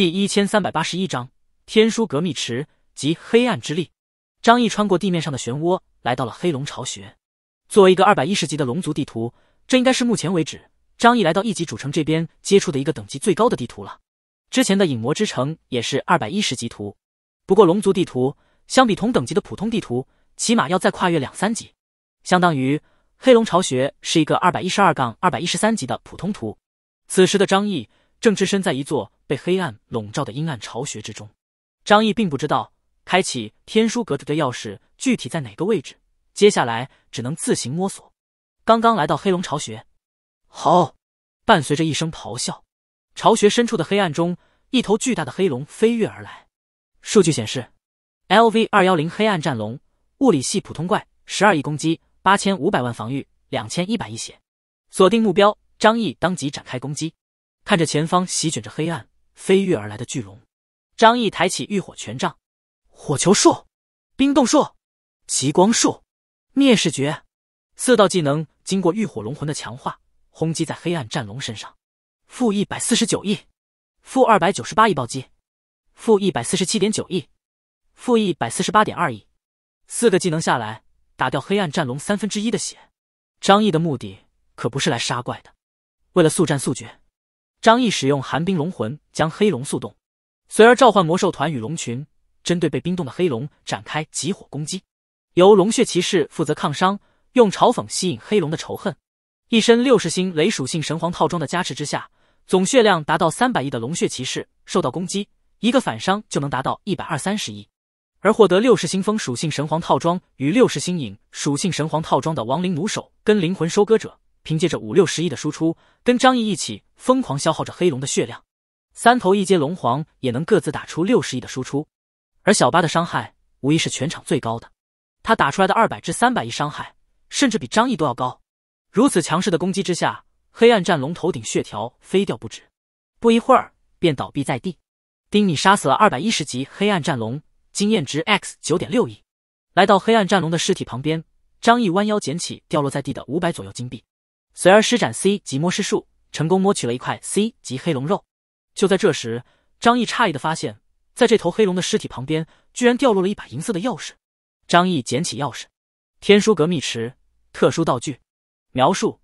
第一千三百八十一章天书隔密池及黑暗之力。张毅穿过地面上的漩涡，来到了黑龙巢穴。作为一个二百一十级的龙族地图，这应该是目前为止张毅来到一级主城这边接触的一个等级最高的地图了。之前的影魔之城也是二百一十级图，不过龙族地图相比同等级的普通地图，起码要再跨越两三级，相当于黑龙巢穴是一个二百一十二杠二百一十三级的普通图。此时的张毅正置身在一座。被黑暗笼罩的阴暗巢穴之中，张毅并不知道开启天书阁的钥匙具体在哪个位置，接下来只能自行摸索。刚刚来到黑龙巢穴，好，伴随着一声咆哮，巢穴深处的黑暗中，一头巨大的黑龙飞跃而来。数据显示，L V 二幺零黑暗战龙，物理系普通怪，十二亿攻击，八千五百万防御，两千一百亿血。锁定目标，张毅当即展开攻击，看着前方席卷着黑暗。飞跃而来的巨龙，张毅抬起浴火权杖，火球术、冰冻术、极光术、灭世诀四道技能经过浴火龙魂的强化，轰击在黑暗战龙身上。负一百四十九亿，负二百九十八亿暴击，负一百四十七点九亿，负一百四十八点二亿。四个技能下来，打掉黑暗战龙三分之一的血。张毅的目的可不是来杀怪的，为了速战速决。张毅使用寒冰龙魂将黑龙速冻，随而召唤魔兽团与龙群，针对被冰冻的黑龙展开集火攻击。由龙血骑士负责抗伤，用嘲讽吸引黑龙的仇恨。一身六十星雷属性神皇套装的加持之下，总血量达到三百亿的龙血骑士受到攻击，一个反伤就能达到一百二三十亿。而获得六十星风属性神皇套装与六十星影属性神皇套装的亡灵弩手跟灵魂收割者，凭借着五六十亿的输出，跟张毅一起。疯狂消耗着黑龙的血量，三头一阶龙皇也能各自打出六十亿的输出，而小八的伤害无疑是全场最高的。他打出来的二百至三百亿伤害，甚至比张毅都要高。如此强势的攻击之下，黑暗战龙头顶血条飞掉不止，不一会儿便倒闭在地。丁，你杀死了二百一十级黑暗战龙，经验值 x 九点六亿。来到黑暗战龙的尸体旁边，张毅弯腰捡起掉落在地的五百左右金币，随而施展 C 级魔师术。成功摸取了一块 C 级黑龙肉。就在这时，张毅诧异的发现，在这头黑龙的尸体旁边，居然掉落了一把银色的钥匙。张毅捡起钥匙，天书阁密池，特殊道具，描述：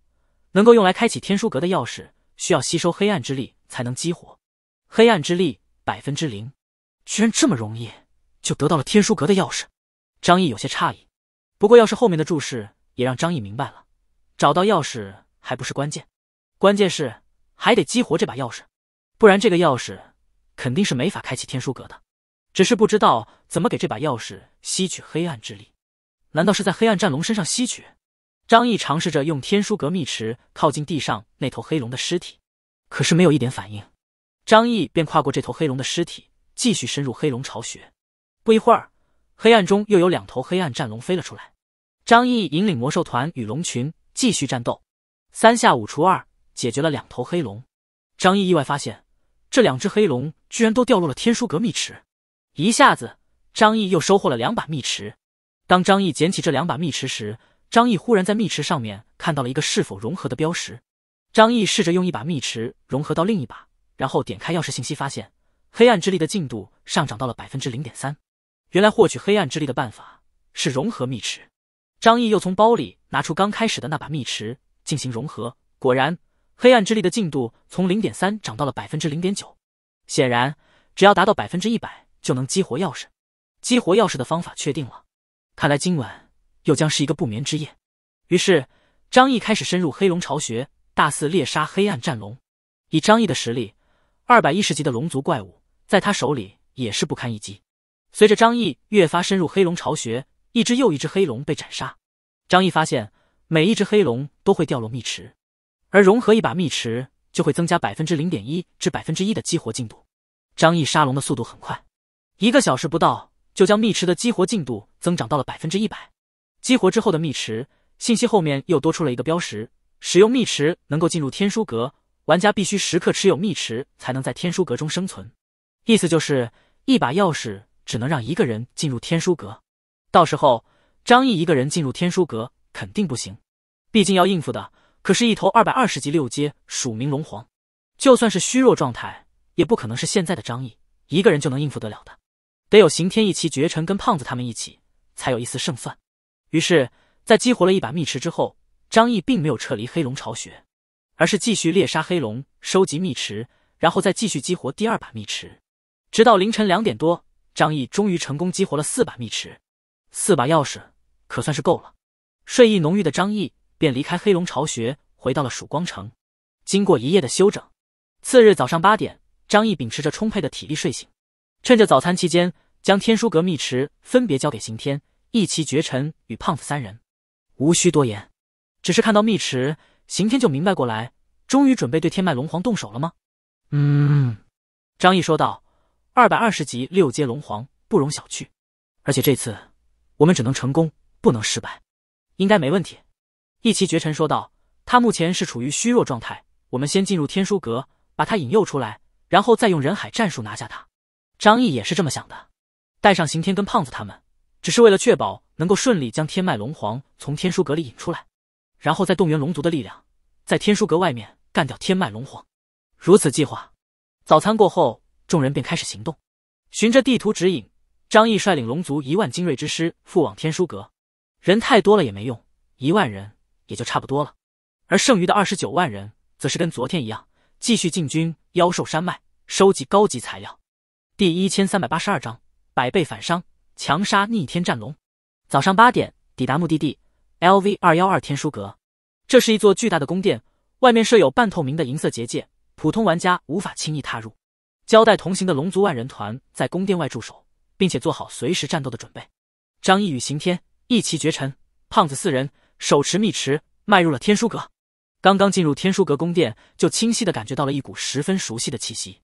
能够用来开启天书阁的钥匙，需要吸收黑暗之力才能激活。黑暗之力百分之零，居然这么容易就得到了天书阁的钥匙。张毅有些诧异，不过要是后面的注释也让张毅明白了，找到钥匙还不是关键。关键是还得激活这把钥匙，不然这个钥匙肯定是没法开启天书阁的。只是不知道怎么给这把钥匙吸取黑暗之力，难道是在黑暗战龙身上吸取？张毅尝试着用天书阁密匙靠近地上那头黑龙的尸体，可是没有一点反应。张毅便跨过这头黑龙的尸体，继续深入黑龙巢穴。不一会儿，黑暗中又有两头黑暗战龙飞了出来。张毅引领魔兽团与龙群继续战斗，三下五除二。解决了两头黑龙，张毅意外发现，这两只黑龙居然都掉落了天书阁密池。一下子张毅又收获了两把密池。当张毅捡起这两把密池时，张毅忽然在密池上面看到了一个是否融合的标识。张毅试着用一把密池融合到另一把，然后点开钥匙信息，发现黑暗之力的进度上涨到了百分之零点三。原来获取黑暗之力的办法是融合密池。张毅又从包里拿出刚开始的那把密池进行融合，果然。黑暗之力的进度从零点三涨到了百分之零点九，显然只要达到百分之一百就能激活钥匙。激活钥匙的方法确定了，看来今晚又将是一个不眠之夜。于是张毅开始深入黑龙巢穴，大肆猎杀黑暗战龙。以张毅的实力，二百一十级的龙族怪物在他手里也是不堪一击。随着张毅越发深入黑龙巢穴，一只又一只黑龙被斩杀。张毅发现，每一只黑龙都会掉落密匙。而融合一把密池就会增加百分之零点一至百分之一的激活进度。张毅沙龙的速度很快，一个小时不到就将密池的激活进度增长到了百分之一百。激活之后的密池信息后面又多出了一个标识：使用密池能够进入天书阁。玩家必须时刻持有密池才能在天书阁中生存。意思就是一把钥匙只能让一个人进入天书阁。到时候张毅一个人进入天书阁肯定不行，毕竟要应付的。可是，一头二百二十级六阶属名龙皇，就算是虚弱状态，也不可能是现在的张毅一个人就能应付得了的，得有刑天一骑绝尘，跟胖子他们一起，才有一丝胜算。于是，在激活了一把密池之后，张毅并没有撤离黑龙巢穴，而是继续猎杀黑龙，收集密池，然后再继续激活第二把密池，直到凌晨两点多，张毅终于成功激活了四把密池，四把钥匙可算是够了。睡意浓郁的张毅。便离开黑龙巢穴，回到了曙光城。经过一夜的休整，次日早上八点，张毅秉持着充沛的体力睡醒，趁着早餐期间，将天书阁秘池分别交给刑天、一骑绝尘与胖子三人。无需多言，只是看到秘池，刑天就明白过来：，终于准备对天脉龙皇动手了吗？嗯，张毅说道：“二百二十级六阶龙皇不容小觑，而且这次我们只能成功，不能失败，应该没问题。”一骑绝尘说道：“他目前是处于虚弱状态，我们先进入天书阁，把他引诱出来，然后再用人海战术拿下他。”张毅也是这么想的，带上刑天跟胖子他们，只是为了确保能够顺利将天脉龙皇从天书阁里引出来，然后再动员龙族的力量，在天书阁外面干掉天脉龙皇。如此计划，早餐过后，众人便开始行动，循着地图指引，张毅率领龙族一万精锐之师赴往天书阁。人太多了也没用，一万人。也就差不多了，而剩余的二十九万人则是跟昨天一样，继续进军妖兽山脉，收集高级材料。第一千三百八十二章百倍反伤，强杀逆天战龙。早上八点抵达目的地，LV 二幺二天书阁。这是一座巨大的宫殿，外面设有半透明的银色结界，普通玩家无法轻易踏入。交代同行的龙族万人团在宫殿外驻守，并且做好随时战斗的准备。张毅与刑天一骑绝尘，胖子四人。手持密匙，迈入了天书阁。刚刚进入天书阁宫殿，就清晰的感觉到了一股十分熟悉的气息，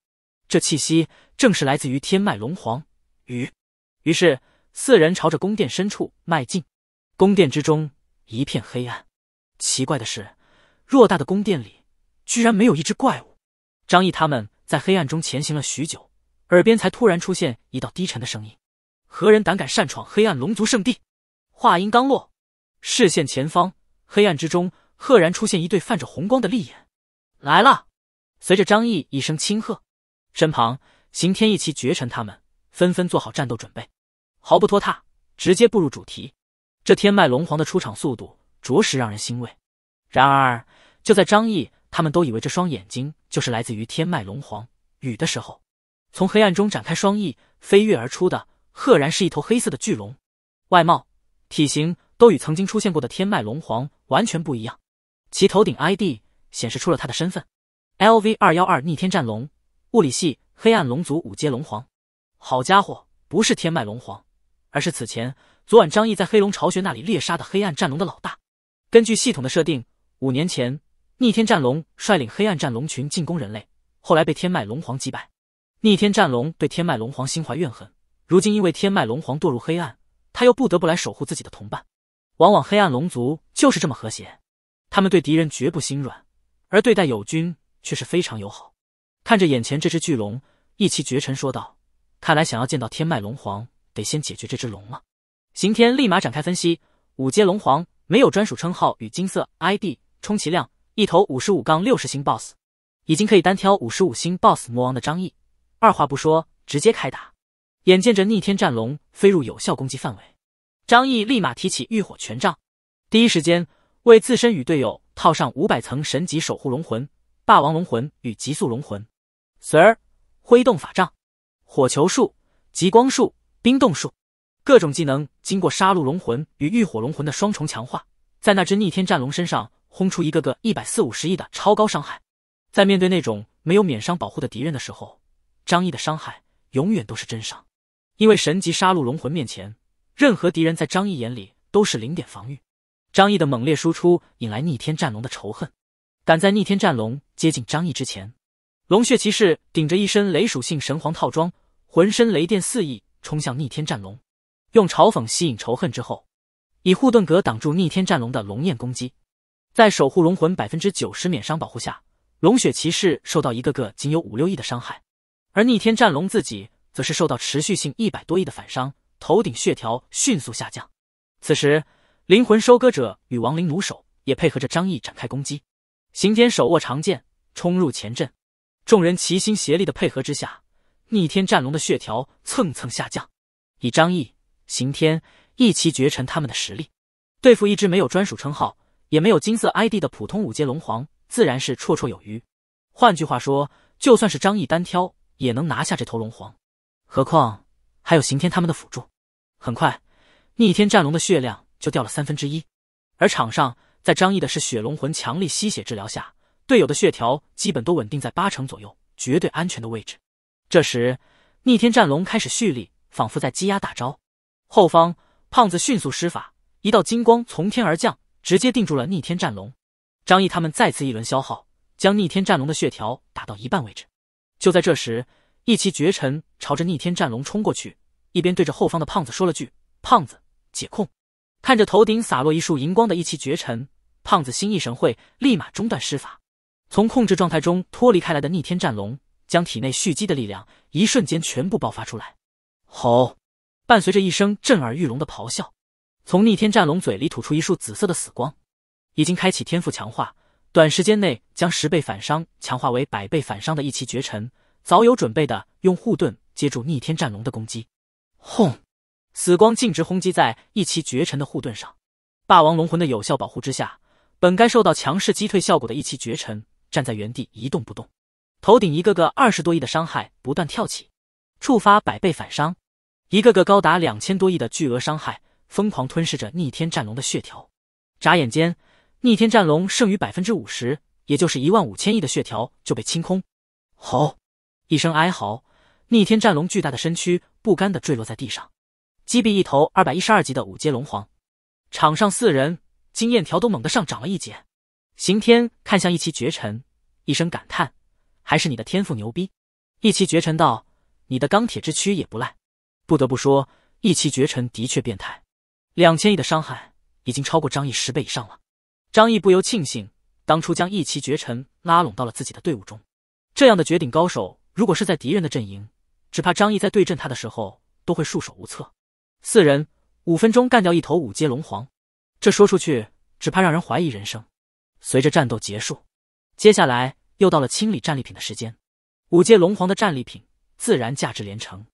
这气息正是来自于天脉龙皇羽。于是，四人朝着宫殿深处迈进。宫殿之中一片黑暗，奇怪的是，偌大的宫殿里居然没有一只怪物。张毅他们在黑暗中前行了许久，耳边才突然出现一道低沉的声音：“何人胆敢擅闯黑暗龙族圣地？”话音刚落。视线前方，黑暗之中赫然出现一对泛着红光的利眼，来了！随着张毅一声轻喝，身旁刑天一骑绝尘，他们纷纷做好战斗准备，毫不拖沓，直接步入主题。这天脉龙皇的出场速度，着实让人欣慰。然而，就在张毅他们都以为这双眼睛就是来自于天脉龙皇羽的时候，从黑暗中展开双翼，飞跃而出的，赫然是一头黑色的巨龙，外貌、体型。都与曾经出现过的天脉龙皇完全不一样，其头顶 ID 显示出了他的身份：L V 二幺二逆天战龙，物理系黑暗龙族五阶龙皇。好家伙，不是天脉龙皇，而是此前昨晚张毅在黑龙巢穴那里猎杀的黑暗战龙的老大。根据系统的设定，五年前逆天战龙率领黑暗战龙群进攻人类，后来被天脉龙皇击败。逆天战龙对天脉龙皇心怀怨恨，如今因为天脉龙皇堕入黑暗，他又不得不来守护自己的同伴。往往黑暗龙族就是这么和谐，他们对敌人绝不心软，而对待友军却是非常友好。看着眼前这只巨龙，一骑绝尘说道：“看来想要见到天脉龙皇，得先解决这只龙了。”刑天立马展开分析，五阶龙皇没有专属称号与金色 ID，充其量一头五十五杠六十星 Boss，已经可以单挑五十五星 Boss 魔王的张毅。二话不说，直接开打。眼见着逆天战龙飞入有效攻击范围。张毅立马提起浴火权杖，第一时间为自身与队友套上五百层神级守护龙魂、霸王龙魂与极速龙魂，随而挥动法杖，火球术、极光术、冰冻术，各种技能经过杀戮龙魂与浴火龙魂的双重强化，在那只逆天战龙身上轰出一个个一百四五十亿的超高伤害。在面对那种没有免伤保护的敌人的时候，张毅的伤害永远都是真伤，因为神级杀戮龙魂面前。任何敌人在张毅眼里都是零点防御。张毅的猛烈输出引来逆天战龙的仇恨。赶在逆天战龙接近张毅之前，龙血骑士顶着一身雷属性神皇套装，浑身雷电四溢，冲向逆天战龙。用嘲讽吸引仇恨之后，以护盾格挡住逆天战龙的龙焰攻击。在守护龙魂百分之九十免伤保护下，龙血骑士受到一个个仅有五六亿的伤害，而逆天战龙自己则是受到持续性一百多亿的反伤。头顶血条迅速下降，此时灵魂收割者与亡灵弩手也配合着张毅展开攻击。刑天手握长剑冲入前阵，众人齐心协力的配合之下，逆天战龙的血条蹭蹭下降。以张毅、刑天一骑绝尘他们的实力，对付一只没有专属称号也没有金色 ID 的普通五阶龙皇，自然是绰绰有余。换句话说，就算是张毅单挑也能拿下这头龙皇，何况还有刑天他们的辅助。很快，逆天战龙的血量就掉了三分之一，而场上在张毅的是血龙魂强力吸血治疗下，队友的血条基本都稳定在八成左右，绝对安全的位置。这时，逆天战龙开始蓄力，仿佛在积压大招。后方，胖子迅速施法，一道金光从天而降，直接定住了逆天战龙。张毅他们再次一轮消耗，将逆天战龙的血条打到一半位置。就在这时，一骑绝尘朝着逆天战龙冲过去。一边对着后方的胖子说了句：“胖子，解控！”看着头顶洒落一束银光的一骑绝尘，胖子心一神会，立马中断施法。从控制状态中脱离开来的逆天战龙，将体内蓄积的力量一瞬间全部爆发出来。吼！伴随着一声震耳欲聋的咆哮，从逆天战龙嘴里吐出一束紫色的死光。已经开启天赋强化，短时间内将十倍反伤强化为百倍反伤的一骑绝尘，早有准备的用护盾接住逆天战龙的攻击。轰！死光径直轰击在一骑绝尘的护盾上。霸王龙魂的有效保护之下，本该受到强势击退效果的一骑绝尘站在原地一动不动。头顶一个个二十多亿的伤害不断跳起，触发百倍反伤，一个个高达两千多亿的巨额伤害疯狂吞噬着逆天战龙的血条。眨眼间，逆天战龙剩余百分之五十，也就是一万五千亿的血条就被清空。嚎！一声哀嚎。逆天战龙巨大的身躯不甘地坠落在地上，击毙一头二百一十二级的五阶龙皇。场上四人经验条都猛地上涨了一截。刑天看向一骑绝尘，一声感叹：“还是你的天赋牛逼。”一骑绝尘道：“你的钢铁之躯也不赖。”不得不说，一骑绝尘的确变态。两千亿的伤害已经超过张毅十倍以上了。张毅不由庆幸当初将一骑绝尘拉拢到了自己的队伍中。这样的绝顶高手，如果是在敌人的阵营，只怕张毅在对阵他的时候都会束手无策。四人五分钟干掉一头五阶龙皇，这说出去只怕让人怀疑人生。随着战斗结束，接下来又到了清理战利品的时间。五阶龙皇的战利品自然价值连城，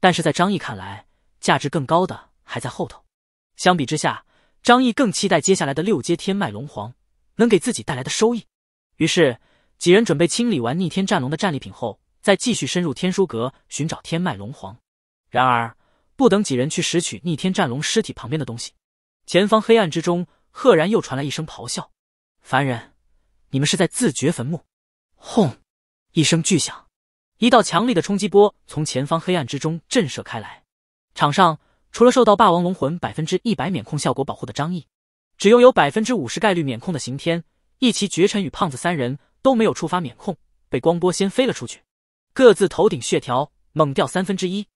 但是在张毅看来，价值更高的还在后头。相比之下，张毅更期待接下来的六阶天脉龙皇能给自己带来的收益。于是，几人准备清理完逆天战龙的战利品后。再继续深入天书阁寻找天脉龙皇，然而不等几人去拾取逆天战龙尸体旁边的东西，前方黑暗之中赫然又传来一声咆哮：“凡人，你们是在自掘坟墓！”轰，一声巨响，一道强力的冲击波从前方黑暗之中震慑开来。场上除了受到霸王龙魂百分之一百免控效果保护的张毅，只拥有百分之五十概率免控的刑天、一骑绝尘与胖子三人，都没有触发免控，被光波掀飞了出去。各自头顶血条猛掉三分之一。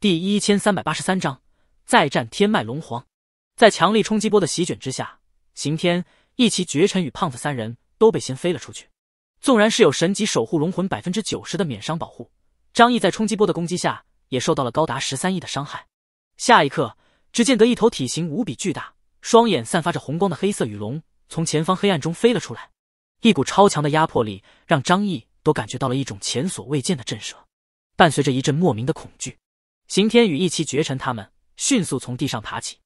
第一千三百八十三章，再战天脉龙皇。在强力冲击波的席卷之下，刑天、一骑绝尘与胖子三人都被掀飞了出去。纵然是有神级守护龙魂百分之九十的免伤保护，张毅在冲击波的攻击下也受到了高达十三亿的伤害。下一刻，只见得一头体型无比巨大、双眼散发着红光的黑色羽龙从前方黑暗中飞了出来，一股超强的压迫力让张毅。都感觉到了一种前所未见的震慑，伴随着一阵莫名的恐惧。刑天与一骑绝尘，他们迅速从地上爬起。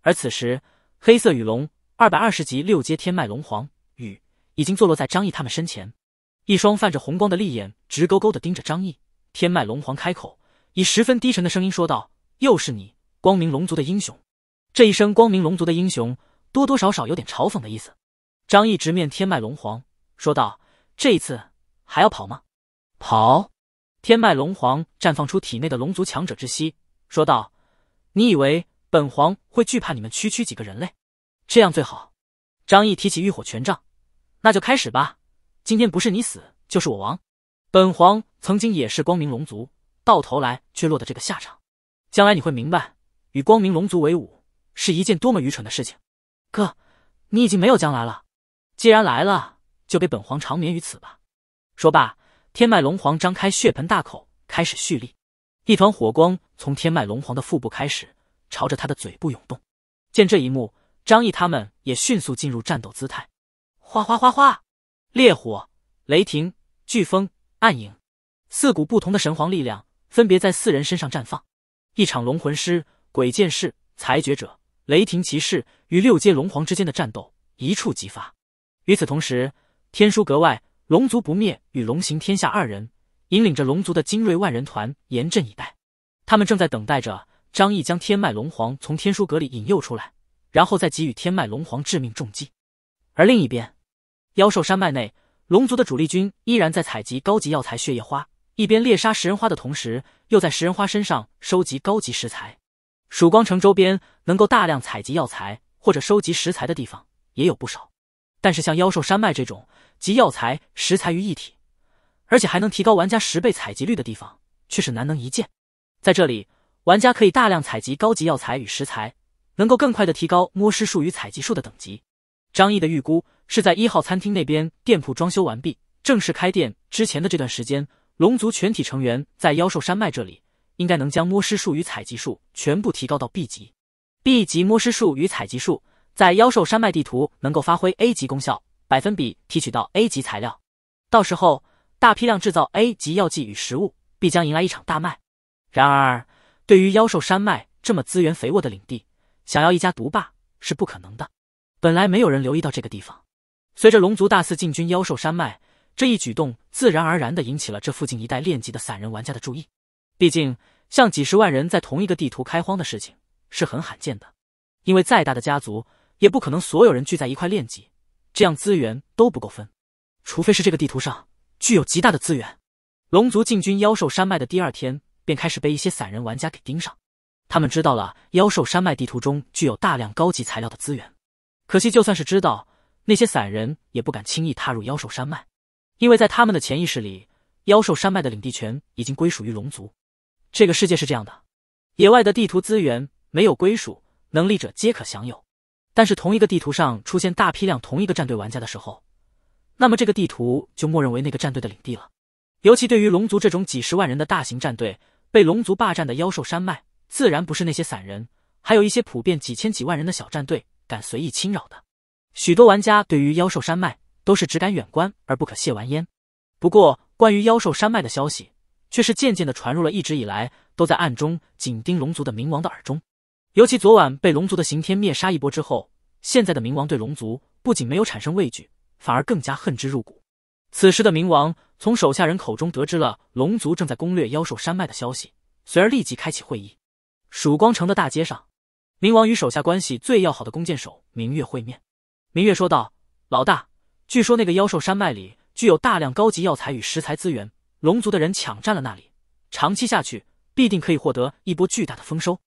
而此时，黑色雨龙，二百二十级六阶天脉龙皇雨，已经坐落在张毅他们身前，一双泛着红光的利眼直勾勾的盯着张毅。天脉龙皇开口，以十分低沉的声音说道：“又是你，光明龙族的英雄。”这一声“光明龙族的英雄”，多多少少有点嘲讽的意思。张毅直面天脉龙皇，说道：“这一次。”还要跑吗？跑！天脉龙皇绽放出体内的龙族强者之息，说道：“你以为本皇会惧怕你们区区几个人类？这样最好。”张毅提起浴火权杖，“那就开始吧，今天不是你死就是我亡。”本皇曾经也是光明龙族，到头来却落得这个下场。将来你会明白，与光明龙族为伍是一件多么愚蠢的事情。哥，你已经没有将来了，既然来了，就给本皇长眠于此吧。说罢，天脉龙皇张开血盆大口，开始蓄力。一团火光从天脉龙皇的腹部开始，朝着他的嘴部涌动。见这一幕，张毅他们也迅速进入战斗姿态。哗哗哗哗，烈火、雷霆、飓风、暗影，四股不同的神皇力量分别在四人身上绽放。一场龙魂师、鬼剑士、裁决者、雷霆骑士与六阶龙皇之间的战斗一触即发。与此同时，天书阁外。龙族不灭与龙行天下二人引领着龙族的精锐万人团严阵以待，他们正在等待着张毅将天脉龙皇从天书阁里引诱出来，然后再给予天脉龙皇致命重击。而另一边，妖兽山脉内，龙族的主力军依然在采集高级药材血液花，一边猎杀食人花的同时，又在食人花身上收集高级食材。曙光城周边能够大量采集药材或者收集食材的地方也有不少，但是像妖兽山脉这种。集药材、食材于一体，而且还能提高玩家十倍采集率的地方，却是难能一见。在这里，玩家可以大量采集高级药材与食材，能够更快的提高摸尸术与采集术的等级。张毅的预估是在一号餐厅那边店铺装修完毕、正式开店之前的这段时间，龙族全体成员在妖兽山脉这里，应该能将摸尸术与采集术全部提高到 B 级。B 级摸尸术与采集术在妖兽山脉地图能够发挥 A 级功效。百分比提取到 A 级材料，到时候大批量制造 A 级药剂与食物，必将迎来一场大卖。然而，对于妖兽山脉这么资源肥沃的领地，想要一家独霸是不可能的。本来没有人留意到这个地方，随着龙族大肆进军妖兽山脉，这一举动自然而然的引起了这附近一带练级的散人玩家的注意。毕竟，像几十万人在同一个地图开荒的事情是很罕见的，因为再大的家族也不可能所有人聚在一块练级。这样资源都不够分，除非是这个地图上具有极大的资源。龙族进军妖兽山脉的第二天，便开始被一些散人玩家给盯上。他们知道了妖兽山脉地图中具有大量高级材料的资源，可惜就算是知道，那些散人也不敢轻易踏入妖兽山脉，因为在他们的潜意识里，妖兽山脉的领地权已经归属于龙族。这个世界是这样的：野外的地图资源没有归属，能力者皆可享有。但是同一个地图上出现大批量同一个战队玩家的时候，那么这个地图就默认为那个战队的领地了。尤其对于龙族这种几十万人的大型战队，被龙族霸占的妖兽山脉自然不是那些散人，还有一些普遍几千几万人的小战队敢随意侵扰的。许多玩家对于妖兽山脉都是只敢远观而不可亵玩焉。不过，关于妖兽山脉的消息却是渐渐的传入了一直以来都在暗中紧盯龙族的冥王的耳中。尤其昨晚被龙族的刑天灭杀一波之后，现在的冥王对龙族不仅没有产生畏惧，反而更加恨之入骨。此时的冥王从手下人口中得知了龙族正在攻略妖兽山脉的消息，随而立即开启会议。曙光城的大街上，冥王与手下关系最要好的弓箭手明月会面。明月说道：“老大，据说那个妖兽山脉里具有大量高级药材与食材资源，龙族的人抢占了那里，长期下去必定可以获得一波巨大的丰收。”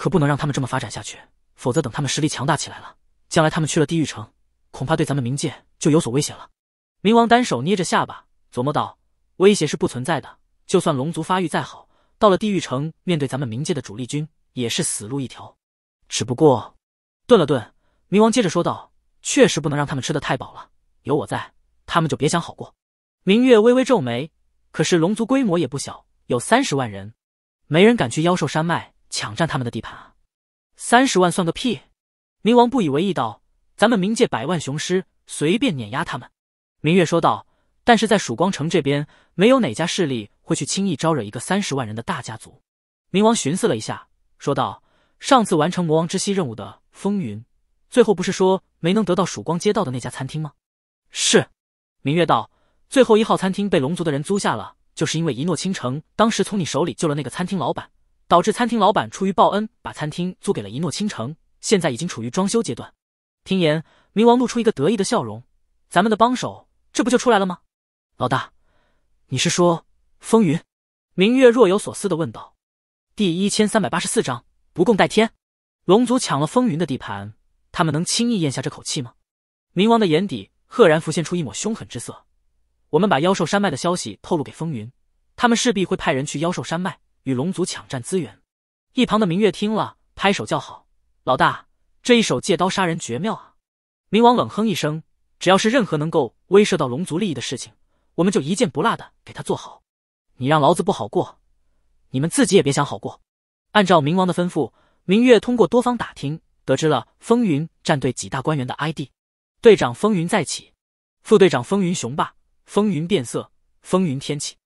可不能让他们这么发展下去，否则等他们实力强大起来了，将来他们去了地狱城，恐怕对咱们冥界就有所威胁了。冥王单手捏着下巴琢磨道：“威胁是不存在的，就算龙族发育再好，到了地狱城，面对咱们冥界的主力军，也是死路一条。”只不过，顿了顿，冥王接着说道：“确实不能让他们吃的太饱了，有我在，他们就别想好过。”明月微微皱眉，可是龙族规模也不小，有三十万人，没人敢去妖兽山脉。抢占他们的地盘啊！三十万算个屁！冥王不以为意道：“咱们冥界百万雄师，随便碾压他们。”明月说道：“但是在曙光城这边，没有哪家势力会去轻易招惹一个三十万人的大家族。”冥王寻思了一下，说道：“上次完成魔王之息任务的风云，最后不是说没能得到曙光街道的那家餐厅吗？”是，明月道：“最后一号餐厅被龙族的人租下了，就是因为一诺倾城当时从你手里救了那个餐厅老板。”导致餐厅老板出于报恩，把餐厅租给了一诺倾城，现在已经处于装修阶段。听言，冥王露出一个得意的笑容，咱们的帮手，这不就出来了吗？老大，你是说风云？明月若有所思的问道。第一千三百八十四章不共戴天。龙族抢了风云的地盘，他们能轻易咽下这口气吗？冥王的眼底赫然浮现出一抹凶狠之色。我们把妖兽山脉的消息透露给风云，他们势必会派人去妖兽山脉。与龙族抢占资源，一旁的明月听了，拍手叫好：“老大，这一手借刀杀人绝妙啊！”冥王冷哼一声：“只要是任何能够威慑到龙族利益的事情，我们就一件不落的给他做好。你让老子不好过，你们自己也别想好过。”按照冥王的吩咐，明月通过多方打听，得知了风云战队几大官员的 ID：队长风云再起，副队长风云雄霸，风云变色，风云天启。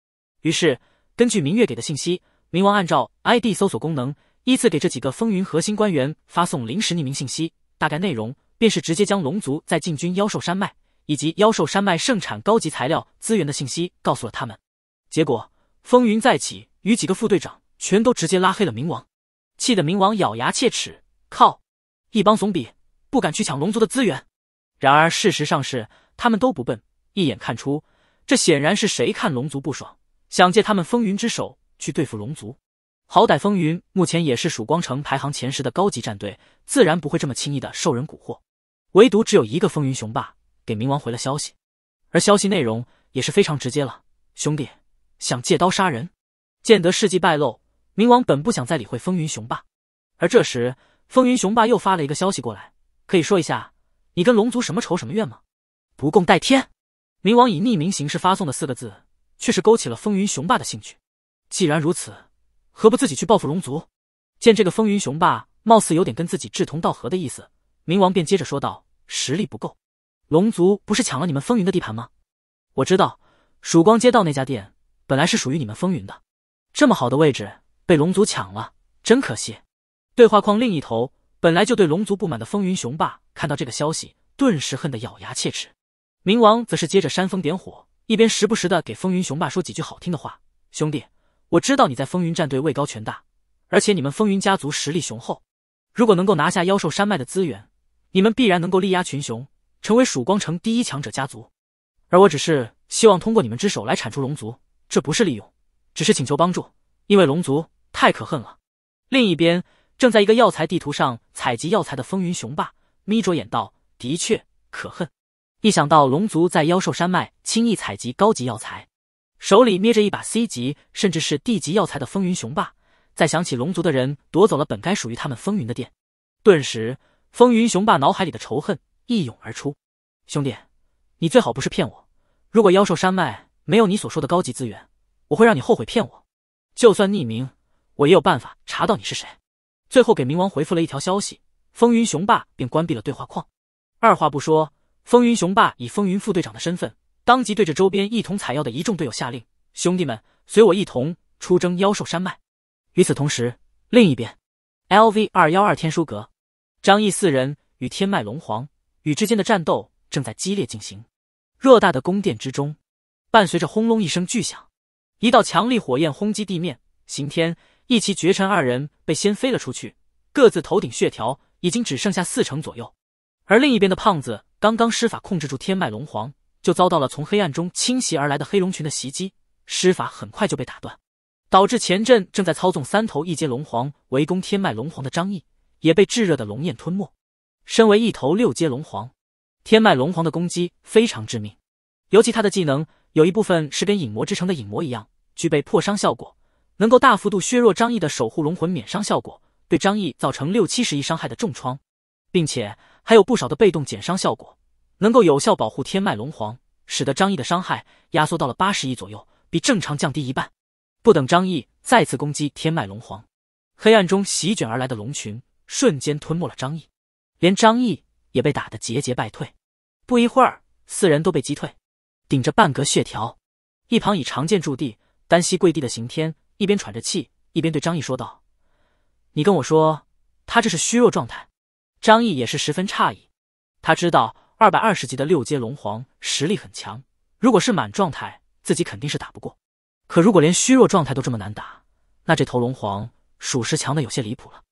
于是，根据明月给的信息。冥王按照 ID 搜索功能，依次给这几个风云核心官员发送临时匿名信息，大概内容便是直接将龙族在进军妖兽山脉以及妖兽山脉盛产高级材料资源的信息告诉了他们。结果风云再起与几个副队长全都直接拉黑了冥王，气得冥王咬牙切齿：“靠！一帮怂比，不敢去抢龙族的资源。”然而事实上是他们都不笨，一眼看出这显然是谁看龙族不爽，想借他们风云之手。去对付龙族，好歹风云目前也是曙光城排行前十的高级战队，自然不会这么轻易的受人蛊惑。唯独只有一个风云雄霸给冥王回了消息，而消息内容也是非常直接了：兄弟想借刀杀人，见得事迹败露，冥王本不想再理会风云雄霸。而这时，风云雄霸又发了一个消息过来，可以说一下你跟龙族什么仇什么怨吗？不共戴天。冥王以匿名形式发送的四个字，却是勾起了风云雄霸的兴趣。既然如此，何不自己去报复龙族？见这个风云雄霸貌似有点跟自己志同道合的意思，冥王便接着说道：“实力不够，龙族不是抢了你们风云的地盘吗？我知道曙光街道那家店本来是属于你们风云的，这么好的位置被龙族抢了，真可惜。”对话框另一头本来就对龙族不满的风云雄霸看到这个消息，顿时恨得咬牙切齿。冥王则是接着煽风点火，一边时不时的给风云雄霸说几句好听的话：“兄弟。”我知道你在风云战队位高权大，而且你们风云家族实力雄厚。如果能够拿下妖兽山脉的资源，你们必然能够力压群雄，成为曙光城第一强者家族。而我只是希望通过你们之手来铲除龙族，这不是利用，只是请求帮助。因为龙族太可恨了。另一边，正在一个药材地图上采集药材的风云雄霸眯着眼道：“的确可恨，一想到龙族在妖兽山脉轻易采集高级药材。”手里捏着一把 C 级甚至是 D 级药材的风云雄霸，再想起龙族的人夺走了本该属于他们风云的殿，顿时风云雄霸脑海里的仇恨一涌而出。兄弟，你最好不是骗我。如果妖兽山脉没有你所说的高级资源，我会让你后悔骗我。就算匿名，我也有办法查到你是谁。最后给冥王回复了一条消息，风云雄霸便关闭了对话框，二话不说，风云雄霸以风云副队长的身份。当即对着周边一同采药的一众队友下令：“兄弟们，随我一同出征妖兽山脉。”与此同时，另一边，LV 二幺二天书阁，张毅四人与天脉龙皇与之间的战斗正在激烈进行。偌大的宫殿之中，伴随着轰隆一声巨响，一道强力火焰轰击地面，刑天一骑绝尘二人被掀飞了出去，各自头顶血条已经只剩下四成左右。而另一边的胖子刚刚施法控制住天脉龙皇。就遭到了从黑暗中侵袭而来的黑龙群的袭击，施法很快就被打断，导致前阵正在操纵三头一阶龙皇围攻天脉龙皇的张毅也被炙热的龙焰吞没。身为一头六阶龙皇，天脉龙皇的攻击非常致命，尤其他的技能有一部分是跟影魔之城的影魔一样，具备破伤效果，能够大幅度削弱张毅的守护龙魂免伤效果，对张毅造成六七十亿伤害的重创，并且还有不少的被动减伤效果。能够有效保护天脉龙皇，使得张毅的伤害压缩到了八十亿左右，比正常降低一半。不等张毅再次攻击天脉龙皇，黑暗中席卷而来的龙群瞬间吞没了张毅，连张毅也被打得节节败退。不一会儿，四人都被击退，顶着半格血条，一旁以长剑驻地、单膝跪地的刑天一边喘着气，一边对张毅说道：“你跟我说，他这是虚弱状态。”张毅也是十分诧异，他知道。二百二十级的六阶龙皇实力很强，如果是满状态，自己肯定是打不过。可如果连虚弱状态都这么难打，那这头龙皇属实强的有些离谱了。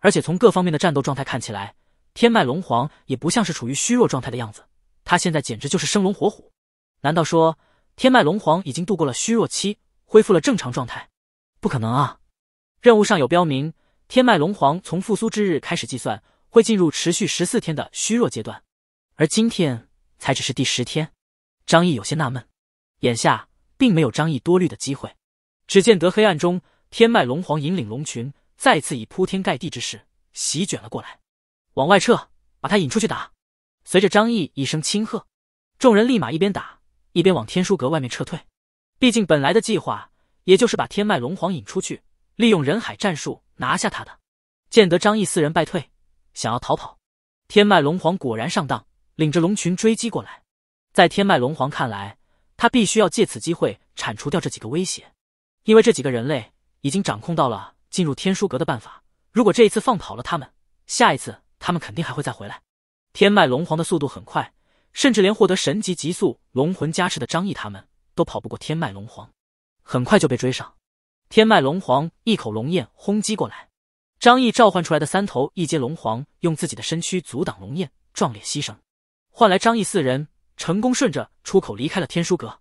而且从各方面的战斗状态看起来，天脉龙皇也不像是处于虚弱状态的样子，他现在简直就是生龙活虎。难道说天脉龙皇已经度过了虚弱期，恢复了正常状态？不可能啊！任务上有标明，天脉龙皇从复苏之日开始计算，会进入持续十四天的虚弱阶段。而今天才只是第十天，张毅有些纳闷，眼下并没有张毅多虑的机会。只见得黑暗中，天脉龙皇引领龙群，再次以铺天盖地之势席卷了过来。往外撤，把他引出去打。随着张毅一声轻喝，众人立马一边打一边往天书阁外面撤退。毕竟本来的计划，也就是把天脉龙皇引出去，利用人海战术拿下他的。见得张毅四人败退，想要逃跑，天脉龙皇果然上当。领着龙群追击过来，在天脉龙皇看来，他必须要借此机会铲除掉这几个威胁，因为这几个人类已经掌控到了进入天书阁的办法。如果这一次放跑了他们，下一次他们肯定还会再回来。天脉龙皇的速度很快，甚至连获得神级极速龙魂加持的张毅他们都跑不过天脉龙皇，很快就被追上。天脉龙皇一口龙焰轰击过来，张毅召唤出来的三头一阶龙皇用自己的身躯阻挡龙焰，壮烈牺牲。换来张毅四人成功顺着出口离开了天书阁，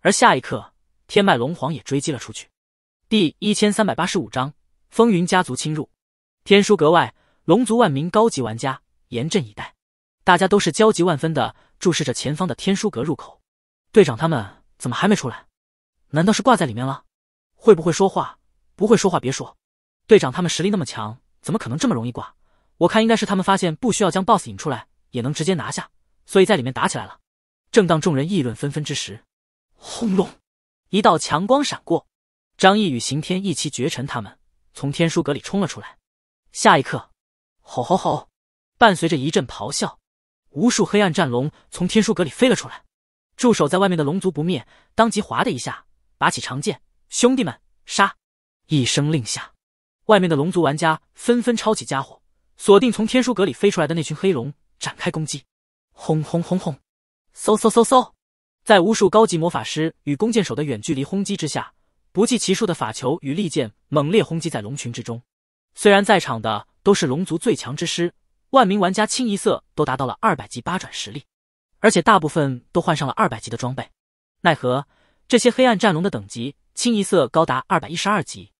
而下一刻，天脉龙皇也追击了出去。第一千三百八十五章风云家族侵入。天书阁外，龙族万名高级玩家严阵以待，大家都是焦急万分的注视着前方的天书阁入口。队长他们怎么还没出来？难道是挂在里面了？会不会说话？不会说话别说。队长他们实力那么强，怎么可能这么容易挂？我看应该是他们发现不需要将 BOSS 引出来，也能直接拿下。所以在里面打起来了。正当众人议论纷纷之时，轰隆！一道强光闪过，张毅与刑天一骑绝尘，他们从天书阁里冲了出来。下一刻，吼吼吼！伴随着一阵咆哮，无数黑暗战龙从天书阁里飞了出来。驻守在外面的龙族不灭当即哗的一下拔起长剑：“兄弟们，杀！”一声令下，外面的龙族玩家纷纷抄起家伙，锁定从天书阁里飞出来的那群黑龙，展开攻击。轰轰轰轰，嗖嗖嗖嗖，在无数高级魔法师与弓箭手的远距离轰击之下，不计其数的法球与利剑猛烈轰击在龙群之中。虽然在场的都是龙族最强之师，万名玩家清一色都达到了二百级八转实力，而且大部分都换上了二百级的装备，奈何这些黑暗战龙的等级清一色高达二百一十二级，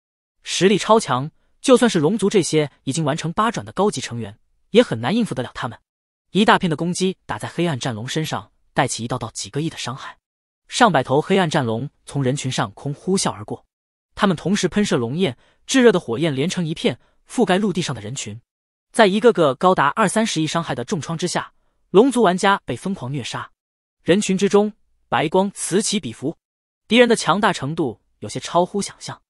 实力超强，就算是龙族这些已经完成八转的高级成员，也很难应付得了他们。一大片的攻击打在黑暗战龙身上，带起一道道几个亿的伤害。上百头黑暗战龙从人群上空呼啸而过，他们同时喷射龙焰，炙热的火焰连成一片，覆盖陆地上的人群。在一个个高达二三十亿伤害的重创之下，龙族玩家被疯狂虐杀。人群之中，白光此起彼伏，敌人的强大程度有些超乎想象。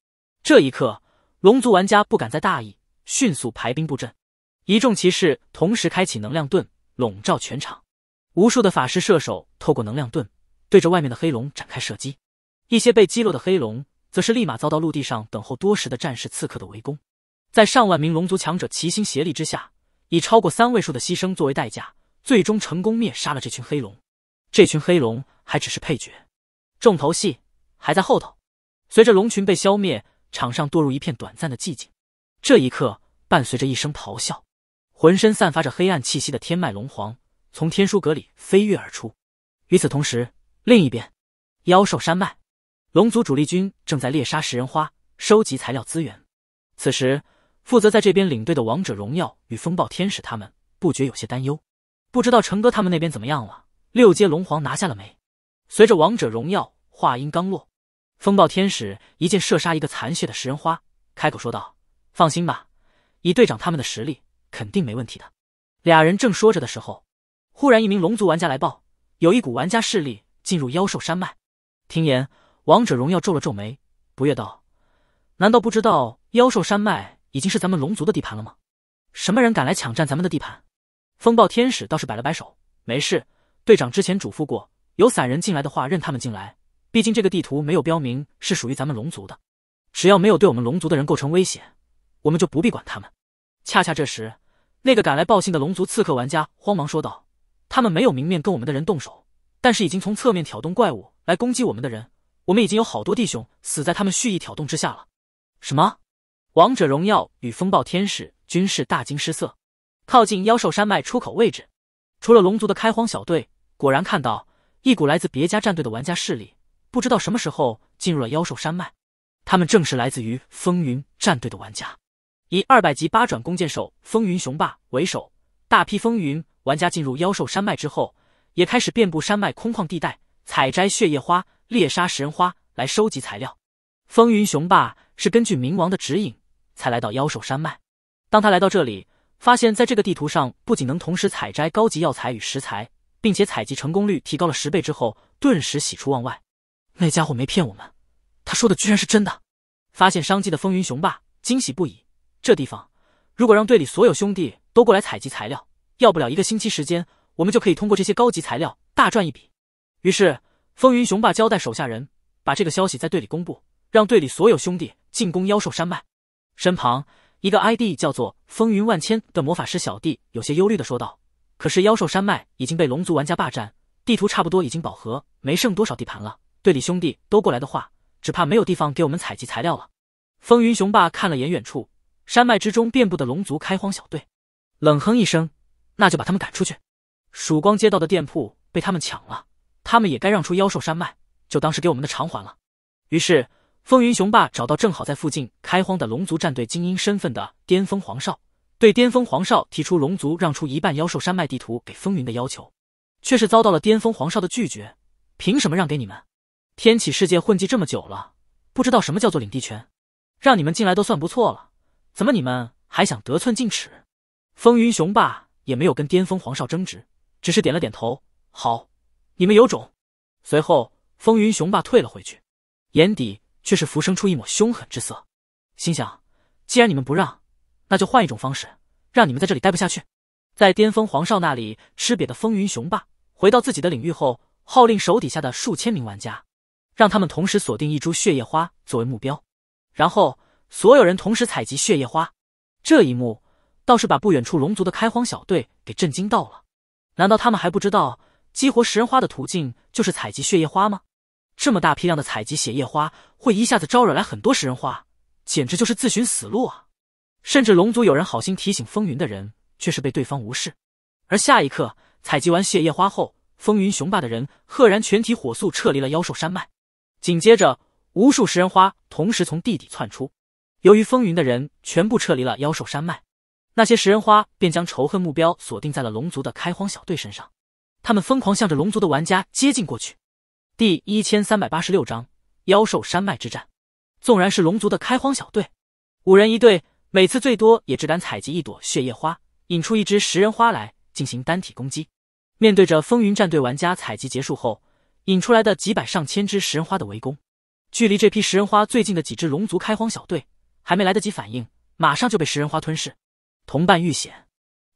这一刻，龙族玩家不敢再大意，迅速排兵布阵，一众骑士同时开启能量盾。笼罩全场，无数的法师、射手透过能量盾，对着外面的黑龙展开射击。一些被击落的黑龙，则是立马遭到陆地上等候多时的战士、刺客的围攻。在上万名龙族强者齐心协力之下，以超过三位数的牺牲作为代价，最终成功灭杀了这群黑龙。这群黑龙还只是配角，重头戏还在后头。随着龙群被消灭，场上堕入一片短暂的寂静。这一刻，伴随着一声咆哮。浑身散发着黑暗气息的天脉龙皇从天书阁里飞跃而出。与此同时，另一边，妖兽山脉，龙族主力军正在猎杀食人花，收集材料资源。此时，负责在这边领队的王者荣耀与风暴天使他们不觉有些担忧，不知道成哥他们那边怎么样了，六阶龙皇拿下了没？随着王者荣耀话音刚落，风暴天使一箭射杀一个残血的食人花，开口说道：“放心吧，以队长他们的实力。”肯定没问题的。俩人正说着的时候，忽然一名龙族玩家来报，有一股玩家势力进入妖兽山脉。听言，王者荣耀皱了皱眉，不悦道：“难道不知道妖兽山脉已经是咱们龙族的地盘了吗？什么人敢来抢占咱们的地盘？”风暴天使倒是摆了摆手：“没事，队长之前嘱咐过，有散人进来的话任他们进来，毕竟这个地图没有标明是属于咱们龙族的，只要没有对我们龙族的人构成威胁，我们就不必管他们。”恰恰这时。那个赶来报信的龙族刺客玩家慌忙说道：“他们没有明面跟我们的人动手，但是已经从侧面挑动怪物来攻击我们的人。我们已经有好多弟兄死在他们蓄意挑动之下了。”什么？王者荣耀与风暴天使均是大惊失色。靠近妖兽山脉出口位置，除了龙族的开荒小队，果然看到一股来自别家战队的玩家势力，不知道什么时候进入了妖兽山脉。他们正是来自于风云战队的玩家。以二百级八转弓箭手风云雄霸为首，大批风云玩家进入妖兽山脉之后，也开始遍布山脉空旷地带采摘血液花、猎杀食人花来收集材料。风云雄霸是根据冥王的指引才来到妖兽山脉。当他来到这里，发现在这个地图上不仅能同时采摘高级药材与食材，并且采集成功率提高了十倍之后，顿时喜出望外。那家伙没骗我们，他说的居然是真的！发现商机的风云雄霸惊喜不已。这地方，如果让队里所有兄弟都过来采集材料，要不了一个星期时间，我们就可以通过这些高级材料大赚一笔。于是，风云雄霸交代手下人把这个消息在队里公布，让队里所有兄弟进攻妖兽山脉。身旁一个 ID 叫做“风云万千”的魔法师小弟有些忧虑的说道：“可是妖兽山脉已经被龙族玩家霸占，地图差不多已经饱和，没剩多少地盘了。队里兄弟都过来的话，只怕没有地方给我们采集材料了。”风云雄霸看了眼远处。山脉之中遍布的龙族开荒小队，冷哼一声：“那就把他们赶出去。”曙光街道的店铺被他们抢了，他们也该让出妖兽山脉，就当是给我们的偿还了。于是风云雄霸找到正好在附近开荒的龙族战队精英身份的巅峰皇少，对巅峰皇少提出龙族让出一半妖兽山脉地图给风云的要求，却是遭到了巅峰皇少的拒绝：“凭什么让给你们？天启世界混迹这么久了，不知道什么叫做领地权？让你们进来都算不错了。”怎么，你们还想得寸进尺？风云雄霸也没有跟巅峰黄少争执，只是点了点头。好，你们有种。随后，风云雄霸退了回去，眼底却是浮生出一抹凶狠之色，心想：既然你们不让，那就换一种方式，让你们在这里待不下去。在巅峰黄少那里吃瘪的风云雄霸回到自己的领域后，号令手底下的数千名玩家，让他们同时锁定一株血液花作为目标，然后。所有人同时采集血液花，这一幕倒是把不远处龙族的开荒小队给震惊到了。难道他们还不知道激活食人花的途径就是采集血液花吗？这么大批量的采集血液花，会一下子招惹来很多食人花，简直就是自寻死路啊！甚至龙族有人好心提醒风云的人，却是被对方无视。而下一刻，采集完血液花后，风云雄霸的人赫然全体火速撤离了妖兽山脉。紧接着，无数食人花同时从地底窜出。由于风云的人全部撤离了妖兽山脉，那些食人花便将仇恨目标锁定在了龙族的开荒小队身上，他们疯狂向着龙族的玩家接近过去。第一千三百八十六章妖兽山脉之战，纵然是龙族的开荒小队，五人一队，每次最多也只敢采集一朵血液花，引出一只食人花来进行单体攻击。面对着风云战队玩家采集结束后引出来的几百上千只食人花的围攻，距离这批食人花最近的几只龙族开荒小队。还没来得及反应，马上就被食人花吞噬。同伴遇险，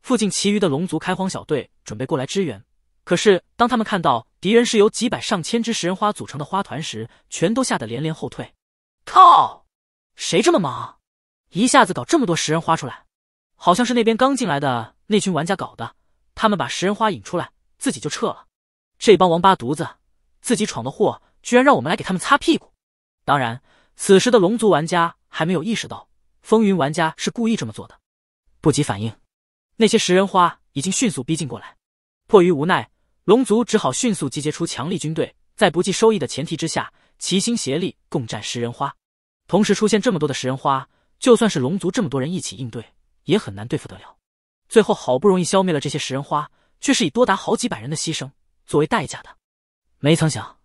附近其余的龙族开荒小队准备过来支援，可是当他们看到敌人是由几百上千只食人花组成的花团时，全都吓得连连后退。靠！谁这么忙，一下子搞这么多食人花出来？好像是那边刚进来的那群玩家搞的，他们把食人花引出来，自己就撤了。这帮王八犊子，自己闯的祸，居然让我们来给他们擦屁股。当然，此时的龙族玩家。还没有意识到风云玩家是故意这么做的，不及反应，那些食人花已经迅速逼近过来。迫于无奈，龙族只好迅速集结出强力军队，在不计收益的前提之下，齐心协力共战食人花。同时出现这么多的食人花，就算是龙族这么多人一起应对，也很难对付得了。最后好不容易消灭了这些食人花，却是以多达好几百人的牺牲作为代价的。没曾想，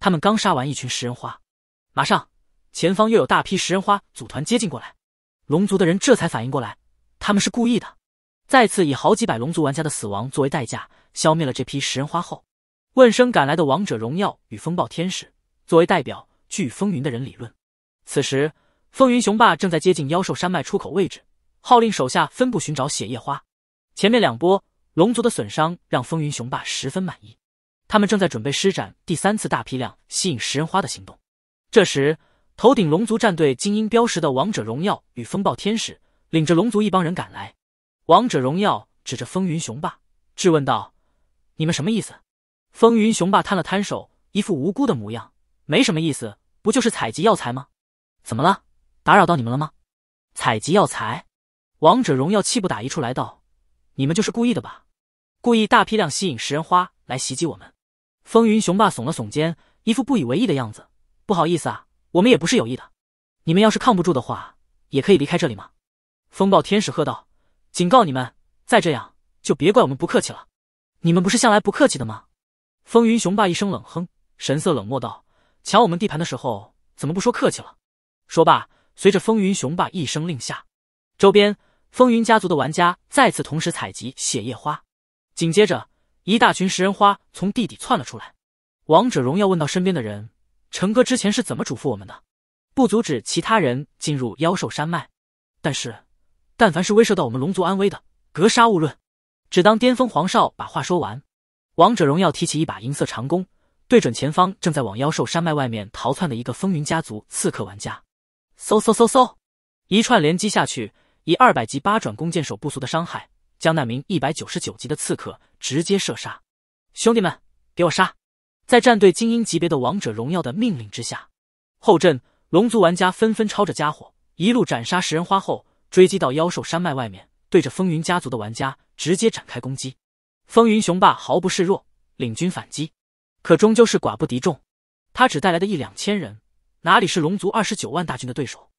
他们刚杀完一群食人花，马上。前方又有大批食人花组团接近过来，龙族的人这才反应过来，他们是故意的。再次以好几百龙族玩家的死亡作为代价，消灭了这批食人花后，问声赶来的王者荣耀与风暴天使作为代表，据风云的人理论。此时，风云雄霸正在接近妖兽山脉出口位置，号令手下分部寻找血夜花。前面两波龙族的损伤让风云雄霸十分满意，他们正在准备施展第三次大批量吸引食人花的行动。这时。头顶龙族战队精英标识的王者荣耀与风暴天使领着龙族一帮人赶来。王者荣耀指着风云雄霸质问道：“你们什么意思？”风云雄霸摊了摊手，一副无辜的模样：“没什么意思，不就是采集药材吗？怎么了？打扰到你们了吗？”采集药材，王者荣耀气不打一处来道：“你们就 是故意的吧？故意大批量吸引食人花来袭击我们。”风云雄霸耸了耸肩，一副不以为意的样子：“不好意思啊。”我们也不是有意的，你们要是抗不住的话，也可以离开这里吗？”风暴天使喝道：“警告你们，再这样就别怪我们不客气了。”你们不是向来不客气的吗？风云雄霸一声冷哼，神色冷漠道：“抢我们地盘的时候，怎么不说客气了？”说罢，随着风云雄霸一声令下，周边风云家族的玩家再次同时采集血液花，紧接着一大群食人花从地底窜了出来。王者荣耀问到身边的人。成哥之前是怎么嘱咐我们的？不阻止其他人进入妖兽山脉，但是，但凡是威慑到我们龙族安危的，格杀勿论。只当巅峰黄少把话说完，王者荣耀提起一把银色长弓，对准前方正在往妖兽山脉外面逃窜的一个风云家族刺客玩家，嗖嗖嗖嗖，一串连击下去，以二百级八转弓箭手不俗的伤害，将那名一百九十九级的刺客直接射杀。兄弟们，给我杀！在战队精英级别的王者荣耀的命令之下，后阵龙族玩家纷纷抄着家伙，一路斩杀食人花后，追击到妖兽山脉外面，对着风云家族的玩家直接展开攻击。风云雄霸毫不示弱，领军反击，可终究是寡不敌众，他只带来的一两千人，哪里是龙族二十九万大军的对手？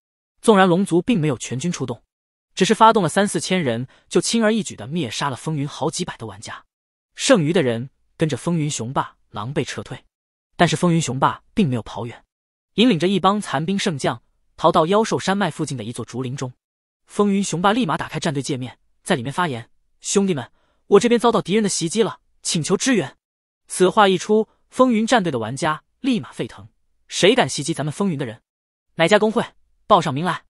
纵然龙族并没有全军出动，只是发动了三四千人，就轻而易举的灭杀了风云好几百的玩家，剩余的人跟着风云雄霸。狼狈撤退，但是风云雄霸并没有跑远，引领着一帮残兵剩将逃到妖兽山脉附近的一座竹林中。风云雄霸立马打开战队界面，在里面发言：“兄弟们，我这边遭到敌人的袭击了，请求支援。”此话一出，风云战队的玩家立马沸腾：“谁敢袭击咱们风云的人？哪家公会？报上名来！@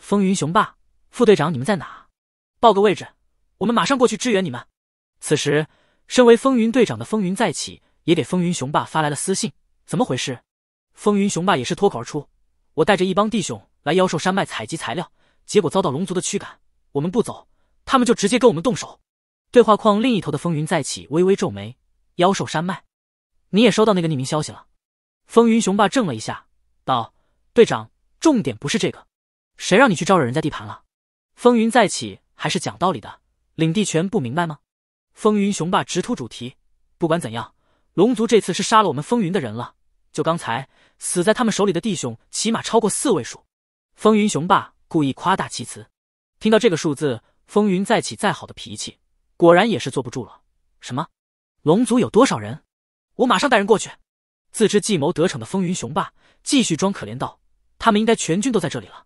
风云雄霸副队长，你们在哪？报个位置，我们马上过去支援你们。”此时，身为风云队长的风云再起。也给风云雄霸发来了私信，怎么回事？风云雄霸也是脱口而出：“我带着一帮弟兄来妖兽山脉采集材料，结果遭到龙族的驱赶。我们不走，他们就直接跟我们动手。”对话框另一头的风云再起微微皱眉：“妖兽山脉，你也收到那个匿名消息了？”风云雄霸怔了一下，道：“队长，重点不是这个，谁让你去招惹人家地盘了？”风云再起还是讲道理的：“领地权不明白吗？”风云雄霸直突主题：“不管怎样。”龙族这次是杀了我们风云的人了，就刚才死在他们手里的弟兄起码超过四位数。风云雄霸故意夸大其词。听到这个数字，风云再起再好的脾气果然也是坐不住了。什么？龙族有多少人？我马上带人过去。自知计谋得逞的风云雄霸继续装可怜道：“他们应该全军都在这里了。”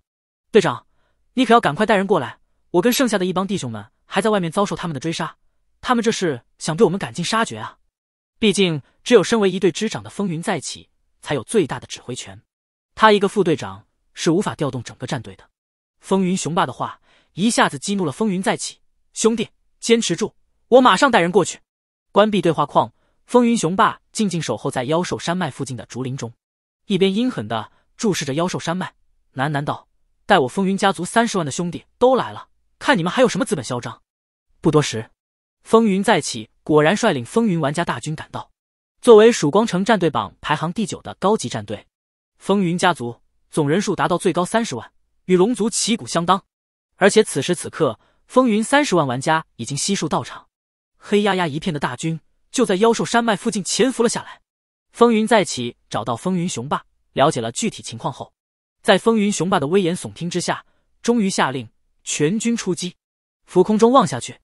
队长，你可要赶快带人过来，我跟剩下的一帮弟兄们还在外面遭受他们的追杀，他们这是想对我们赶尽杀绝啊！毕竟，只有身为一队之长的风云再起才有最大的指挥权。他一个副队长是无法调动整个战队的。风云雄霸的话一下子激怒了风云再起兄弟，坚持住，我马上带人过去。关闭对话框，风云雄霸静静守候在妖兽山脉附近的竹林中，一边阴狠的注视着妖兽山脉，喃喃道：“带我风云家族三十万的兄弟都来了，看你们还有什么资本嚣张。”不多时，风云再起。果然率领风云玩家大军赶到。作为曙光城战队榜排行第九的高级战队，风云家族总人数达到最高三十万，与龙族旗鼓相当。而且此时此刻，风云三十万玩家已经悉数到场，黑压压一片的大军就在妖兽山脉附近潜伏了下来。风云再起找到风云雄霸，了解了具体情况后，在风云雄霸的危言耸听之下，终于下令全军出击。浮空中望下去，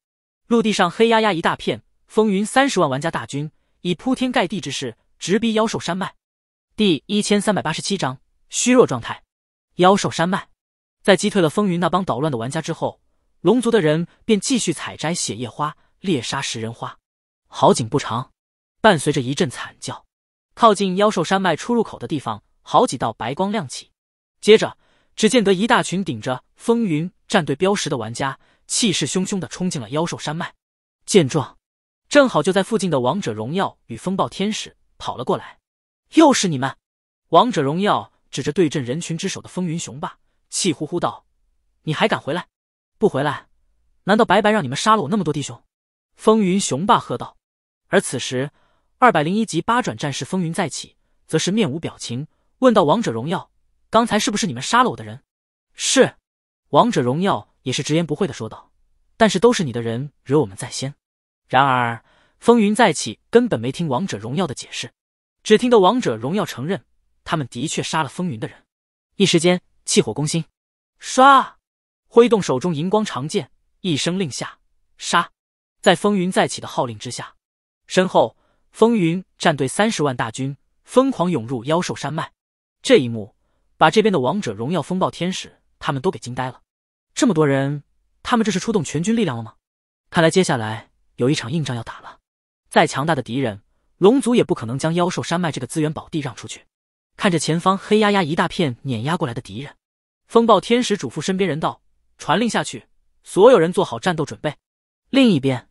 陆地上黑压压一大片。风云三十万玩家大军以铺天盖地之势直逼妖兽山脉。第一千三百八十七章虚弱状态。妖兽山脉，在击退了风云那帮捣乱的玩家之后，龙族的人便继续采摘血叶花，猎杀食人花。好景不长，伴随着一阵惨叫，靠近妖兽山脉出入口的地方，好几道白光亮起。接着，只见得一大群顶着风云战队标识的玩家，气势汹汹地冲进了妖兽山脉。见状。正好就在附近的《王者荣耀》与《风暴天使》跑了过来，又是你们！《王者荣耀》指着对阵人群之首的风云雄霸，气呼呼道：“你还敢回来？不回来，难道白白让你们杀了我那么多弟兄？”风云雄霸喝道。而此时，二百零一级八转战士风云再起，则是面无表情问道：“王者荣耀，刚才是不是你们杀了我的人？”是，《王者荣耀》也是直言不讳的说道：“但是都是你的人惹我们在先。”然而，风云再起根本没听王者荣耀的解释，只听得王者荣耀承认他们的确杀了风云的人。一时间，气火攻心，唰，挥动手中银光长剑，一声令下，杀！在风云再起的号令之下，身后风云战队三十万大军疯狂涌入妖兽山脉。这一幕把这边的王者荣耀风暴天使他们都给惊呆了。这么多人，他们这是出动全军力量了吗？看来接下来。有一场硬仗要打了，再强大的敌人，龙族也不可能将妖兽山脉这个资源宝地让出去。看着前方黑压压一大片碾压过来的敌人，风暴天使嘱咐身边人道：“传令下去，所有人做好战斗准备。”另一边，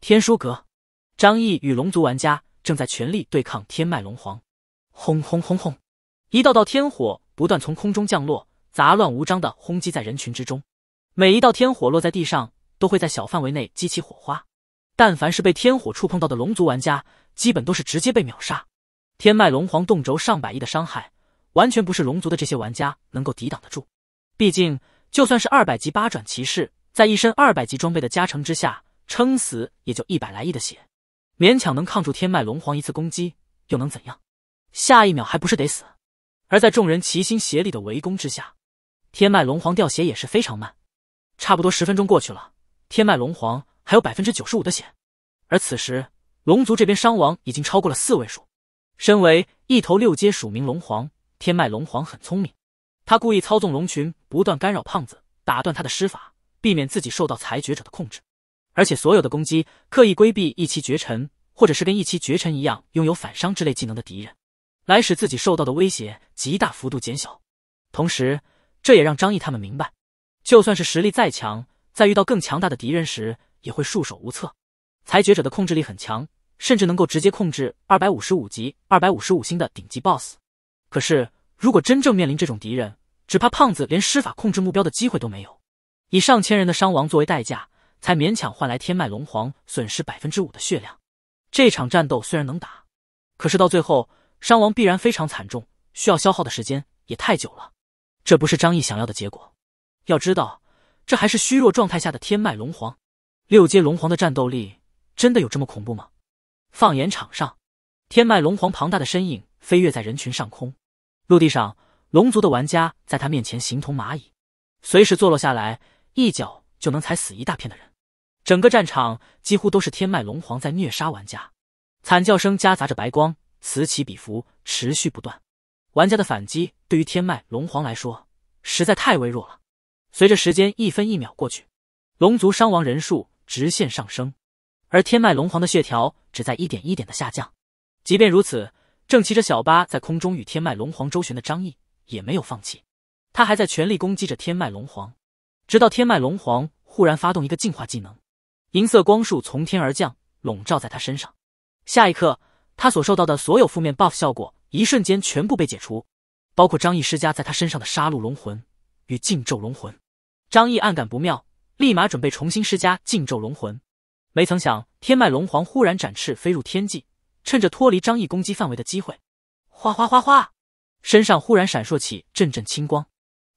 天书阁，张毅与龙族玩家正在全力对抗天脉龙皇。轰轰轰轰，一道道天火不断从空中降落，杂乱无章的轰击在人群之中。每一道天火落在地上，都会在小范围内激起火花。但凡是被天火触碰到的龙族玩家，基本都是直接被秒杀。天脉龙皇动轴上百亿的伤害，完全不是龙族的这些玩家能够抵挡得住。毕竟，就算是二百级八转骑士，在一身二百级装备的加成之下，撑死也就一百来亿的血，勉强能抗住天脉龙皇一次攻击，又能怎样？下一秒还不是得死？而在众人齐心协力的围攻之下，天脉龙皇掉血也是非常慢。差不多十分钟过去了，天脉龙皇。还有百分之九十五的血，而此时龙族这边伤亡已经超过了四位数。身为一头六阶署名龙皇，天脉龙皇很聪明，他故意操纵龙群不断干扰胖子，打断他的施法，避免自己受到裁决者的控制。而且所有的攻击刻意规避一骑绝尘，或者是跟一骑绝尘一样拥有反伤之类技能的敌人，来使自己受到的威胁极大幅度减小。同时，这也让张毅他们明白，就算是实力再强，在遇到更强大的敌人时。也会束手无策，裁决者的控制力很强，甚至能够直接控制二百五十五级、二百五十五星的顶级 BOSS。可是，如果真正面临这种敌人，只怕胖子连施法控制目标的机会都没有。以上千人的伤亡作为代价，才勉强换来天脉龙皇损失百分之五的血量。这场战斗虽然能打，可是到最后伤亡必然非常惨重，需要消耗的时间也太久了。这不是张毅想要的结果。要知道，这还是虚弱状态下的天脉龙皇。六阶龙皇的战斗力真的有这么恐怖吗？放眼场上，天脉龙皇庞大的身影飞跃在人群上空，陆地上龙族的玩家在他面前形同蚂蚁，随时坐落下来，一脚就能踩死一大片的人。整个战场几乎都是天脉龙皇在虐杀玩家，惨叫声夹杂着白光，此起彼伏，持续不断。玩家的反击对于天脉龙皇来说实在太微弱了。随着时间一分一秒过去，龙族伤亡人数。直线上升，而天脉龙皇的血条只在一点一点的下降。即便如此，正骑着小八在空中与天脉龙皇周旋的张毅也没有放弃，他还在全力攻击着天脉龙皇。直到天脉龙皇忽然发动一个进化技能，银色光束从天而降，笼罩在他身上。下一刻，他所受到的所有负面 buff 效果，一瞬间全部被解除，包括张毅施加在他身上的杀戮龙魂与禁咒龙魂。张毅暗感不妙。立马准备重新施加禁咒龙魂，没曾想天脉龙皇忽然展翅飞入天际，趁着脱离张毅攻击范围的机会，哗哗哗哗，身上忽然闪烁起阵阵青光。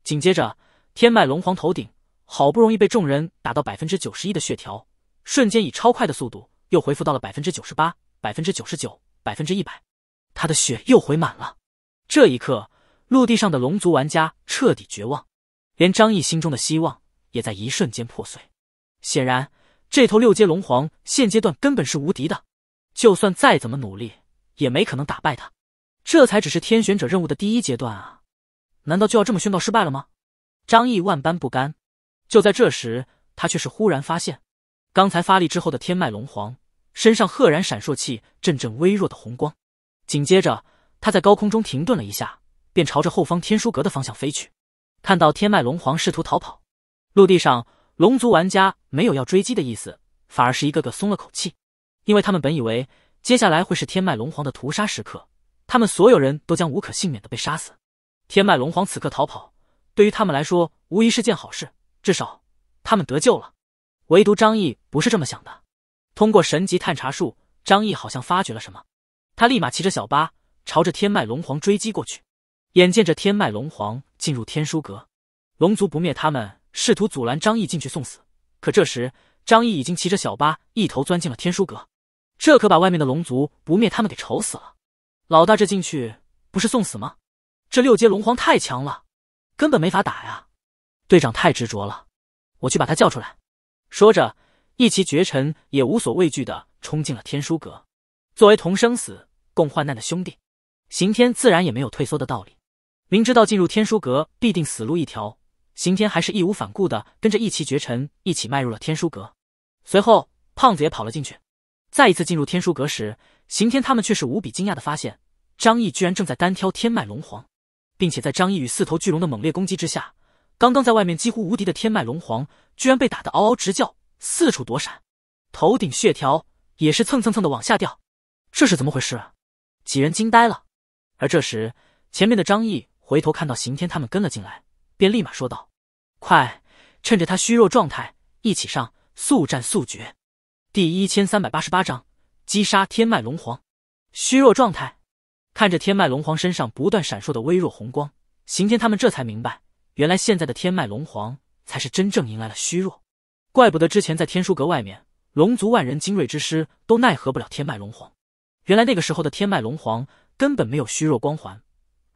紧接着，天脉龙皇头顶好不容易被众人打到百分之九十一的血条，瞬间以超快的速度又恢复到了百分之九十八、百分之九十九、百分之一百，他的血又回满了。这一刻，陆地上的龙族玩家彻底绝望，连张毅心中的希望。也在一瞬间破碎。显然，这头六阶龙皇现阶段根本是无敌的，就算再怎么努力，也没可能打败他。这才只是天选者任务的第一阶段啊！难道就要这么宣告失败了吗？张毅万般不甘。就在这时，他却是忽然发现，刚才发力之后的天脉龙皇身上赫然闪烁起阵阵微弱的红光。紧接着，他在高空中停顿了一下，便朝着后方天书阁的方向飞去。看到天脉龙皇试图逃跑。陆地上，龙族玩家没有要追击的意思，反而是一个个松了口气，因为他们本以为接下来会是天脉龙皇的屠杀时刻，他们所有人都将无可幸免的被杀死。天脉龙皇此刻逃跑，对于他们来说无疑是件好事，至少他们得救了。唯独张毅不是这么想的。通过神级探查术，张毅好像发觉了什么，他立马骑着小八朝着天脉龙皇追击过去。眼见着天脉龙皇进入天书阁，龙族不灭他们。试图阻拦张毅进去送死，可这时张毅已经骑着小八一头钻进了天书阁，这可把外面的龙族不灭他们给愁死了。老大这进去不是送死吗？这六阶龙皇太强了，根本没法打呀！队长太执着了，我去把他叫出来。说着一骑绝尘，也无所畏惧的冲进了天书阁。作为同生死共患难的兄弟，刑天自然也没有退缩的道理。明知道进入天书阁必定死路一条。刑天还是义无反顾的跟着一骑绝尘一起迈入了天书阁，随后胖子也跑了进去。再一次进入天书阁时，刑天他们却是无比惊讶的发现，张毅居然正在单挑天脉龙皇，并且在张毅与四头巨龙的猛烈攻击之下，刚刚在外面几乎无敌的天脉龙皇，居然被打得嗷嗷直叫，四处躲闪，头顶血条也是蹭蹭蹭的往下掉。这是怎么回事？几人惊呆了。而这时，前面的张毅回头看到刑天他们跟了进来。便立马说道：“快，趁着他虚弱状态，一起上，速战速决。”第一千三百八十八章击杀天脉龙皇。虚弱状态，看着天脉龙皇身上不断闪烁的微弱红光，刑天他们这才明白，原来现在的天脉龙皇才是真正迎来了虚弱。怪不得之前在天书阁外面，龙族万人精锐之师都奈何不了天脉龙皇，原来那个时候的天脉龙皇根本没有虚弱光环。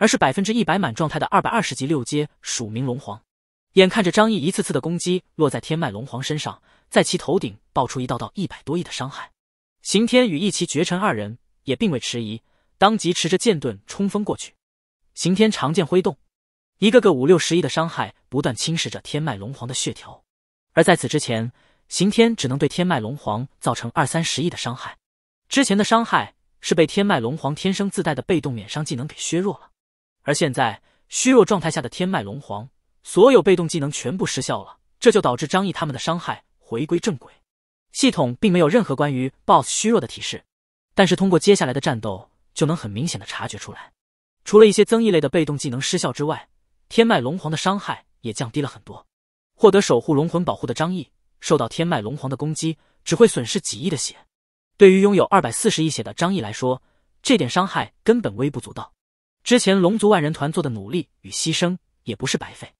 而是百分之一百满状态的二百二十级六阶署名龙皇，眼看着张毅一次次的攻击落在天脉龙皇身上，在其头顶爆出一道道一百多亿的伤害。刑天与一骑绝尘二人也并未迟疑，当即持着剑盾冲锋过去。刑天长剑挥动，一个个五六十亿的伤害不断侵蚀着天脉龙皇的血条。而在此之前，刑天只能对天脉龙皇造成二三十亿的伤害。之前的伤害是被天脉龙皇天生自带的被动免伤技能给削弱了。而现在，虚弱状态下的天脉龙皇，所有被动技能全部失效了，这就导致张毅他们的伤害回归正轨。系统并没有任何关于 BOSS 虚弱的提示，但是通过接下来的战斗就能很明显的察觉出来。除了一些增益类的被动技能失效之外，天脉龙皇的伤害也降低了很多。获得守护龙魂保护的张毅，受到天脉龙皇的攻击只会损失几亿的血。对于拥有二百四十亿血的张毅来说，这点伤害根本微不足道。之前龙族万人团做的努力与牺牲也不是白费，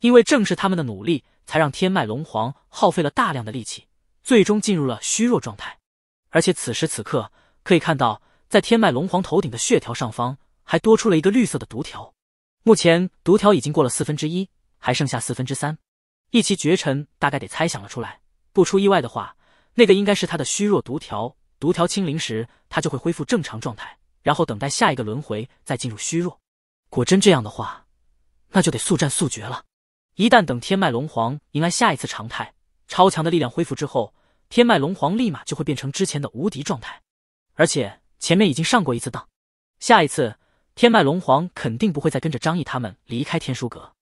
因为正是他们的努力，才让天脉龙皇耗费了大量的力气，最终进入了虚弱状态。而且此时此刻，可以看到在天脉龙皇头顶的血条上方，还多出了一个绿色的毒条。目前毒条已经过了四分之一，还剩下四分之三。一骑绝尘大概得猜想了出来，不出意外的话，那个应该是他的虚弱毒条。毒条清零时，他就会恢复正常状态。然后等待下一个轮回再进入虚弱。果真这样的话，那就得速战速决了。一旦等天脉龙皇迎来下一次常态，超强的力量恢复之后，天脉龙皇立马就会变成之前的无敌状态。而且前面已经上过一次当，下一次天脉龙皇肯定不会再跟着张毅他们离开天书阁，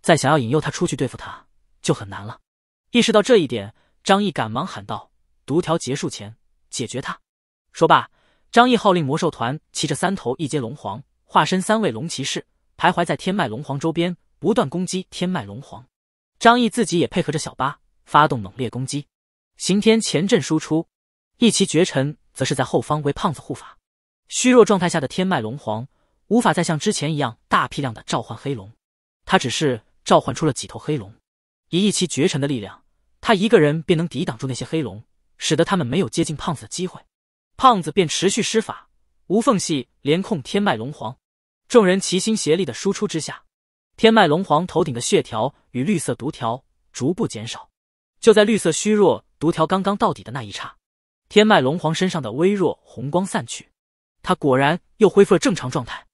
再想要引诱他出去对付他就很难了。意识到这一点，张毅赶忙喊道：“读条结束前解决他。”说罢。张毅号令魔兽团，骑着三头一阶龙皇，化身三位龙骑士，徘徊在天脉龙皇周边，不断攻击天脉龙皇。张毅自己也配合着小八，发动猛烈攻击。刑天前阵输出，一骑绝尘则是在后方为胖子护法。虚弱状态下的天脉龙皇，无法再像之前一样大批量的召唤黑龙，他只是召唤出了几头黑龙。以一骑绝尘的力量，他一个人便能抵挡住那些黑龙，使得他们没有接近胖子的机会。胖子便持续施法，无缝隙连控天脉龙皇。众人齐心协力的输出之下，天脉龙皇头顶的血条与绿色毒条逐步减少。就在绿色虚弱毒条刚刚到底的那一刹，天脉龙皇身上的微弱红光散去，他果然又恢复了正常状态。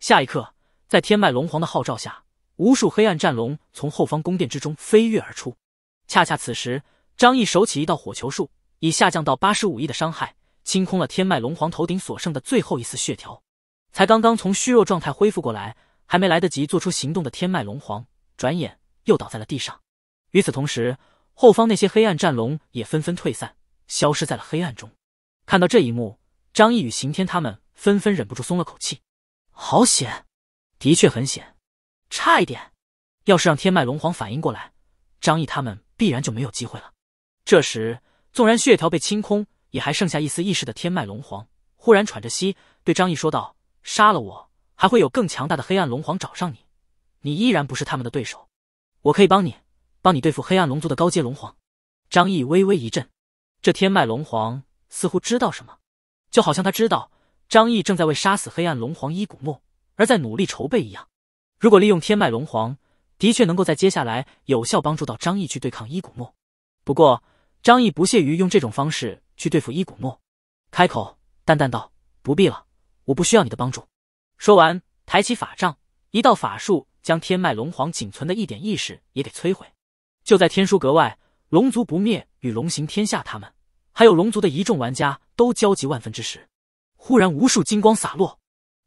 下一刻，在天脉龙皇的号召下，无数黑暗战龙从后方宫殿之中飞跃而出。恰恰此时，张毅手起一道火球术，已下降到八十五亿的伤害。清空了天脉龙皇头顶所剩的最后一丝血条，才刚刚从虚弱状态恢复过来，还没来得及做出行动的天脉龙皇，转眼又倒在了地上。与此同时，后方那些黑暗战龙也纷纷退散，消失在了黑暗中。看到这一幕，张毅与刑天他们纷纷忍不住松了口气，好险，的确很险，差一点，要是让天脉龙皇反应过来，张毅他们必然就没有机会了。这时，纵然血条被清空。也还剩下一丝意识的天脉龙皇忽然喘着息，对张毅说道：“杀了我，还会有更强大的黑暗龙皇找上你，你依然不是他们的对手。我可以帮你，帮你对付黑暗龙族的高阶龙皇。”张毅微微一震，这天脉龙皇似乎知道什么，就好像他知道张毅正在为杀死黑暗龙皇伊古诺而在努力筹备一样。如果利用天脉龙皇，的确能够在接下来有效帮助到张毅去对抗伊古诺。不过，张毅不屑于用这种方式。去对付伊古诺，开口淡淡道：“不必了，我不需要你的帮助。”说完，抬起法杖，一道法术将天脉龙皇仅存的一点意识也给摧毁。就在天书阁外，龙族不灭与龙行天下他们，还有龙族的一众玩家都焦急万分之时，忽然无数金光洒落。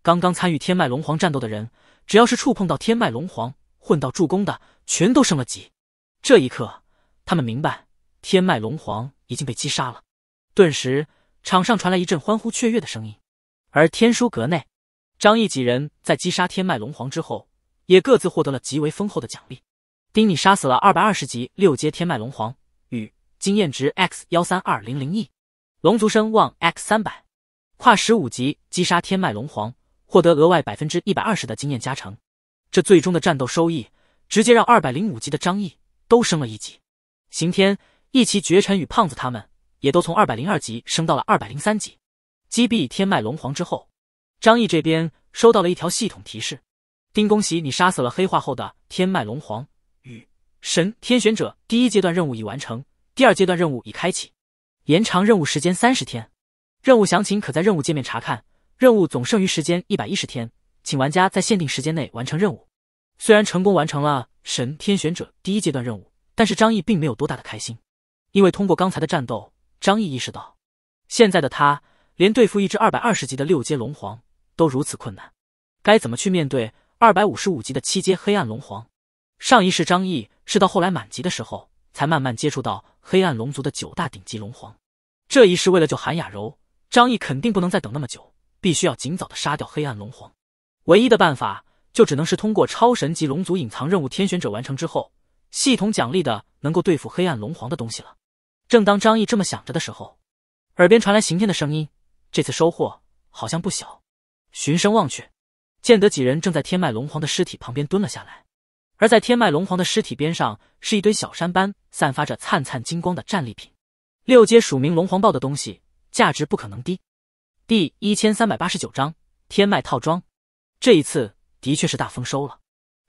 刚刚参与天脉龙皇战斗的人，只要是触碰到天脉龙皇，混到助攻的，全都升了级。这一刻，他们明白天脉龙皇已经被击杀了。顿时，场上传来一阵欢呼雀跃的声音。而天书阁内，张毅几人在击杀天脉龙皇之后，也各自获得了极为丰厚的奖励。丁你杀死了二百二十级六阶天脉龙皇，与经验值 x 幺三二零零亿，龙族声望 x 三百，跨十五级击杀天脉龙皇，获得额外百分之一百二十的经验加成。这最终的战斗收益，直接让二百零五级的张毅都升了一级。刑天一骑绝尘与胖子他们。也都从二百零二级升到了二百零三级。击毙天脉龙皇之后，张毅这边收到了一条系统提示：“丁恭喜你杀死了黑化后的天脉龙皇与神天选者，第一阶段任务已完成，第二阶段任务已开启，延长任务时间三十天。任务详情可在任务界面查看，任务总剩余时间一百一十天，请玩家在限定时间内完成任务。”虽然成功完成了神天选者第一阶段任务，但是张毅并没有多大的开心，因为通过刚才的战斗。张毅意识到，现在的他连对付一只二百二十级的六阶龙皇都如此困难，该怎么去面对二百五十五级的七阶黑暗龙皇？上一世张毅是到后来满级的时候，才慢慢接触到黑暗龙族的九大顶级龙皇。这一世为了救韩雅柔，张毅肯定不能再等那么久，必须要尽早的杀掉黑暗龙皇。唯一的办法，就只能是通过超神级龙族隐藏任务天选者完成之后，系统奖励的能够对付黑暗龙皇的东西了。正当张毅这么想着的时候，耳边传来刑天的声音：“这次收获好像不小。”循声望去，见得几人正在天脉龙皇的尸体旁边蹲了下来，而在天脉龙皇的尸体边上是一堆小山般、散发着灿灿金光的战利品。六阶署名龙皇豹的东西，价值不可能低。第一千三百八十九章天脉套装。这一次的确是大丰收了。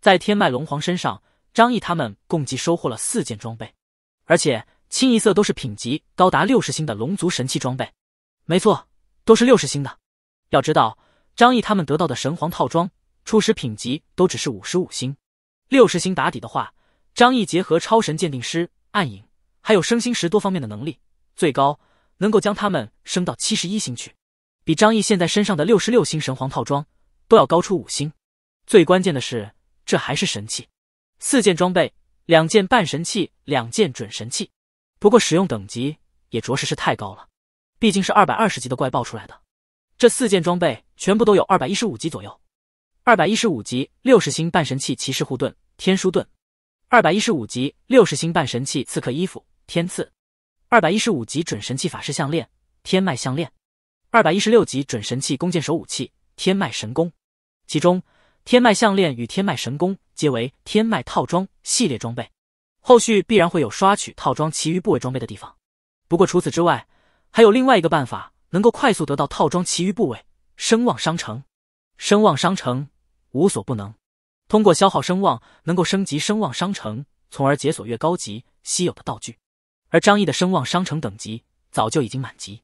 在天脉龙皇身上，张毅他们共计收获了四件装备，而且。清一色都是品级高达六十星的龙族神器装备，没错，都是六十星的。要知道，张毅他们得到的神皇套装初始品级都只是五十五星，六十星打底的话，张毅结合超神鉴定师、暗影还有升星石多方面的能力，最高能够将他们升到七十一星去，比张毅现在身上的六十六星神皇套装都要高出五星。最关键的是，这还是神器，四件装备，两件半神器，两件准神器。不过使用等级也着实是太高了，毕竟是二百二十级的怪爆出来的。这四件装备全部都有二百一十五级左右。二百一十五级六十星半神器骑士护盾天书盾，二百一十五级六十星半神器刺客衣服天赐，二百一十五级准神器法师项链天脉项链，二百一十六级准神器弓箭手武器天脉神弓。其中天脉项链与天脉神弓皆为天脉套装系列装备。后续必然会有刷取套装其余部位装备的地方，不过除此之外，还有另外一个办法能够快速得到套装其余部位。声望商城，声望商城无所不能，通过消耗声望能够升级声望商城，从而解锁越高级、稀有的道具。而张毅的声望商城等级早就已经满级，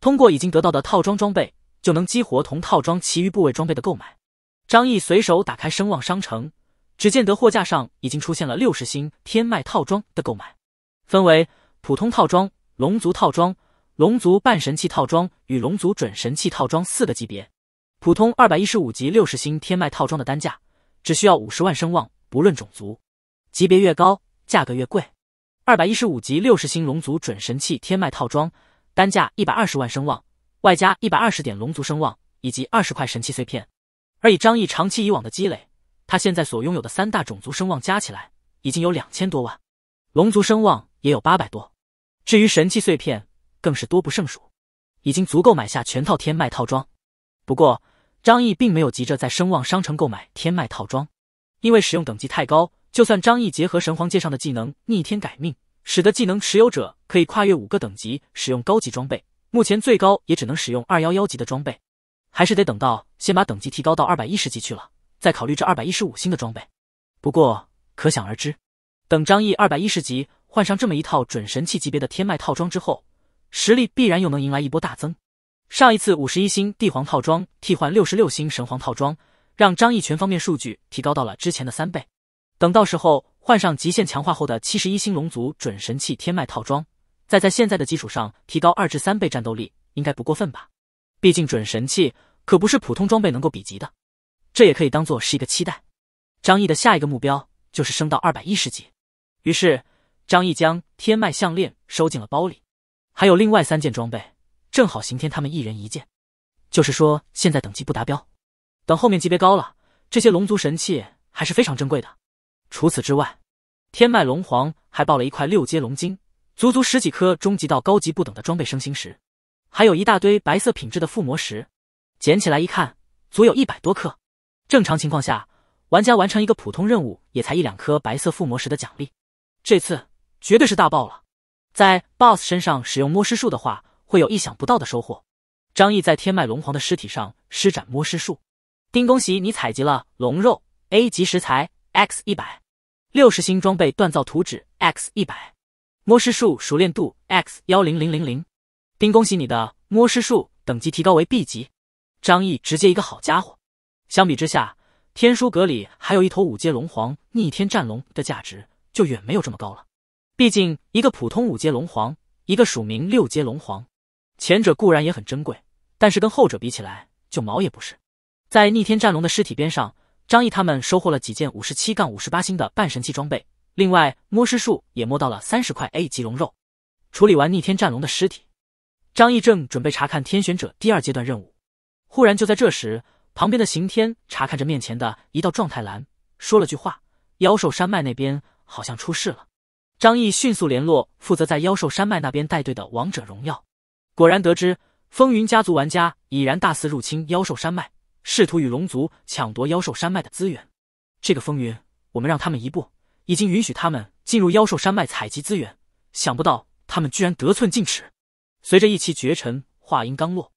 通过已经得到的套装装备就能激活同套装其余部位装备的购买。张毅随手打开声望商城。只见得货架上已经出现了六十星天脉套装的购买，分为普通套装、龙族套装、龙族半神器套装与龙族准神器套装四个级别。普通二百一十五级六十星天脉套装的单价只需要五十万声望，不论种族。级别越高，价格越贵。二百一十五级六十星龙族准神器天脉套装，单价一百二十万声望，外加一百二十点龙族声望以及二十块神器碎片。而以张毅长期以往的积累。他现在所拥有的三大种族声望加起来已经有两千多万，龙族声望也有八百多，至于神器碎片更是多不胜数，已经足够买下全套天脉套装。不过，张毅并没有急着在声望商城购买天脉套装，因为使用等级太高，就算张毅结合神皇界上的技能逆天改命，使得技能持有者可以跨越五个等级使用高级装备，目前最高也只能使用二幺幺级的装备，还是得等到先把等级提高到二百一十级去了。再考虑这二百一十五星的装备，不过可想而知，等张毅二百一十级换上这么一套准神器级别的天脉套装之后，实力必然又能迎来一波大增。上一次五十一星帝皇套装替换六十六星神皇套装，让张毅全方面数据提高到了之前的三倍。等到时候换上极限强化后的七十一星龙族准神器天脉套装，再在现在的基础上提高二至三倍战斗力，应该不过分吧？毕竟准神器可不是普通装备能够比及的。这也可以当做是一个期待，张毅的下一个目标就是升到二百一十级。于是张毅将天脉项链收进了包里，还有另外三件装备，正好刑天他们一人一件。就是说现在等级不达标，等后面级别高了，这些龙族神器还是非常珍贵的。除此之外，天脉龙皇还爆了一块六阶龙晶，足足十几颗中级到高级不等的装备升星石，还有一大堆白色品质的附魔石，捡起来一看，足有一百多克。正常情况下，玩家完成一个普通任务也才一两颗白色附魔石的奖励，这次绝对是大爆了。在 BOSS 身上使用摸尸术的话，会有意想不到的收获。张毅在天脉龙皇的尸体上施展摸尸术，丁恭喜你采集了龙肉 A 级食材 x 一百，六十星装备锻造图纸 x 一百，摸尸术熟练度 x 幺零零零零。丁恭喜你的摸尸术等级提高为 B 级。张毅直接一个好家伙。相比之下，天书阁里还有一头五阶龙皇逆天战龙的价值就远没有这么高了。毕竟一个普通五阶龙皇，一个署名六阶龙皇，前者固然也很珍贵，但是跟后者比起来就毛也不是。在逆天战龙的尸体边上，张毅他们收获了几件五十七杠五十八星的半神器装备，另外摸尸术也摸到了三十块 A 级龙肉。处理完逆天战龙的尸体，张毅正准备查看天选者第二阶段任务，忽然就在这时。旁边的刑天查看着面前的一道状态栏，说了句话：“妖兽山脉那边好像出事了。”张毅迅速联络负责在妖兽山脉那边带队的《王者荣耀》，果然得知风云家族玩家已然大肆入侵妖兽山脉，试图与龙族抢夺妖兽山脉的资源。这个风云，我们让他们一步已经允许他们进入妖兽山脉采集资源，想不到他们居然得寸进尺。随着一骑绝尘，话音刚落，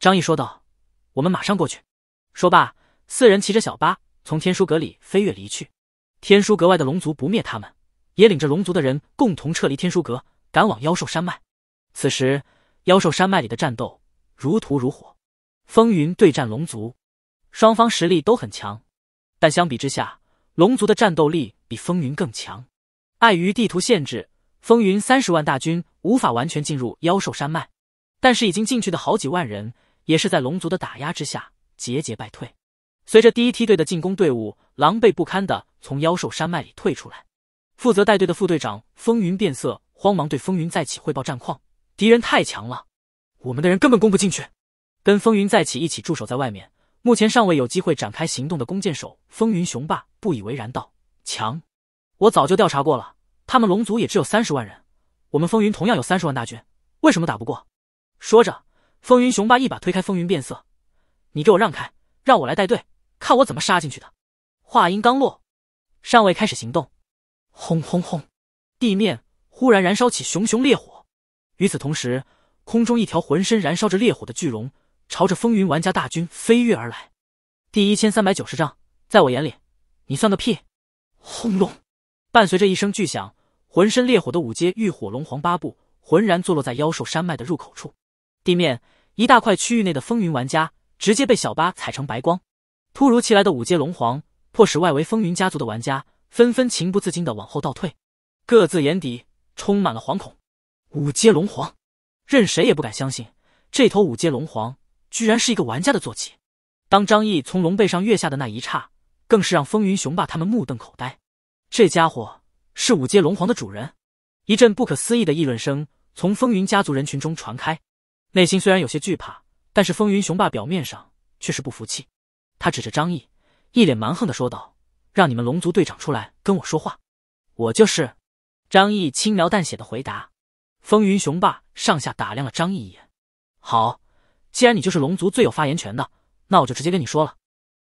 张毅说道：“我们马上过去。”说罢，四人骑着小八从天书阁里飞跃离去。天书阁外的龙族不灭，他们也领着龙族的人共同撤离天书阁，赶往妖兽山脉。此时，妖兽山脉里的战斗如图如火。风云对战龙族，双方实力都很强，但相比之下，龙族的战斗力比风云更强。碍于地图限制，风云三十万大军无法完全进入妖兽山脉，但是已经进去的好几万人，也是在龙族的打压之下。节节败退，随着第一梯队的进攻队伍狼狈不堪地从妖兽山脉里退出来，负责带队的副队长风云变色，慌忙对风云再起汇报战况：敌人太强了，我们的人根本攻不进去。跟风云再起一起驻守在外面，目前尚未有机会展开行动的弓箭手风云雄霸不以为然道：“强，我早就调查过了，他们龙族也只有三十万人，我们风云同样有三十万大军，为什么打不过？”说着，风云雄霸一把推开风云变色。你给我让开，让我来带队，看我怎么杀进去的。话音刚落，尚未开始行动，轰轰轰，地面忽然燃烧起熊熊烈火。与此同时，空中一条浑身燃烧着烈火的巨龙朝着风云玩家大军飞跃而来。第一千三百九十章，在我眼里，你算个屁！轰隆，伴随着一声巨响，浑身烈火的五阶御火龙皇八部浑然坐落在妖兽山脉的入口处。地面一大块区域内的风云玩家。直接被小八踩成白光，突如其来的五阶龙皇，迫使外围风云家族的玩家纷纷情不自禁的往后倒退，各自眼底充满了惶恐。五阶龙皇，任谁也不敢相信，这头五阶龙皇居然是一个玩家的坐骑。当张毅从龙背上跃下的那一刹，更是让风云雄霸他们目瞪口呆。这家伙是五阶龙皇的主人？一阵不可思议的议论声从风云家族人群中传开，内心虽然有些惧怕。但是风云雄霸表面上却是不服气，他指着张毅，一脸蛮横的说道：“让你们龙族队长出来跟我说话。”我就是。”张毅轻描淡写的回答。风云雄霸上下打量了张毅一眼：“好，既然你就是龙族最有发言权的，那我就直接跟你说了。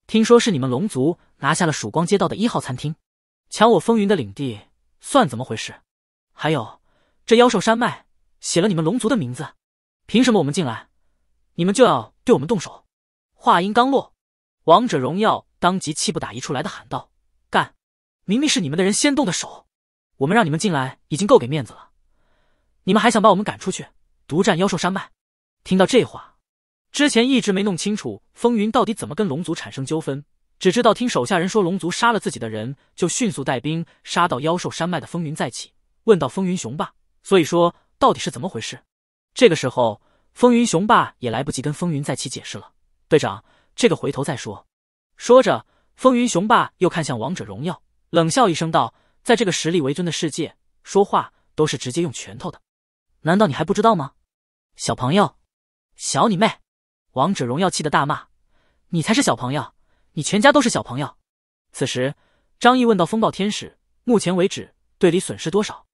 听说是你们龙族拿下了曙光街道的一号餐厅，抢我风云的领地，算怎么回事？还有这妖兽山脉写了你们龙族的名字，凭什么我们进来？”你们就要对我们动手？话音刚落，王者荣耀当即气不打一处来的喊道：“干！明明是你们的人先动的手，我们让你们进来已经够给面子了，你们还想把我们赶出去，独占妖兽山脉？”听到这话，之前一直没弄清楚风云到底怎么跟龙族产生纠纷，只知道听手下人说龙族杀了自己的人，就迅速带兵杀到妖兽山脉的风云再起，问道：“风云雄霸，所以说到底是怎么回事？”这个时候。风云雄霸也来不及跟风云再起解释了，队长，这个回头再说。说着，风云雄霸又看向王者荣耀，冷笑一声道：“在这个实力为尊的世界，说话都是直接用拳头的，难道你还不知道吗？”小朋友，小你妹！王者荣耀气得大骂：“你才是小朋友，你全家都是小朋友！”此时，张毅问道：“风暴天使，目前为止队里损失多少？”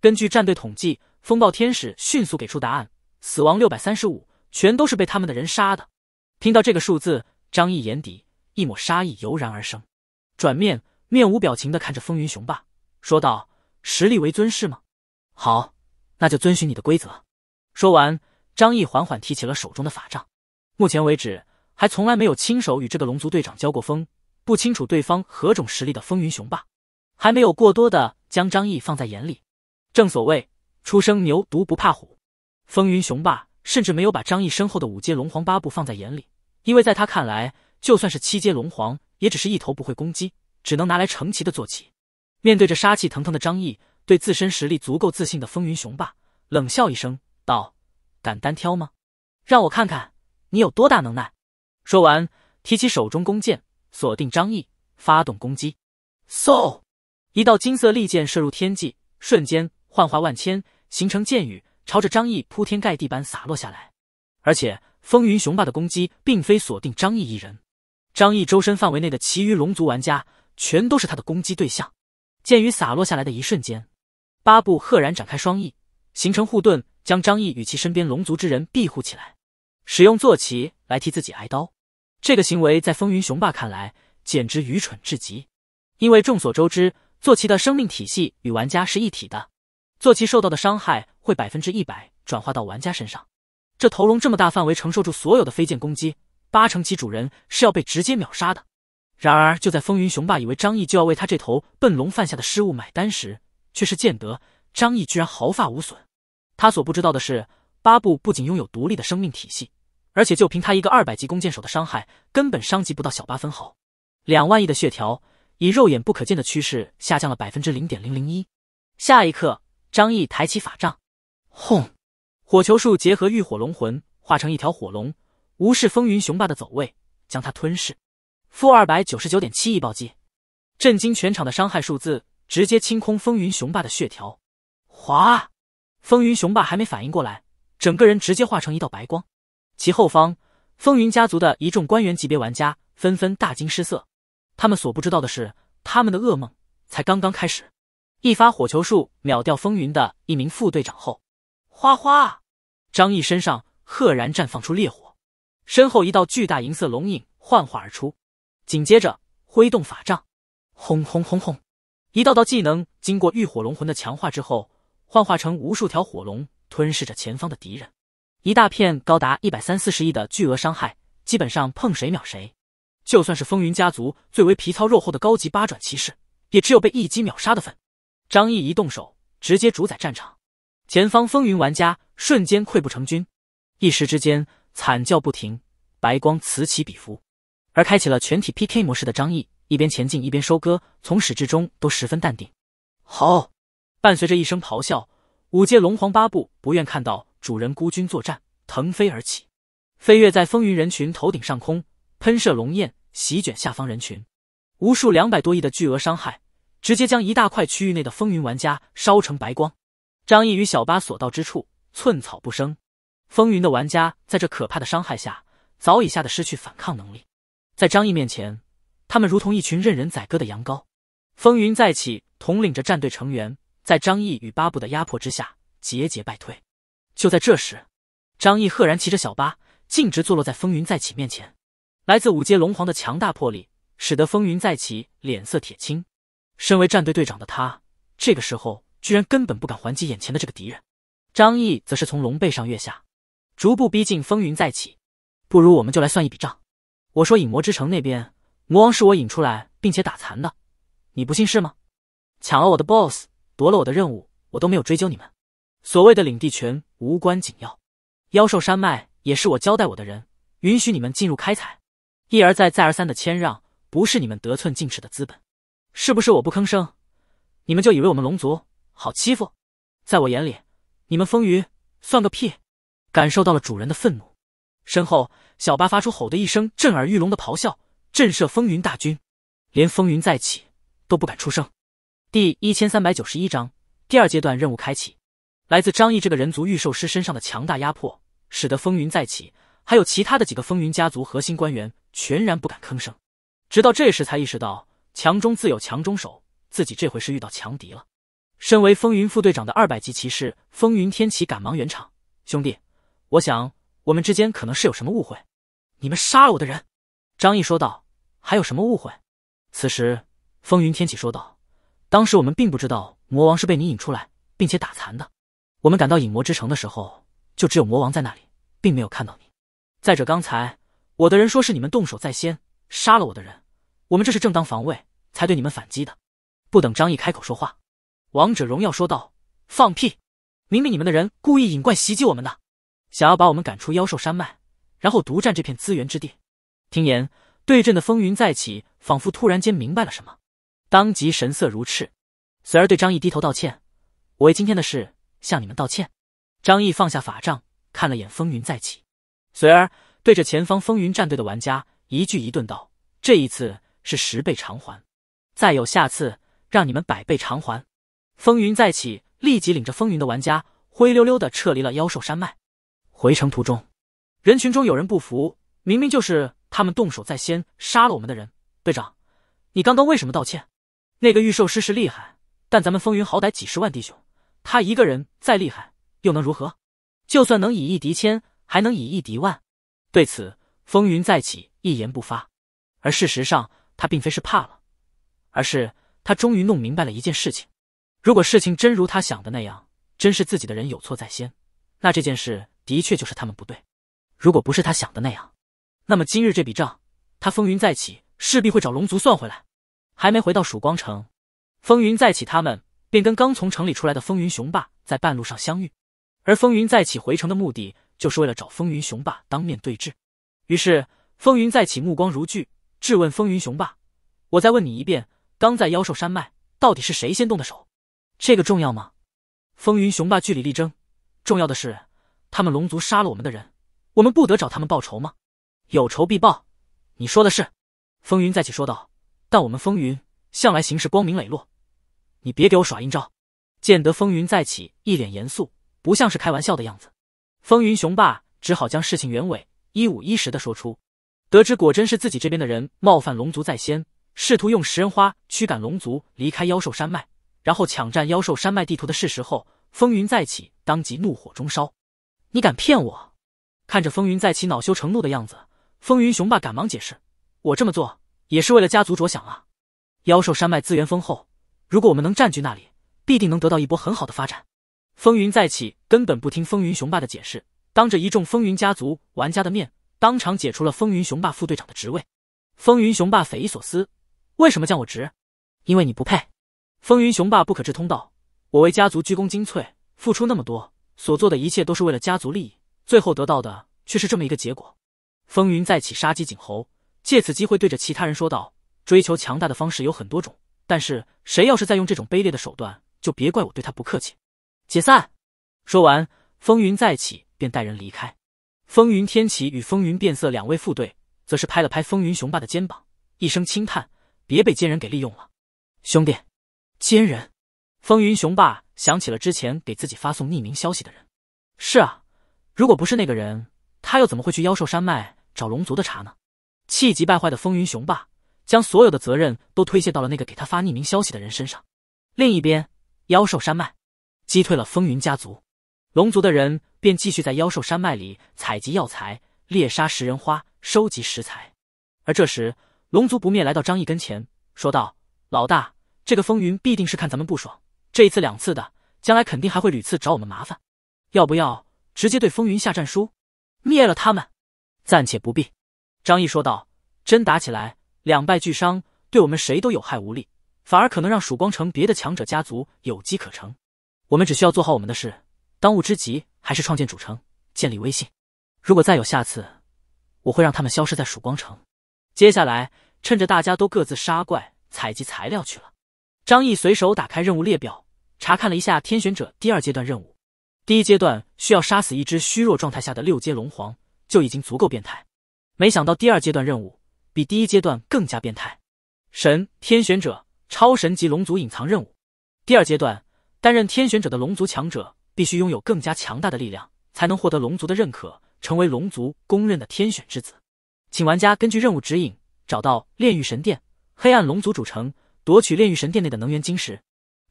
根据战队统计，风暴天使迅速给出答案。死亡六百三十五，全都是被他们的人杀的。听到这个数字，张毅眼底一抹杀意油然而生，转面面无表情的看着风云雄霸，说道：“实力为尊是吗？好，那就遵循你的规则。”说完，张毅缓缓提起了手中的法杖。目前为止，还从来没有亲手与这个龙族队长交过锋，不清楚对方何种实力的风云雄霸，还没有过多的将张毅放在眼里。正所谓，初生牛犊不怕虎。风云雄霸甚至没有把张毅身后的五阶龙皇八部放在眼里，因为在他看来，就算是七阶龙皇，也只是一头不会攻击，只能拿来成骑的坐骑。面对着杀气腾腾的张毅，对自身实力足够自信的风云雄霸冷笑一声，道：“敢单挑吗？让我看看你有多大能耐。”说完，提起手中弓箭，锁定张毅，发动攻击。嗖！一道金色利箭射入天际，瞬间幻化万千，形成箭雨。朝着张毅铺天盖地般洒落下来，而且风云雄霸的攻击并非锁定张毅一人，张毅周身范围内的其余龙族玩家全都是他的攻击对象。鉴于洒落下来的一瞬间，八步赫然展开双翼，形成护盾，将张毅与其身边龙族之人庇护起来，使用坐骑来替自己挨刀。这个行为在风云雄霸看来简直愚蠢至极，因为众所周知，坐骑的生命体系与玩家是一体的，坐骑受到的伤害。会百分之一百转化到玩家身上。这头龙这么大范围承受住所有的飞剑攻击，八成其主人是要被直接秒杀的。然而，就在风云雄霸以为张毅就要为他这头笨龙犯下的失误买单时，却是见得张毅居然毫发无损。他所不知道的是，八部不仅拥有独立的生命体系，而且就凭他一个二百级弓箭手的伤害，根本伤及不到小八分毫。两万亿的血条以肉眼不可见的趋势下降了百分之零点零零一。下一刻，张毅抬起法杖。轰！火球术结合浴火龙魂，化成一条火龙，无视风云雄霸的走位，将他吞噬。负二百九十九点七亿暴击，震惊全场的伤害数字直接清空风云雄霸的血条。哗！风云雄霸还没反应过来，整个人直接化成一道白光。其后方，风云家族的一众官员级别玩家纷纷大惊失色。他们所不知道的是，他们的噩梦才刚刚开始。一发火球术秒掉风云的一名副队长后。花花！张毅身上赫然绽放出烈火，身后一道巨大银色龙影幻化而出，紧接着挥动法杖，轰轰轰轰！一道道技能经过浴火龙魂的强化之后，幻化成无数条火龙，吞噬着前方的敌人。一大片高达一百三四十亿的巨额伤害，基本上碰谁秒谁。就算是风云家族最为皮糙肉厚的高级八转骑士，也只有被一击秒杀的份。张毅一动手，直接主宰战场。前方风云玩家瞬间溃不成军，一时之间惨叫不停，白光此起彼伏。而开启了全体 PK 模式的张毅一边前进一边收割，从始至终都十分淡定。好，伴随着一声咆哮，五阶龙皇八部不愿看到主人孤军作战，腾飞而起，飞跃在风云人群头顶上空，喷射龙焰，席卷下方人群，无数两百多亿的巨额伤害，直接将一大块区域内的风云玩家烧成白光。张毅与小八所到之处，寸草不生。风云的玩家在这可怕的伤害下，早已吓得失去反抗能力，在张毅面前，他们如同一群任人宰割的羊羔。风云再起统领着战队成员，在张毅与八部的压迫之下，节节败退。就在这时，张毅赫然骑着小八，径直坐落在风云再起面前。来自五阶龙皇的强大魄力，使得风云再起脸色铁青。身为战队队长的他，这个时候。居然根本不敢还击眼前的这个敌人，张毅则是从龙背上跃下，逐步逼近。风云再起，不如我们就来算一笔账。我说，影魔之城那边，魔王是我引出来并且打残的，你不信是吗？抢了我的 BOSS，夺了我的任务，我都没有追究你们。所谓的领地权无关紧要，妖兽山脉也是我交代我的人允许你们进入开采。一而再，再而三的谦让，不是你们得寸进尺的资本，是不是？我不吭声，你们就以为我们龙族？好欺负，在我眼里，你们风云算个屁！感受到了主人的愤怒，身后小八发出吼的一声震耳欲聋的咆哮，震慑风云大军，连风云再起都不敢出声。第一千三百九十一章第二阶段任务开启，来自张毅这个人族御兽师身上的强大压迫，使得风云再起还有其他的几个风云家族核心官员全然不敢吭声。直到这时，才意识到强中自有强中手，自己这回是遇到强敌了。身为风云副队长的二百级骑士风云天启赶忙圆场：“兄弟，我想我们之间可能是有什么误会。”“你们杀了我的人！”张毅说道。“还有什么误会？”此时，风云天启说道：“当时我们并不知道魔王是被你引出来并且打残的。我们赶到影魔之城的时候，就只有魔王在那里，并没有看到你。再者，刚才我的人说是你们动手在先，杀了我的人，我们这是正当防卫，才对你们反击的。”不等张毅开口说话。王者荣耀说道：“放屁！明明你们的人故意引怪袭击我们的，想要把我们赶出妖兽山脉，然后独占这片资源之地。”听言，对阵的风云再起，仿佛突然间明白了什么，当即神色如赤，随而对张毅低头道歉：“我为今天的事向你们道歉。”张毅放下法杖，看了眼风云再起，随而对着前方风云战队的玩家一句一顿道：“这一次是十倍偿还，再有下次让你们百倍偿还。”风云再起，立即领着风云的玩家灰溜溜的撤离了妖兽山脉。回城途中，人群中有人不服，明明就是他们动手在先，杀了我们的人。队长，你刚刚为什么道歉？那个御兽师是厉害，但咱们风云好歹几十万弟兄，他一个人再厉害又能如何？就算能以一敌千，还能以一敌万？对此，风云再起一言不发。而事实上，他并非是怕了，而是他终于弄明白了一件事情。如果事情真如他想的那样，真是自己的人有错在先，那这件事的确就是他们不对。如果不是他想的那样，那么今日这笔账，他风云再起势必会找龙族算回来。还没回到曙光城，风云再起他们便跟刚从城里出来的风云雄霸在半路上相遇，而风云再起回城的目的就是为了找风云雄霸当面对质。于是风云再起目光如炬，质问风云雄霸：“我再问你一遍，刚在妖兽山脉到底是谁先动的手？”这个重要吗？风云雄霸据理力争。重要的是，他们龙族杀了我们的人，我们不得找他们报仇吗？有仇必报，你说的是？风云再起说道。但我们风云向来行事光明磊落，你别给我耍阴招。见得风云再起一脸严肃，不像是开玩笑的样子。风云雄霸只好将事情原委一五一十的说出。得知果真是自己这边的人冒犯龙族在先，试图用食人花驱赶龙族离开妖兽山脉。然后抢占妖兽山脉地图的事实后，风云再起当即怒火中烧。你敢骗我？看着风云再起恼羞成怒的样子，风云雄霸赶忙解释：“我这么做也是为了家族着想啊！妖兽山脉资源丰厚，如果我们能占据那里，必定能得到一波很好的发展。”风云再起根本不听风云雄霸的解释，当着一众风云家族玩家的面，当场解除了风云雄霸副队长的职位。风云雄霸匪夷所思：“为什么降我职？因为你不配。”风云雄霸不可知通道，我为家族鞠躬尽瘁，付出那么多，所做的一切都是为了家族利益，最后得到的却是这么一个结果。风云再起，杀鸡儆猴，借此机会对着其他人说道：“追求强大的方式有很多种，但是谁要是再用这种卑劣的手段，就别怪我对他不客气。”解散。说完，风云再起便带人离开。风云天启与风云变色两位副队，则是拍了拍风云雄霸的肩膀，一声轻叹：“别被奸人给利用了，兄弟。”奸人，风云雄霸想起了之前给自己发送匿名消息的人。是啊，如果不是那个人，他又怎么会去妖兽山脉找龙族的茬呢？气急败坏的风云雄霸将所有的责任都推卸到了那个给他发匿名消息的人身上。另一边，妖兽山脉击退了风云家族，龙族的人便继续在妖兽山脉里采集药材、猎杀食人花、收集食材。而这时，龙族不灭来到张毅跟前，说道：“老大。”这个风云必定是看咱们不爽，这一次两次的，将来肯定还会屡次找我们麻烦。要不要直接对风云下战书，灭了他们？暂且不必。张毅说道：“真打起来，两败俱伤，对我们谁都有害无利，反而可能让曙光城别的强者家族有机可乘。我们只需要做好我们的事，当务之急还是创建主城，建立威信。如果再有下次，我会让他们消失在曙光城。接下来，趁着大家都各自杀怪、采集材料去了。”张毅随手打开任务列表，查看了一下天选者第二阶段任务。第一阶段需要杀死一只虚弱状态下的六阶龙皇，就已经足够变态。没想到第二阶段任务比第一阶段更加变态。神天选者，超神级龙族隐藏任务。第二阶段，担任天选者的龙族强者必须拥有更加强大的力量，才能获得龙族的认可，成为龙族公认的天选之子。请玩家根据任务指引，找到炼狱神殿，黑暗龙族主城。夺取炼狱神殿内的能源晶石，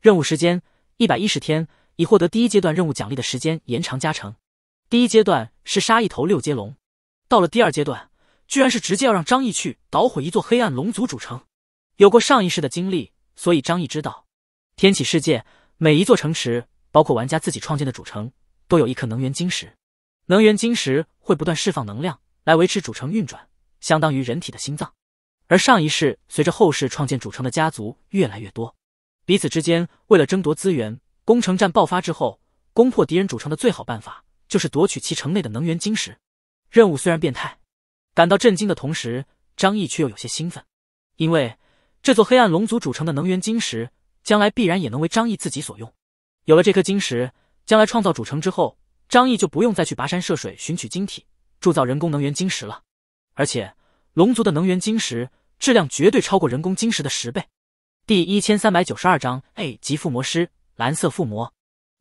任务时间一百一十天。已获得第一阶段任务奖励的时间延长加成。第一阶段是杀一头六阶龙，到了第二阶段，居然是直接要让张毅去捣毁一座黑暗龙族主城。有过上一世的经历，所以张毅知道，天启世界每一座城池，包括玩家自己创建的主城，都有一颗能源晶石。能源晶石会不断释放能量来维持主城运转，相当于人体的心脏。而上一世，随着后世创建主城的家族越来越多，彼此之间为了争夺资源，攻城战爆发之后，攻破敌人主城的最好办法就是夺取其城内的能源晶石。任务虽然变态，感到震惊的同时，张毅却又有些兴奋，因为这座黑暗龙族主城的能源晶石，将来必然也能为张毅自己所用。有了这颗晶石，将来创造主城之后，张毅就不用再去跋山涉水寻取晶体，铸造人工能源晶石了。而且，龙族的能源晶石。质量绝对超过人工晶石的十倍。第一千三百九十二章 A 级附魔师，蓝色附魔。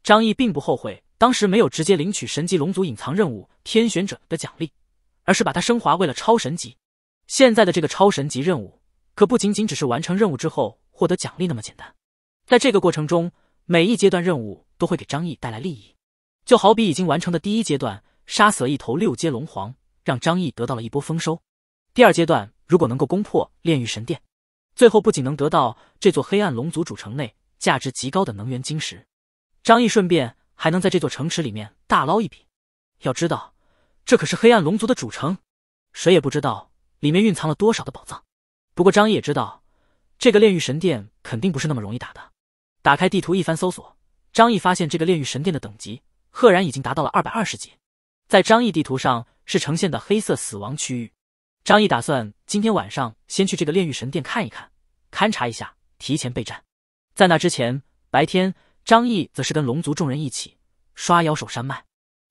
张毅并不后悔当时没有直接领取神级龙族隐藏任务“天选者”的奖励，而是把它升华为了超神级。现在的这个超神级任务，可不仅仅只是完成任务之后获得奖励那么简单，在这个过程中，每一阶段任务都会给张毅带来利益。就好比已经完成的第一阶段，杀死了一头六阶龙皇，让张毅得到了一波丰收。第二阶段。如果能够攻破炼狱神殿，最后不仅能得到这座黑暗龙族主城内价值极高的能源晶石，张毅顺便还能在这座城池里面大捞一笔。要知道，这可是黑暗龙族的主城，谁也不知道里面蕴藏了多少的宝藏。不过张毅也知道，这个炼狱神殿肯定不是那么容易打的。打开地图一番搜索，张毅发现这个炼狱神殿的等级赫然已经达到了二百二十级，在张毅地图上是呈现的黑色死亡区域。张毅打算今天晚上先去这个炼狱神殿看一看，勘察一下，提前备战。在那之前，白天张毅则是跟龙族众人一起刷妖兽山脉。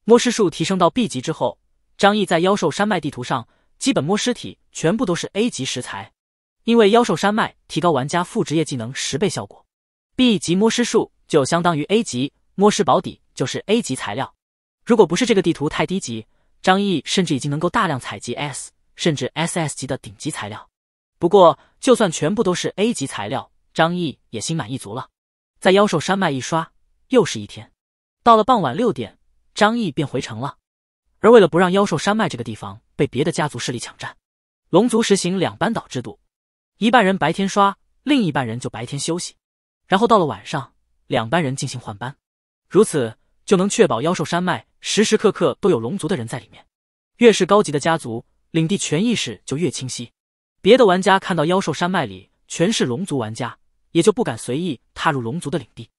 摸尸术提升到 B 级之后，张毅在妖兽山脉地图上基本摸尸体全部都是 A 级食材。因为妖兽山脉提高玩家副职业技能十倍效果，B 级摸尸术就相当于 A 级摸尸，保底就是 A 级材料。如果不是这个地图太低级，张毅甚至已经能够大量采集 S。甚至 SS 级的顶级材料，不过就算全部都是 A 级材料，张毅也心满意足了。在妖兽山脉一刷，又是一天。到了傍晚六点，张毅便回城了。而为了不让妖兽山脉这个地方被别的家族势力抢占，龙族实行两班倒制度，一半人白天刷，另一半人就白天休息，然后到了晚上，两班人进行换班，如此就能确保妖兽山脉时时刻刻都有龙族的人在里面。越是高级的家族。领地权意识就越清晰，别的玩家看到妖兽山脉里全是龙族玩家，也就不敢随意踏入龙族的领地。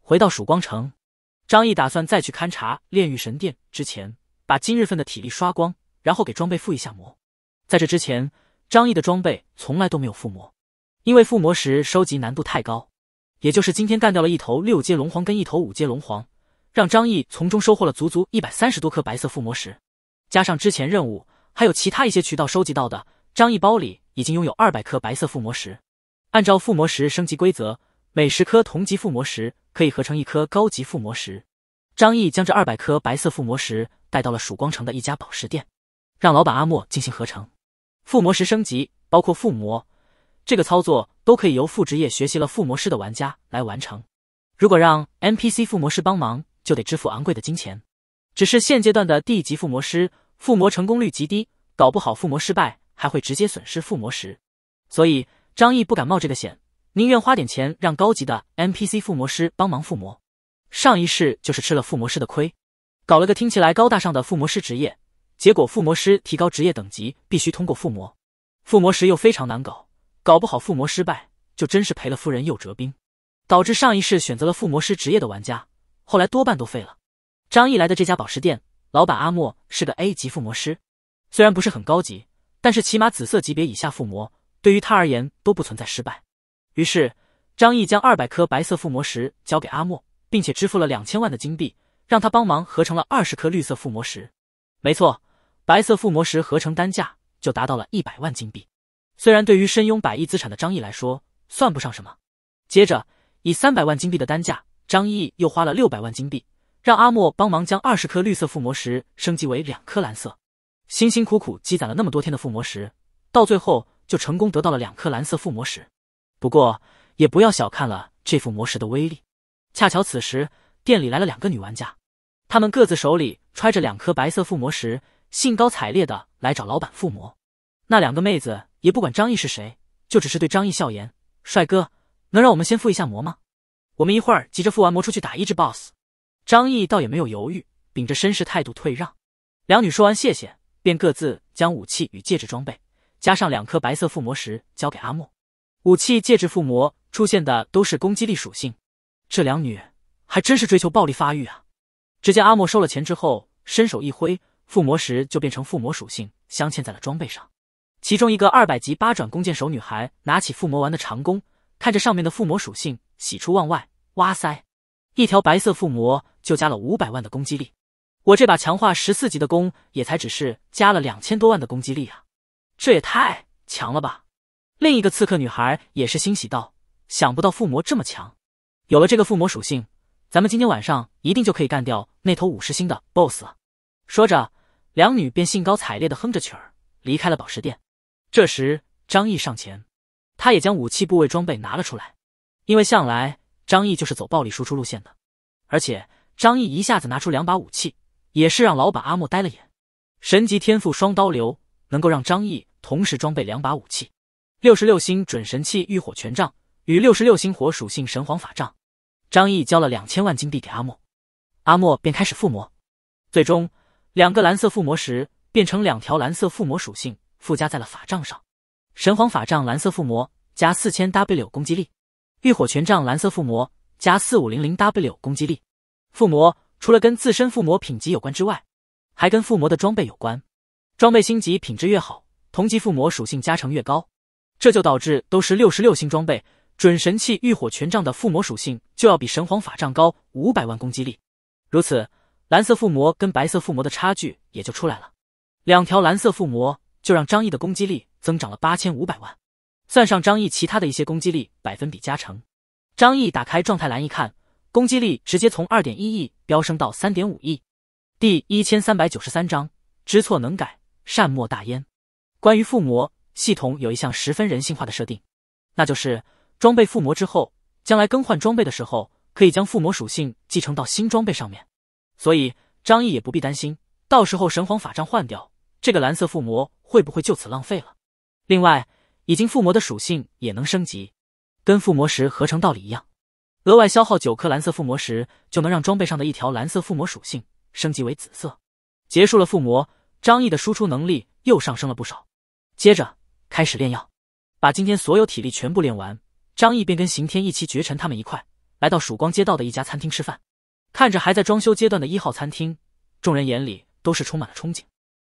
回到曙光城，张毅打算再去勘察炼狱神殿之前，把今日份的体力刷光，然后给装备附一下魔。在这之前，张毅的装备从来都没有附魔，因为附魔时收集难度太高。也就是今天干掉了一头六阶龙皇跟一头五阶龙皇，让张毅从中收获了足足一百三十多颗白色附魔石，加上之前任务。还有其他一些渠道收集到的，张毅包里已经拥有二百颗白色附魔石。按照附魔石升级规则，每十颗同级附魔石可以合成一颗高级附魔石。张毅将这二百颗白色附魔石带到了曙光城的一家宝石店，让老板阿莫进行合成。附魔石升级包括附魔，这个操作都可以由副职业学习了附魔师的玩家来完成。如果让 NPC 附魔师帮忙，就得支付昂贵的金钱。只是现阶段的 D 级附魔师。附魔成功率极低，搞不好附魔失败还会直接损失附魔石，所以张毅不敢冒这个险，宁愿花点钱让高级的 NPC 附魔师帮忙附魔。上一世就是吃了附魔师的亏，搞了个听起来高大上的附魔师职业，结果附魔师提高职业等级必须通过附魔，附魔石又非常难搞，搞不好附魔失败就真是赔了夫人又折兵，导致上一世选择了附魔师职业的玩家，后来多半都废了。张毅来的这家宝石店。老板阿莫是个 A 级附魔师，虽然不是很高级，但是起码紫色级别以下附魔对于他而言都不存在失败。于是张毅将二百颗白色附魔石交给阿莫，并且支付了两千万的金币，让他帮忙合成了二十颗绿色附魔石。没错，白色附魔石合成单价就达到了一百万金币，虽然对于身拥百亿资产的张毅来说算不上什么。接着以三百万金币的单价，张毅又花了六百万金币。让阿莫帮忙将二十颗绿色附魔石升级为两颗蓝色。辛辛苦苦积攒了那么多天的附魔石，到最后就成功得到了两颗蓝色附魔石。不过也不要小看了这副魔石的威力。恰巧此时店里来了两个女玩家，她们各自手里揣着两颗白色附魔石，兴高采烈的来找老板附魔。那两个妹子也不管张毅是谁，就只是对张毅笑言：“帅哥，能让我们先附一下魔吗？我们一会儿急着附完魔出去打一只 BOSS。”张毅倒也没有犹豫，秉着绅士态度退让。两女说完谢谢，便各自将武器与戒指装备，加上两颗白色附魔石交给阿莫。武器、戒指附魔出现的都是攻击力属性，这两女还真是追求暴力发育啊！只见阿莫收了钱之后，伸手一挥，附魔石就变成附魔属性，镶嵌在了装备上。其中一个二百级八转弓箭手女孩拿起附魔完的长弓，看着上面的附魔属性，喜出望外：“哇塞，一条白色附魔！”就加了五百万的攻击力，我这把强化十四级的弓也才只是加了两千多万的攻击力啊，这也太强了吧！另一个刺客女孩也是欣喜道：“想不到附魔这么强，有了这个附魔属性，咱们今天晚上一定就可以干掉那头五十星的 BOSS 了。”说着，两女便兴高采烈的哼着曲儿离开了宝石店。这时，张毅上前，他也将武器部位装备拿了出来，因为向来张毅就是走暴力输出路线的，而且。张毅一下子拿出两把武器，也是让老板阿莫呆了眼。神级天赋双刀流能够让张毅同时装备两把武器。六十六星准神器御火权杖与六十六星火属性神皇法杖。张毅交了两千万金币给阿莫，阿莫便开始附魔。最终，两个蓝色附魔石变成两条蓝色附魔属性附加在了法杖上。神皇法杖蓝色附魔加四千 W 攻击力，御火权杖蓝色附魔加四五零零 W 攻击力。附魔除了跟自身附魔品级有关之外，还跟附魔的装备有关。装备星级品质越好，同级附魔属性加成越高。这就导致都是六十六星装备，准神器浴火权杖的附魔属性就要比神皇法杖高五百万攻击力。如此，蓝色附魔跟白色附魔的差距也就出来了。两条蓝色附魔就让张毅的攻击力增长了八千五百万，算上张毅其他的一些攻击力百分比加成，张毅打开状态栏一看。攻击力直接从二点一亿飙升到三点五亿。第一千三百九十三章知错能改，善莫大焉。关于附魔系统有一项十分人性化的设定，那就是装备附魔之后，将来更换装备的时候，可以将附魔属性继承到新装备上面。所以张毅也不必担心，到时候神皇法杖换掉，这个蓝色附魔会不会就此浪费了？另外，已经附魔的属性也能升级，跟附魔时合成道理一样。额外消耗九颗蓝色附魔石，就能让装备上的一条蓝色附魔属性升级为紫色。结束了附魔，张毅的输出能力又上升了不少。接着开始炼药，把今天所有体力全部练完，张毅便跟刑天一骑绝尘他们一块来到曙光街道的一家餐厅吃饭。看着还在装修阶段的一号餐厅，众人眼里都是充满了憧憬。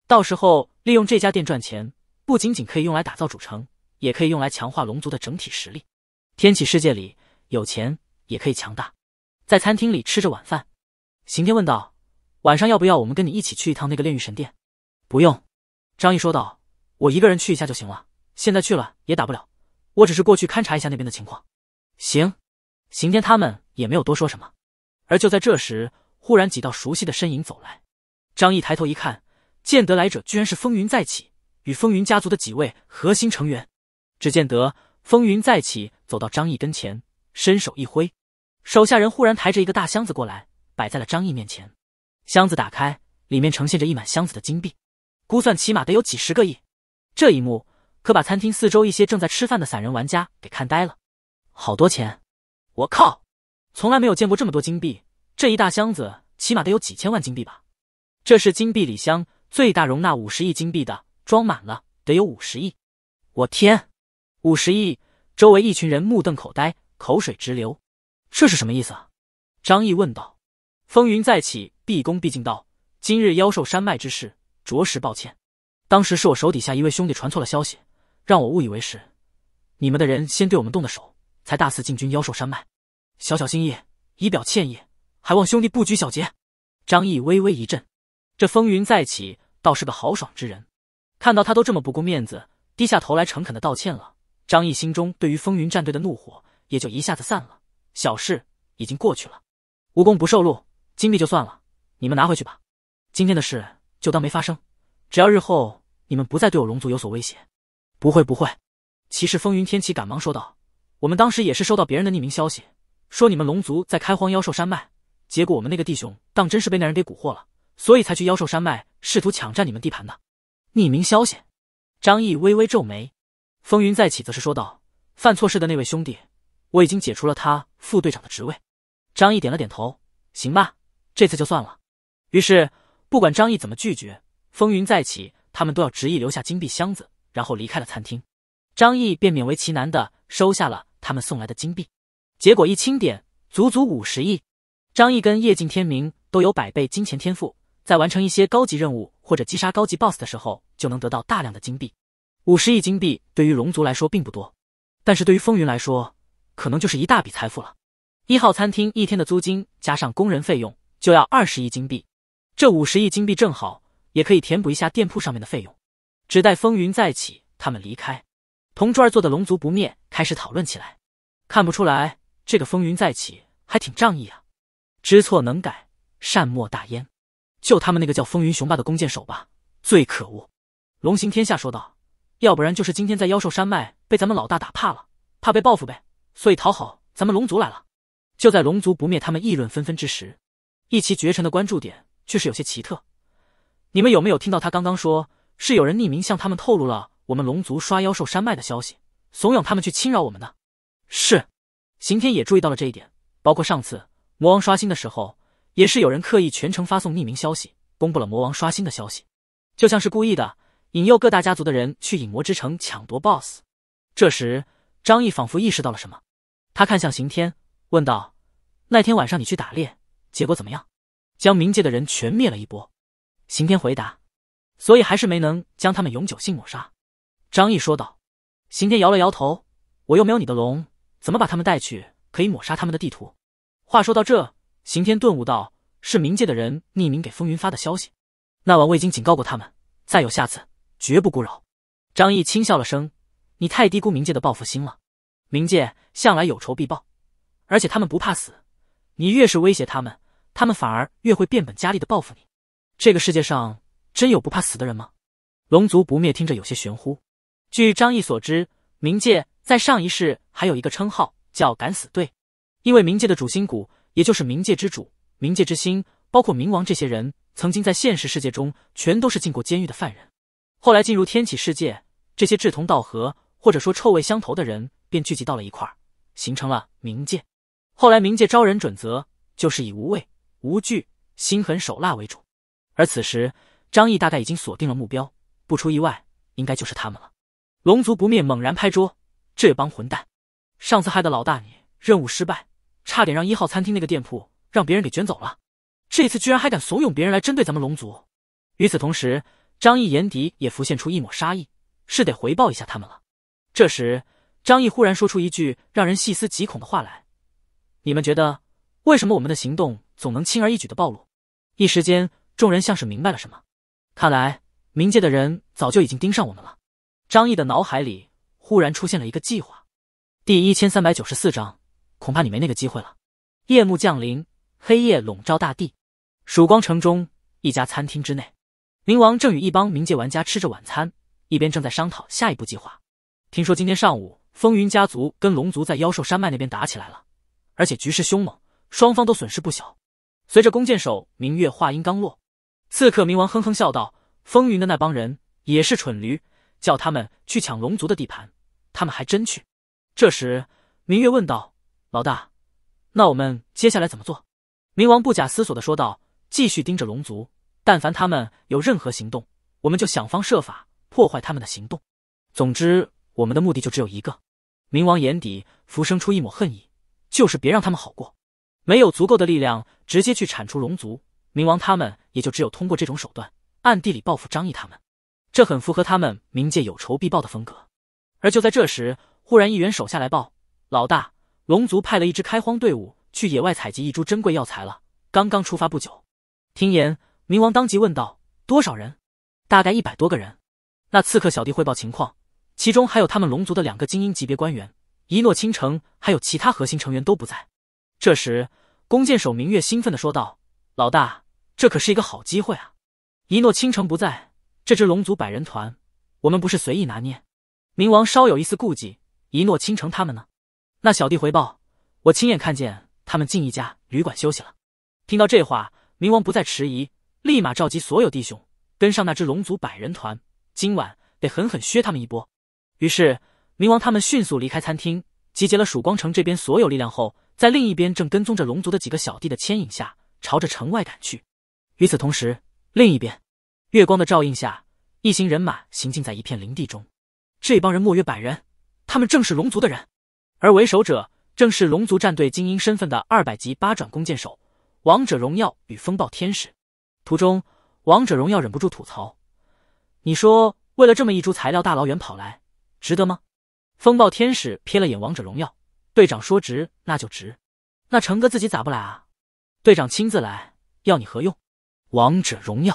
到时候利用这家店赚钱，不仅仅可以用来打造主城，也可以用来强化龙族的整体实力。天启世界里有钱。也可以强大。在餐厅里吃着晚饭，刑天问道：“晚上要不要我们跟你一起去一趟那个炼狱神殿？”“不用。”张毅说道，“我一个人去一下就行了。现在去了也打不了，我只是过去勘察一下那边的情况。”“行。”刑天他们也没有多说什么。而就在这时，忽然几道熟悉的身影走来。张毅抬头一看，见得来者居然是风云再起与风云家族的几位核心成员。只见得风云再起走到张毅跟前。伸手一挥，手下人忽然抬着一个大箱子过来，摆在了张毅面前。箱子打开，里面呈现着一满箱子的金币，估算起码得有几十个亿。这一幕可把餐厅四周一些正在吃饭的散人玩家给看呆了。好多钱！我靠，从来没有见过这么多金币，这一大箱子起码得有几千万金币吧？这是金币礼箱，最大容纳五十亿金币的，装满了得有五十亿。我天，五十亿！周围一群人目瞪口呆。口水直流，这是什么意思啊？张毅问道。风云再起，毕恭毕敬道：“今日妖兽山脉之事，着实抱歉。当时是我手底下一位兄弟传错了消息，让我误以为是你们的人先对我们动的手，才大肆进军妖兽山脉。小小心意，以表歉意，还望兄弟不拘小节。”张毅微微一震，这风云再起倒是个豪爽之人。看到他都这么不顾面子，低下头来诚恳的道歉了，张毅心中对于风云战队的怒火。也就一下子散了，小事已经过去了。无功不受禄，金币就算了，你们拿回去吧。今天的事就当没发生，只要日后你们不再对我龙族有所威胁，不会不会。骑士风云天启赶忙说道：“我们当时也是收到别人的匿名消息，说你们龙族在开荒妖兽山脉，结果我们那个弟兄当真是被那人给蛊惑了，所以才去妖兽山脉试图抢占你们地盘的。”匿名消息，张毅微微皱眉，风云再起则是说道：“犯错事的那位兄弟。”我已经解除了他副队长的职位。张毅点了点头，行吧，这次就算了。于是不管张毅怎么拒绝，风云再起，他们都要执意留下金币箱子，然后离开了餐厅。张毅便勉为其难的收下了他们送来的金币。结果一清点，足足五十亿。张毅跟叶静天明都有百倍金钱天赋，在完成一些高级任务或者击杀高级 boss 的时候，就能得到大量的金币。五十亿金币对于龙族来说并不多，但是对于风云来说，可能就是一大笔财富了。一号餐厅一天的租金加上工人费用就要二十亿金币，这五十亿金币正好也可以填补一下店铺上面的费用。只待风云再起，他们离开。同桌儿坐的龙族不灭开始讨论起来，看不出来这个风云再起还挺仗义啊，知错能改，善莫大焉。就他们那个叫风云雄霸的弓箭手吧，最可恶。龙行天下说道，要不然就是今天在妖兽山脉被咱们老大打怕了，怕被报复呗。所以讨好咱们龙族来了。就在龙族不灭他们议论纷纷之时，一骑绝尘的关注点却是有些奇特。你们有没有听到他刚刚说，是有人匿名向他们透露了我们龙族刷妖兽山脉的消息，怂恿他们去侵扰我们？的是，刑天也注意到了这一点。包括上次魔王刷新的时候，也是有人刻意全程发送匿名消息，公布了魔王刷新的消息，就像是故意的引诱各大家族的人去影魔之城抢夺 BOSS。这时。张毅仿佛意识到了什么，他看向刑天，问道：“那天晚上你去打猎，结果怎么样？”将冥界的人全灭了一波。刑天回答：“所以还是没能将他们永久性抹杀。”张毅说道。刑天摇了摇头：“我又没有你的龙，怎么把他们带去可以抹杀他们的地图？”话说到这，刑天顿悟道：“是冥界的人匿名给风云发的消息。那晚我已经警告过他们，再有下次，绝不姑饶。”张毅轻笑了声。你太低估冥界的报复心了，冥界向来有仇必报，而且他们不怕死。你越是威胁他们，他们反而越会变本加厉的报复你。这个世界上真有不怕死的人吗？龙族不灭听着有些玄乎。据张毅所知，冥界在上一世还有一个称号叫“敢死队”，因为冥界的主心骨，也就是冥界之主、冥界之心，包括冥王这些人，曾经在现实世界中全都是进过监狱的犯人。后来进入天启世界，这些志同道合。或者说臭味相投的人便聚集到了一块，形成了冥界。后来冥界招人准则就是以无畏、无惧、心狠手辣为主。而此时张毅大概已经锁定了目标，不出意外，应该就是他们了。龙族不灭猛然拍桌：“这帮混蛋，上次害得老大你任务失败，差点让一号餐厅那个店铺让别人给卷走了。这次居然还敢怂恿别人来针对咱们龙族！”与此同时，张毅眼底也浮现出一抹杀意，是得回报一下他们了。这时，张毅忽然说出一句让人细思极恐的话来：“你们觉得为什么我们的行动总能轻而易举的暴露？”一时间，众人像是明白了什么。看来冥界的人早就已经盯上我们了。张毅的脑海里忽然出现了一个计划。第一千三百九十四章，恐怕你没那个机会了。夜幕降临，黑夜笼罩大地，曙光城中一家餐厅之内，冥王正与一帮冥界玩家吃着晚餐，一边正在商讨下一步计划。听说今天上午风云家族跟龙族在妖兽山脉那边打起来了，而且局势凶猛，双方都损失不小。随着弓箭手明月话音刚落，刺客冥王哼哼笑道：“风云的那帮人也是蠢驴，叫他们去抢龙族的地盘，他们还真去。”这时，明月问道：“老大，那我们接下来怎么做？”冥王不假思索的说道：“继续盯着龙族，但凡他们有任何行动，我们就想方设法破坏他们的行动。总之。”我们的目的就只有一个。冥王眼底浮生出一抹恨意，就是别让他们好过。没有足够的力量直接去铲除龙族，冥王他们也就只有通过这种手段，暗地里报复张毅他们。这很符合他们冥界有仇必报的风格。而就在这时，忽然一员手下来报，老大，龙族派了一支开荒队伍去野外采集一株珍贵药材了，刚刚出发不久。听言，冥王当即问道：多少人？大概一百多个人。那刺客小弟汇报情况。其中还有他们龙族的两个精英级别官员一诺倾城，还有其他核心成员都不在。这时，弓箭手明月兴奋地说道：“老大，这可是一个好机会啊！一诺倾城不在，这支龙族百人团，我们不是随意拿捏。”冥王稍有一丝顾忌：“一诺倾城他们呢？”那小弟回报：“我亲眼看见他们进一家旅馆休息了。”听到这话，冥王不再迟疑，立马召集所有弟兄跟上那只龙族百人团，今晚得狠狠削他们一波。于是，冥王他们迅速离开餐厅，集结了曙光城这边所有力量后，在另一边正跟踪着龙族的几个小弟的牵引下，朝着城外赶去。与此同时，另一边，月光的照映下，一行人马行进在一片林地中。这帮人莫约百人，他们正是龙族的人，而为首者正是龙族战队精英身份的二百级八转弓箭手，王者荣耀与风暴天使。途中，王者荣耀忍不住吐槽：“你说为了这么一株材料，大老远跑来。”值得吗？风暴天使瞥了眼《王者荣耀》，队长说：“值，那就值。”那成哥自己咋不来啊？队长亲自来，要你何用？《王者荣耀》。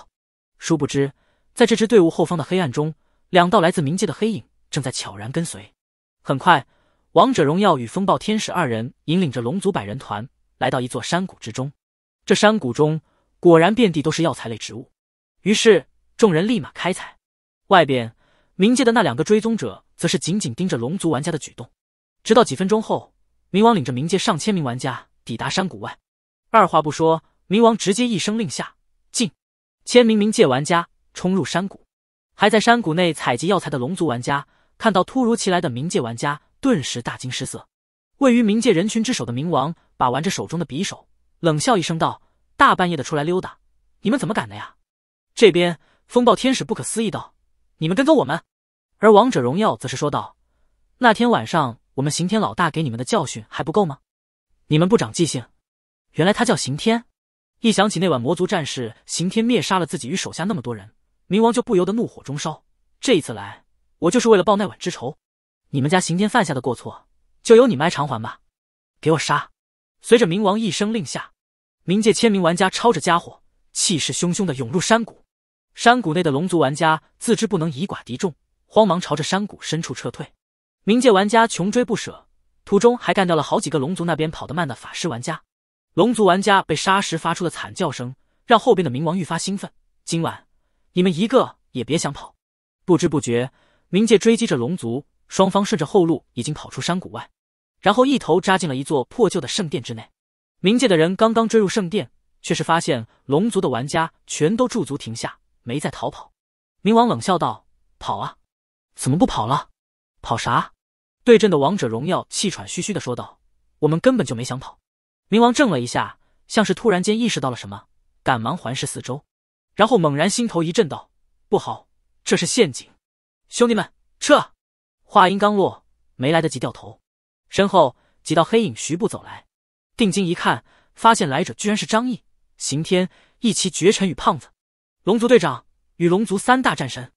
殊不知，在这支队伍后方的黑暗中，两道来自冥界的黑影正在悄然跟随。很快，《王者荣耀》与风暴天使二人引领着龙族百人团来到一座山谷之中。这山谷中果然遍地都是药材类植物，于是众人立马开采。外边，冥界的那两个追踪者。则是紧紧盯着龙族玩家的举动，直到几分钟后，冥王领着冥界上千名玩家抵达山谷外，二话不说，冥王直接一声令下，进，千名冥界玩家冲入山谷。还在山谷内采集药材的龙族玩家看到突如其来的冥界玩家，顿时大惊失色。位于冥界人群之首的冥王把玩着手中的匕首，冷笑一声道：“大半夜的出来溜达，你们怎么敢的呀？”这边风暴天使不可思议道：“你们跟踪我们？”而王者荣耀则是说道：“那天晚上，我们刑天老大给你们的教训还不够吗？你们不长记性。原来他叫刑天。一想起那晚魔族战士刑天灭杀了自己与手下那么多人，冥王就不由得怒火中烧。这一次来，我就是为了报那晚之仇。你们家刑天犯下的过错，就由你们来偿还吧！给我杀！”随着冥王一声令下，冥界千名玩家抄着家伙，气势汹汹的涌入山谷。山谷内的龙族玩家自知不能以寡敌众。慌忙朝着山谷深处撤退，冥界玩家穷追不舍，途中还干掉了好几个龙族那边跑得慢的法师玩家。龙族玩家被杀时发出的惨叫声，让后边的冥王愈发兴奋。今晚你们一个也别想跑！不知不觉，冥界追击着龙族，双方顺着后路已经跑出山谷外，然后一头扎进了一座破旧的圣殿之内。冥界的人刚刚追入圣殿，却是发现龙族的玩家全都驻足停下，没再逃跑。冥王冷笑道：“跑啊！”怎么不跑了？跑啥？对阵的王者荣耀气喘吁吁的说道：“我们根本就没想跑。”冥王怔了一下，像是突然间意识到了什么，赶忙环视四周，然后猛然心头一震，道：“不好，这是陷阱！兄弟们，撤！”话音刚落，没来得及掉头，身后几道黑影徐步走来。定睛一看，发现来者居然是张毅、刑天、一骑绝尘与胖子、龙族队长与龙族三大战神、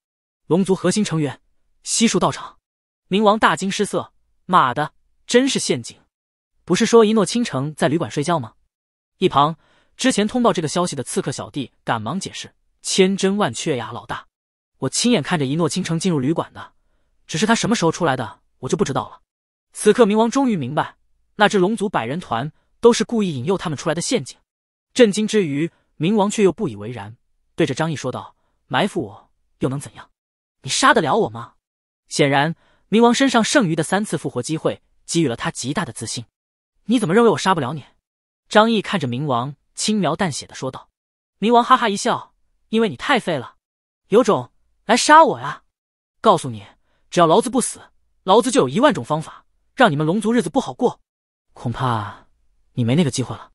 龙族核心成员。悉数到场，冥王大惊失色，妈的，真是陷阱！不是说一诺倾城在旅馆睡觉吗？一旁之前通报这个消息的刺客小弟赶忙解释：“千真万确呀，老大，我亲眼看着一诺倾城进入旅馆的，只是他什么时候出来的，我就不知道了。”此刻冥王终于明白，那只龙族百人团都是故意引诱他们出来的陷阱。震惊之余，冥王却又不以为然，对着张毅说道：“埋伏我又能怎样？你杀得了我吗？”显然，冥王身上剩余的三次复活机会给予了他极大的自信。你怎么认为我杀不了你？张毅看着冥王，轻描淡写的说道。冥王哈哈一笑，因为你太废了，有种来杀我呀！告诉你，只要老子不死，老子就有一万种方法让你们龙族日子不好过。恐怕你没那个机会了。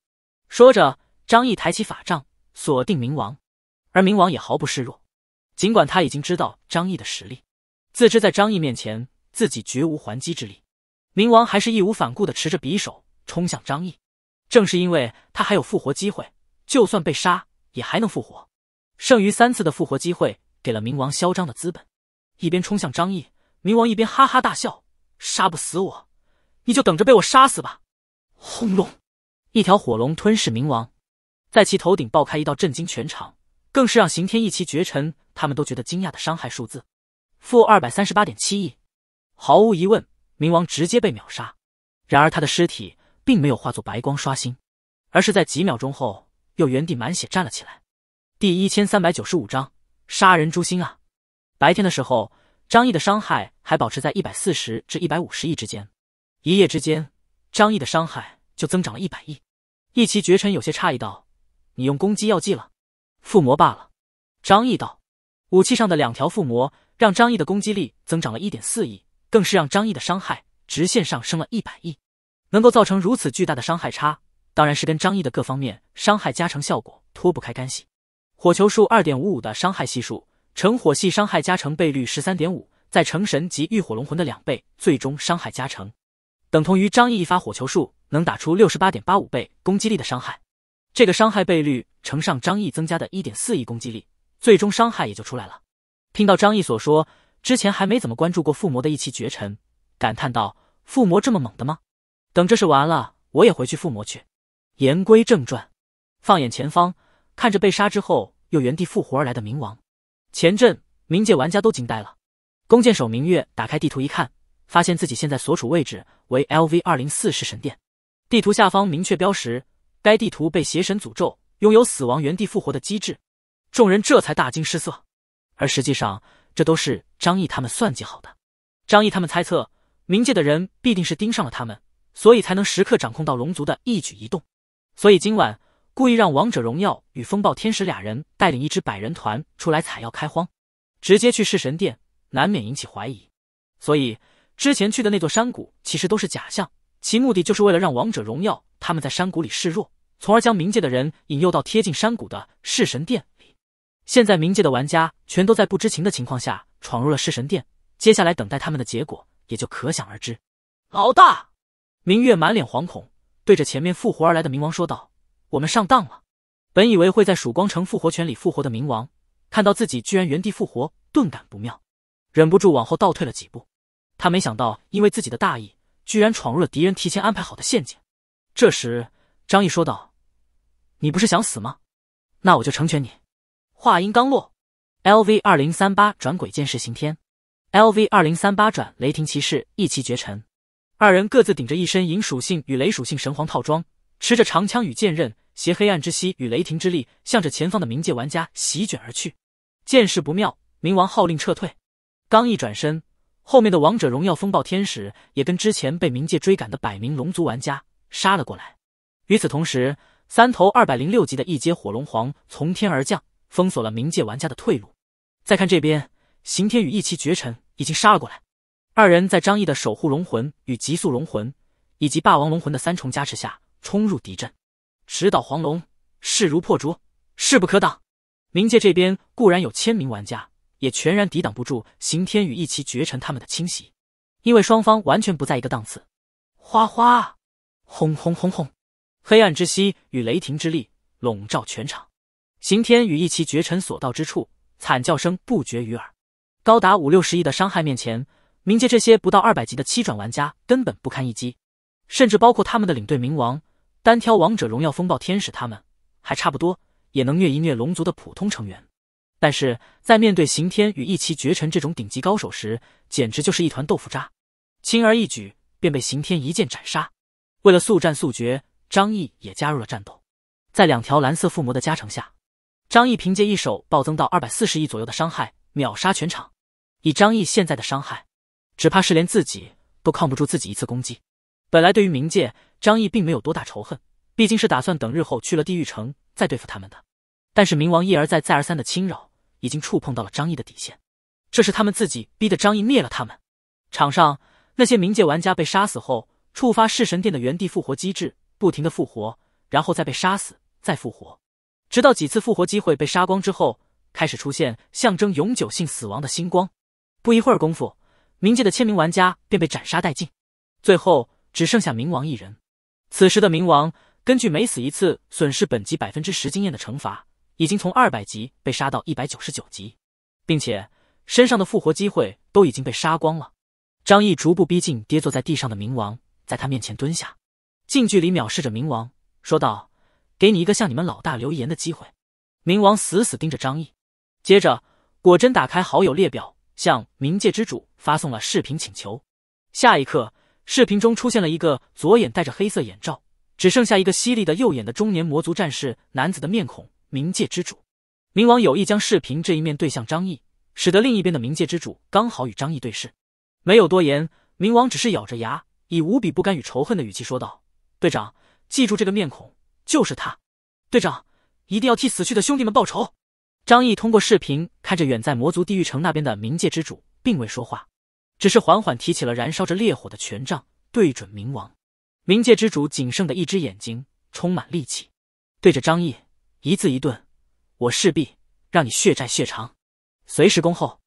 说着，张毅抬起法杖锁定冥王，而冥王也毫不示弱，尽管他已经知道张毅的实力。自知在张毅面前自己绝无还击之力，冥王还是义无反顾的持着匕首冲向张毅。正是因为他还有复活机会，就算被杀也还能复活。剩余三次的复活机会给了冥王嚣张的资本。一边冲向张毅，冥王一边哈哈大笑：“杀不死我，你就等着被我杀死吧！”轰隆，一条火龙吞噬冥王，在其头顶爆开一道震惊全场，更是让刑天一骑绝尘，他们都觉得惊讶的伤害数字。负二百三十八点七亿，毫无疑问，冥王直接被秒杀。然而他的尸体并没有化作白光刷新，而是在几秒钟后又原地满血站了起来。第一千三百九十五章杀人诛心啊！白天的时候，张毅的伤害还保持在一百四十至一百五十亿之间，一夜之间，张毅的伤害就增长了一百亿。一骑绝尘有些诧异道：“你用攻击药剂了？附魔罢了。”张毅道：“武器上的两条附魔。”让张毅的攻击力增长了一点四亿，更是让张毅的伤害直线上升了一百亿。能够造成如此巨大的伤害差，当然是跟张毅的各方面伤害加成效果脱不开干系。火球术二点五五的伤害系数乘火系伤害加成倍率十三点五，再成神级浴火龙魂的两倍，最终伤害加成等同于张毅一发火球术能打出六十八点八五倍攻击力的伤害。这个伤害倍率乘上张毅增加的一点四亿攻击力，最终伤害也就出来了。听到张毅所说，之前还没怎么关注过附魔的一骑绝尘，感叹道：“附魔这么猛的吗？”等这事完了，我也回去附魔去。言归正传，放眼前方，看着被杀之后又原地复活而来的冥王，前阵冥界玩家都惊呆了。弓箭手明月打开地图一看，发现自己现在所处位置为 L V 二零四式神殿，地图下方明确标识该地图被邪神诅咒，拥有死亡原地复活的机制。众人这才大惊失色。而实际上，这都是张毅他们算计好的。张毅他们猜测，冥界的人必定是盯上了他们，所以才能时刻掌控到龙族的一举一动。所以今晚故意让王者荣耀与风暴天使俩人带领一支百人团出来采药开荒，直接去弑神殿，难免引起怀疑。所以之前去的那座山谷其实都是假象，其目的就是为了让王者荣耀他们在山谷里示弱，从而将冥界的人引诱到贴近山谷的弑神殿。现在冥界的玩家全都在不知情的情况下闯入了弑神殿，接下来等待他们的结果也就可想而知。老大，明月满脸惶恐，对着前面复活而来的冥王说道：“我们上当了，本以为会在曙光城复活泉里复活的冥王，看到自己居然原地复活，顿感不妙，忍不住往后倒退了几步。他没想到，因为自己的大意，居然闯入了敌人提前安排好的陷阱。”这时，张毅说道：“你不是想死吗？那我就成全你。”话音刚落，LV 二零三八转鬼剑士刑天，LV 二零三八转雷霆骑士一骑绝尘，二人各自顶着一身银属性与雷属性神皇套装，持着长枪与剑刃，携黑暗之息与雷霆之力，向着前方的冥界玩家席卷而去。见势不妙，冥王号令撤退。刚一转身，后面的王者荣耀风暴天使也跟之前被冥界追赶的百名龙族玩家杀了过来。与此同时，三头二百零六级的一阶火龙皇从天而降。封锁了冥界玩家的退路。再看这边，刑天与一骑绝尘已经杀了过来。二人在张毅的守护龙魂与极速龙魂以及霸王龙魂的三重加持下，冲入敌阵，直捣黄龙，势如破竹，势不可挡。冥界这边固然有千名玩家，也全然抵挡不住刑天与一骑绝尘他们的侵袭，因为双方完全不在一个档次。哗哗，轰轰轰轰，黑暗之息与雷霆之力笼罩全场。刑天与一骑绝尘所到之处，惨叫声不绝于耳。高达五六十亿的伤害面前，冥界这些不到二百级的七转玩家根本不堪一击，甚至包括他们的领队冥王，单挑王者荣耀风暴天使，他们还差不多也能虐一虐龙族的普通成员。但是在面对刑天与一骑绝尘这种顶级高手时，简直就是一团豆腐渣，轻而易举便被刑天一剑斩杀。为了速战速决，张毅也加入了战斗，在两条蓝色附魔的加成下。张毅凭借一手暴增到二百四十亿左右的伤害秒杀全场。以张毅现在的伤害，只怕是连自己都抗不住自己一次攻击。本来对于冥界，张毅并没有多大仇恨，毕竟是打算等日后去了地狱城再对付他们的。但是冥王一而再再而三的侵扰，已经触碰到了张毅的底线。这是他们自己逼得张毅灭了他们。场上那些冥界玩家被杀死后，触发弑神殿的原地复活机制，不停的复活，然后再被杀死，再复活。直到几次复活机会被杀光之后，开始出现象征永久性死亡的星光。不一会儿功夫，冥界的千名玩家便被斩杀殆尽，最后只剩下冥王一人。此时的冥王，根据每死一次损失本级百分之十经验的惩罚，已经从二百级被杀到一百九十九级，并且身上的复活机会都已经被杀光了。张毅逐步逼近跌坐在地上的冥王，在他面前蹲下，近距离藐视着冥王，说道。给你一个向你们老大留言的机会，冥王死死盯着张毅，接着果真打开好友列表，向冥界之主发送了视频请求。下一刻，视频中出现了一个左眼戴着黑色眼罩，只剩下一个犀利的右眼的中年魔族战士男子的面孔。冥界之主，冥王有意将视频这一面对向张毅，使得另一边的冥界之主刚好与张毅对视。没有多言，冥王只是咬着牙，以无比不甘与仇恨的语气说道：“队长，记住这个面孔。”就是他，队长，一定要替死去的兄弟们报仇。张毅通过视频看着远在魔族地狱城那边的冥界之主，并未说话，只是缓缓提起了燃烧着烈火的权杖，对准冥王。冥界之主仅剩的一只眼睛充满戾气，对着张毅一字一顿：“我势必让你血债血偿，随时恭候。”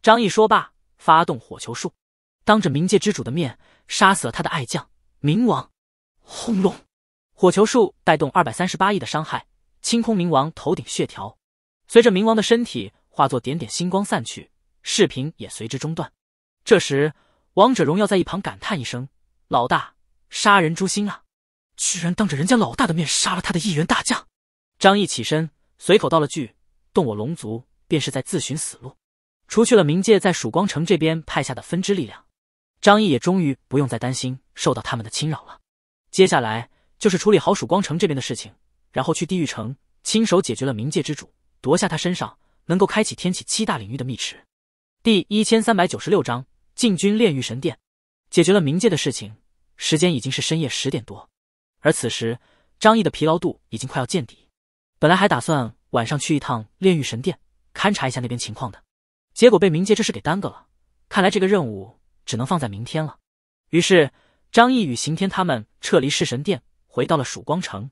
张毅说罢，发动火球术，当着冥界之主的面杀死了他的爱将冥王。轰隆。火球术带动二百三十八亿的伤害，清空冥王头顶血条。随着冥王的身体化作点点星光散去，视频也随之中断。这时，王者荣耀在一旁感叹一声：“老大，杀人诛心啊！居然当着人家老大的面杀了他的一员大将。”张毅起身，随口道了句：“动我龙族，便是在自寻死路。”除去了冥界在曙光城这边派下的分支力量，张毅也终于不用再担心受到他们的侵扰了。接下来。就是处理好曙光城这边的事情，然后去地狱城亲手解决了冥界之主，夺下他身上能够开启天启七大领域的密匙。第一千三百九十六章进军炼狱神殿，解决了冥界的事情，时间已经是深夜十点多，而此时张毅的疲劳度已经快要见底。本来还打算晚上去一趟炼狱神殿，勘察一下那边情况的，结果被冥界这事给耽搁了。看来这个任务只能放在明天了。于是张毅与刑天他们撤离弑神殿。回到了曙光城，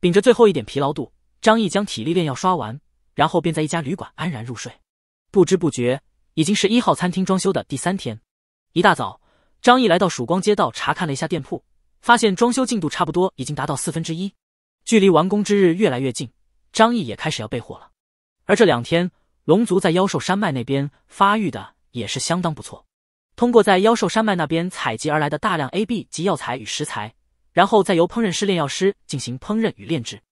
秉着最后一点疲劳度，张毅将体力炼药刷完，然后便在一家旅馆安然入睡。不知不觉，已经是一号餐厅装修的第三天。一大早，张毅来到曙光街道查看了一下店铺，发现装修进度差不多已经达到四分之一，距离完工之日越来越近。张毅也开始要备货了。而这两天，龙族在妖兽山脉那边发育的也是相当不错，通过在妖兽山脉那边采集而来的大量 A、B 级药材与食材。然后再由烹饪师、炼药师进行烹饪与炼制。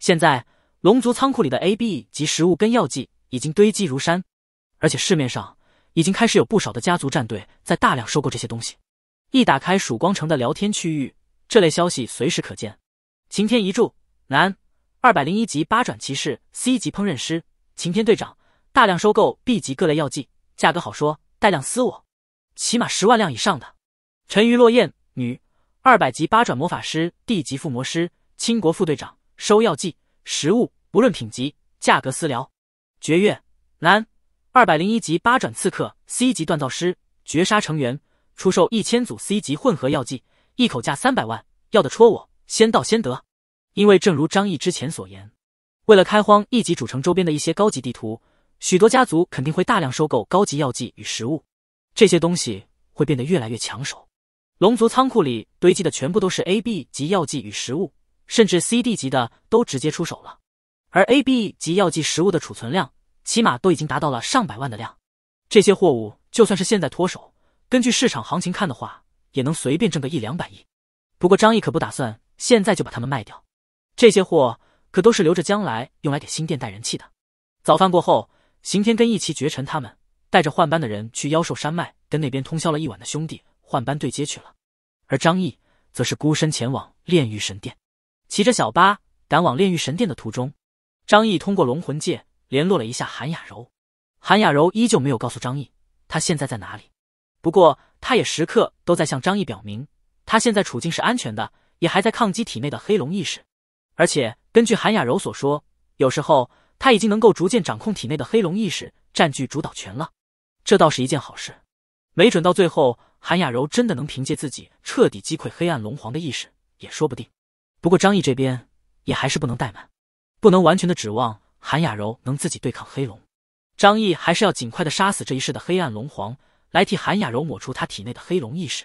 现在，龙族仓库里的 A、B 级食物跟药剂已经堆积如山，而且市面上已经开始有不少的家族战队在大量收购这些东西。一打开曙光城的聊天区域，这类消息随时可见。晴天一柱，男，二百零一级八转骑士，C 级烹饪师，晴天队长，大量收购 B 级各类药剂，价格好说，带量私我，起码十万量以上的。沉鱼落雁，女。二百级八转魔法师，D 级附魔师，倾国副队长收药剂、食物，不论品级，价格私聊。绝月男，二百零一级八转刺客，C 级锻造师，绝杀成员出售一千组 C 级混合药剂，一口价三百万，要的戳我，先到先得。因为正如张毅之前所言，为了开荒一级主城周边的一些高级地图，许多家族肯定会大量收购高级药剂与食物，这些东西会变得越来越抢手。龙族仓库里堆积的全部都是 A、B 级药剂与食物，甚至 C、D 级的都直接出手了。而 A、B 级药剂、食物的储存量，起码都已经达到了上百万的量。这些货物就算是现在脱手，根据市场行情看的话，也能随便挣个一两百亿。不过张毅可不打算现在就把它们卖掉，这些货可都是留着将来用来给新店带人气的。早饭过后，刑天跟一骑绝尘他们带着换班的人去妖兽山脉，跟那边通宵了一晚的兄弟。换班对接去了，而张毅则是孤身前往炼狱神殿。骑着小巴赶往炼狱神殿的途中，张毅通过龙魂界联络了一下韩雅柔。韩雅柔依旧没有告诉张毅他现在在哪里，不过他也时刻都在向张毅表明，他现在处境是安全的，也还在抗击体内的黑龙意识。而且根据韩雅柔所说，有时候他已经能够逐渐掌控体内的黑龙意识，占据主导权了。这倒是一件好事，没准到最后。韩雅柔真的能凭借自己彻底击溃黑暗龙皇的意识也说不定，不过张毅这边也还是不能怠慢，不能完全的指望韩雅柔能自己对抗黑龙。张毅还是要尽快的杀死这一世的黑暗龙皇，来替韩雅柔抹除他体内的黑龙意识。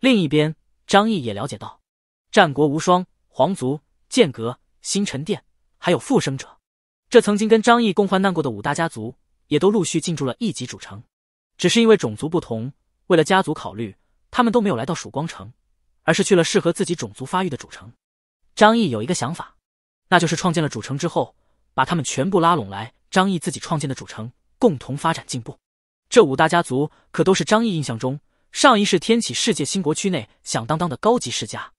另一边，张毅也了解到，战国无双、皇族、剑阁、星辰殿，还有复生者，这曾经跟张毅共患难过的五大家族，也都陆续进驻了异级主城，只是因为种族不同。为了家族考虑，他们都没有来到曙光城，而是去了适合自己种族发育的主城。张毅有一个想法，那就是创建了主城之后，把他们全部拉拢来张毅自己创建的主城，共同发展进步。这五大家族可都是张毅印象中上一世天启世界新国区内响当当的高级世家。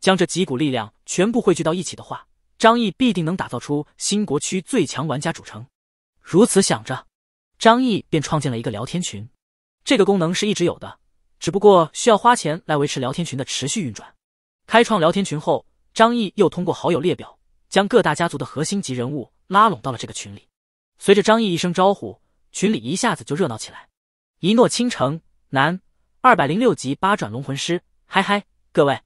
将这几股力量全部汇聚到一起的话，张毅必定能打造出新国区最强玩家主城。如此想着，张毅便创建了一个聊天群。这个功能是一直有的，只不过需要花钱来维持聊天群的持续运转。开创聊天群后，张毅又通过好友列表将各大家族的核心级人物拉拢到了这个群里。随着张毅一声招呼，群里一下子就热闹起来。一诺倾城，男，二百零六级八转龙魂师，嗨嗨，各位，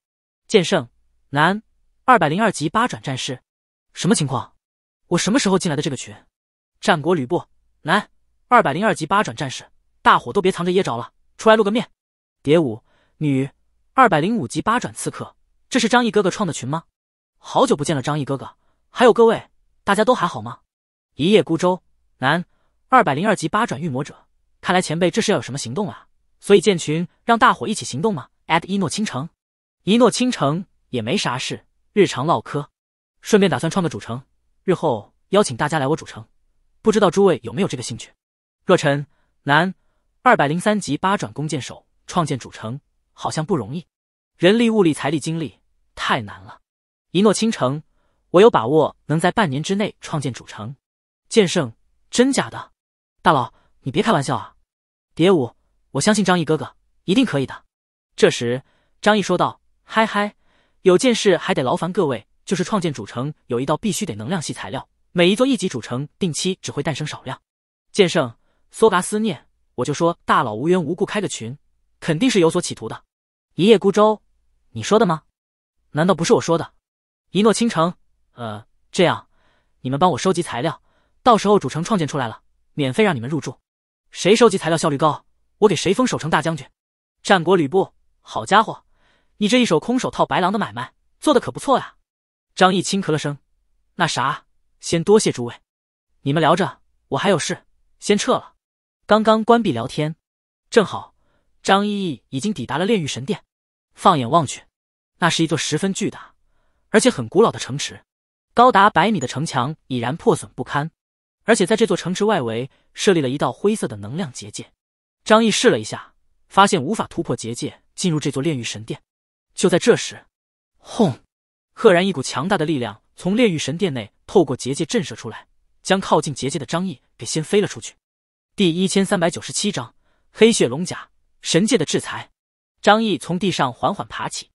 剑圣，男，二百零二级八转战士，什么情况？我什么时候进来的这个群？战国吕布，男，二百零二级八转战士。大伙都别藏着掖着了，出来露个面。蝶舞女，二百零五级八转刺客，这是张毅哥哥创的群吗？好久不见了，张毅哥哥，还有各位，大家都还好吗？一叶孤舟男，二百零二级八转御魔者，看来前辈这是要有什么行动啊？所以建群让大伙一起行动吗？@一诺倾城，一诺倾城也没啥事，日常唠嗑，顺便打算创个主城，日后邀请大家来我主城，不知道诸位有没有这个兴趣？若尘男。二百零三级八转弓箭手创建主城好像不容易，人力物力财力精力太难了。一诺倾城，我有把握能在半年之内创建主城。剑圣，真假的？大佬，你别开玩笑啊！蝶舞，我相信张毅哥哥一定可以的。这时，张毅说道：“嗨嗨，有件事还得劳烦各位，就是创建主城有一道必须得能量系材料，每一座一级主城定期只会诞生少量。”剑圣，索达思念。我就说，大佬无缘无故开个群，肯定是有所企图的。一叶孤舟，你说的吗？难道不是我说的？一诺倾城，呃，这样，你们帮我收集材料，到时候主城创建出来了，免费让你们入住。谁收集材料效率高，我给谁封守城大将军。战国吕布，好家伙，你这一手空手套白狼的买卖做的可不错呀！张毅轻咳了声，那啥，先多谢诸位，你们聊着，我还有事，先撤了。刚刚关闭聊天，正好张毅已经抵达了炼狱神殿。放眼望去，那是一座十分巨大而且很古老的城池，高达百米的城墙已然破损不堪，而且在这座城池外围设立了一道灰色的能量结界。张毅试了一下，发现无法突破结界进入这座炼狱神殿。就在这时，轰！赫然一股强大的力量从炼狱神殿内透过结界震慑出来，将靠近结界的张毅给掀飞了出去。第一千三百九十七章黑血龙甲。神界的制裁。张毅从地上缓缓爬起，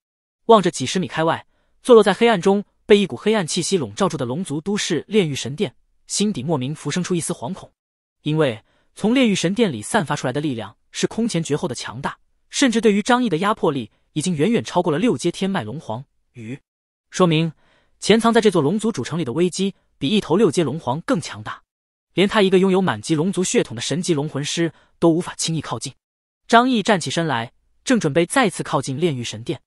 望着几十米开外坐落在黑暗中、被一股黑暗气息笼罩住的龙族都市炼狱神殿，心底莫名浮生出一丝惶恐。因为从炼狱神殿里散发出来的力量是空前绝后的强大，甚至对于张毅的压迫力已经远远超过了六阶天脉龙皇。与说明潜藏在这座龙族主城里的危机，比一头六阶龙皇更强大。连他一个拥有满级龙族血统的神级龙魂师都无法轻易靠近。张毅站起身来，正准备再次靠近炼狱神殿，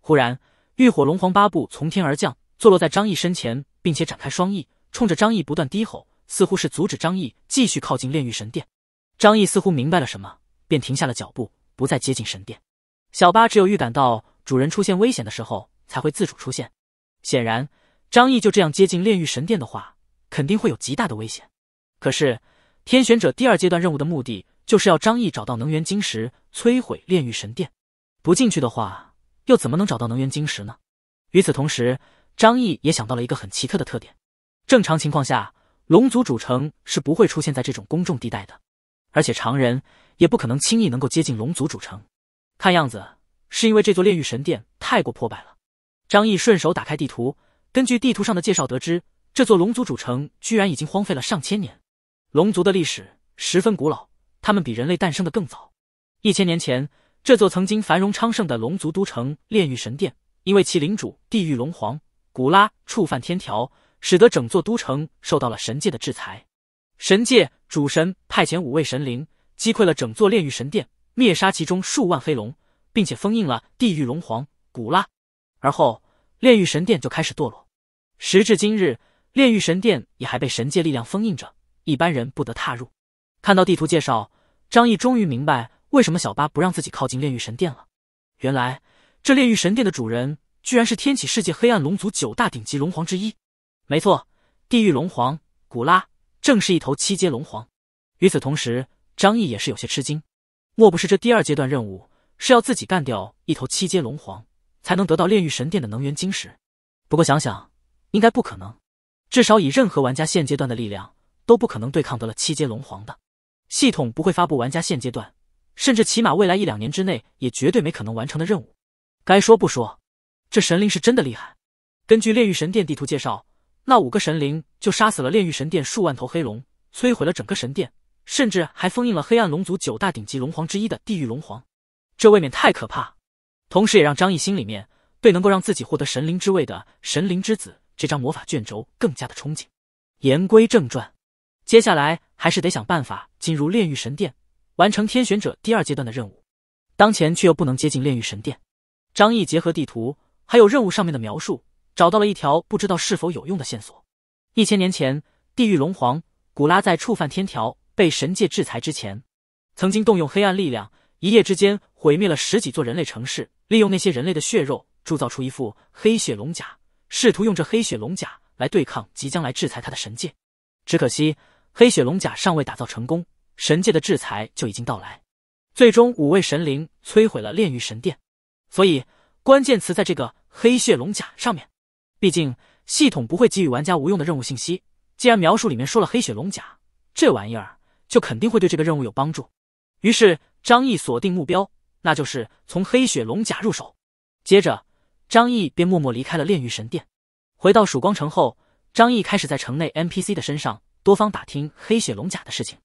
忽然，浴火龙皇八部从天而降，坐落在张毅身前，并且展开双翼，冲着张毅不断低吼，似乎是阻止张毅继续靠近炼狱神殿。张毅似乎明白了什么，便停下了脚步，不再接近神殿。小八只有预感到主人出现危险的时候才会自主出现。显然，张毅就这样接近炼狱神殿的话，肯定会有极大的危险。可是，天选者第二阶段任务的目的就是要张毅找到能源晶石，摧毁炼狱神殿。不进去的话，又怎么能找到能源晶石呢？与此同时，张毅也想到了一个很奇特的特点：正常情况下，龙族主城是不会出现在这种公众地带的，而且常人也不可能轻易能够接近龙族主城。看样子，是因为这座炼狱神殿太过破败了。张毅顺手打开地图，根据地图上的介绍得知，这座龙族主城居然已经荒废了上千年。龙族的历史十分古老，他们比人类诞生的更早。一千年前，这座曾经繁荣昌盛的龙族都城炼狱神殿，因为其领主地狱龙皇古拉触犯天条，使得整座都城受到了神界的制裁。神界主神派遣五位神灵击溃了整座炼狱神殿，灭杀其中数万黑龙，并且封印了地狱龙皇古拉。而后，炼狱神殿就开始堕落。时至今日，炼狱神殿也还被神界力量封印着。一般人不得踏入。看到地图介绍，张毅终于明白为什么小巴不让自己靠近炼狱神殿了。原来这炼狱神殿的主人居然是天启世界黑暗龙族九大顶级龙皇之一。没错，地狱龙皇古拉正是一头七阶龙皇。与此同时，张毅也是有些吃惊。莫不是这第二阶段任务是要自己干掉一头七阶龙皇才能得到炼狱神殿的能源晶石？不过想想，应该不可能。至少以任何玩家现阶段的力量。都不可能对抗得了七阶龙皇的。系统不会发布玩家现阶段，甚至起码未来一两年之内也绝对没可能完成的任务。该说不说，这神灵是真的厉害。根据炼狱神殿地图介绍，那五个神灵就杀死了炼狱神殿数万头黑龙，摧毁了整个神殿，甚至还封印了黑暗龙族九大顶级龙皇之一的地狱龙皇。这未免太可怕，同时也让张毅心里面对能够让自己获得神灵之位的神灵之子这张魔法卷轴更加的憧憬。言归正传。接下来还是得想办法进入炼狱神殿，完成天选者第二阶段的任务。当前却又不能接近炼狱神殿。张毅结合地图还有任务上面的描述，找到了一条不知道是否有用的线索。一千年前，地狱龙皇古拉在触犯天条被神界制裁之前，曾经动用黑暗力量，一夜之间毁灭了十几座人类城市，利用那些人类的血肉铸造出一副黑血龙甲，试图用这黑血龙甲来对抗即将来制裁他的神界。只可惜。黑血龙甲尚未打造成功，神界的制裁就已经到来。最终五位神灵摧毁了炼狱神殿，所以关键词在这个黑血龙甲上面。毕竟系统不会给予玩家无用的任务信息。既然描述里面说了黑血龙甲，这玩意儿就肯定会对这个任务有帮助。于是张毅锁定目标，那就是从黑血龙甲入手。接着张毅便默默离开了炼狱神殿，回到曙光城后，张毅开始在城内 NPC 的身上。多方打听黑雪龙甲的事情，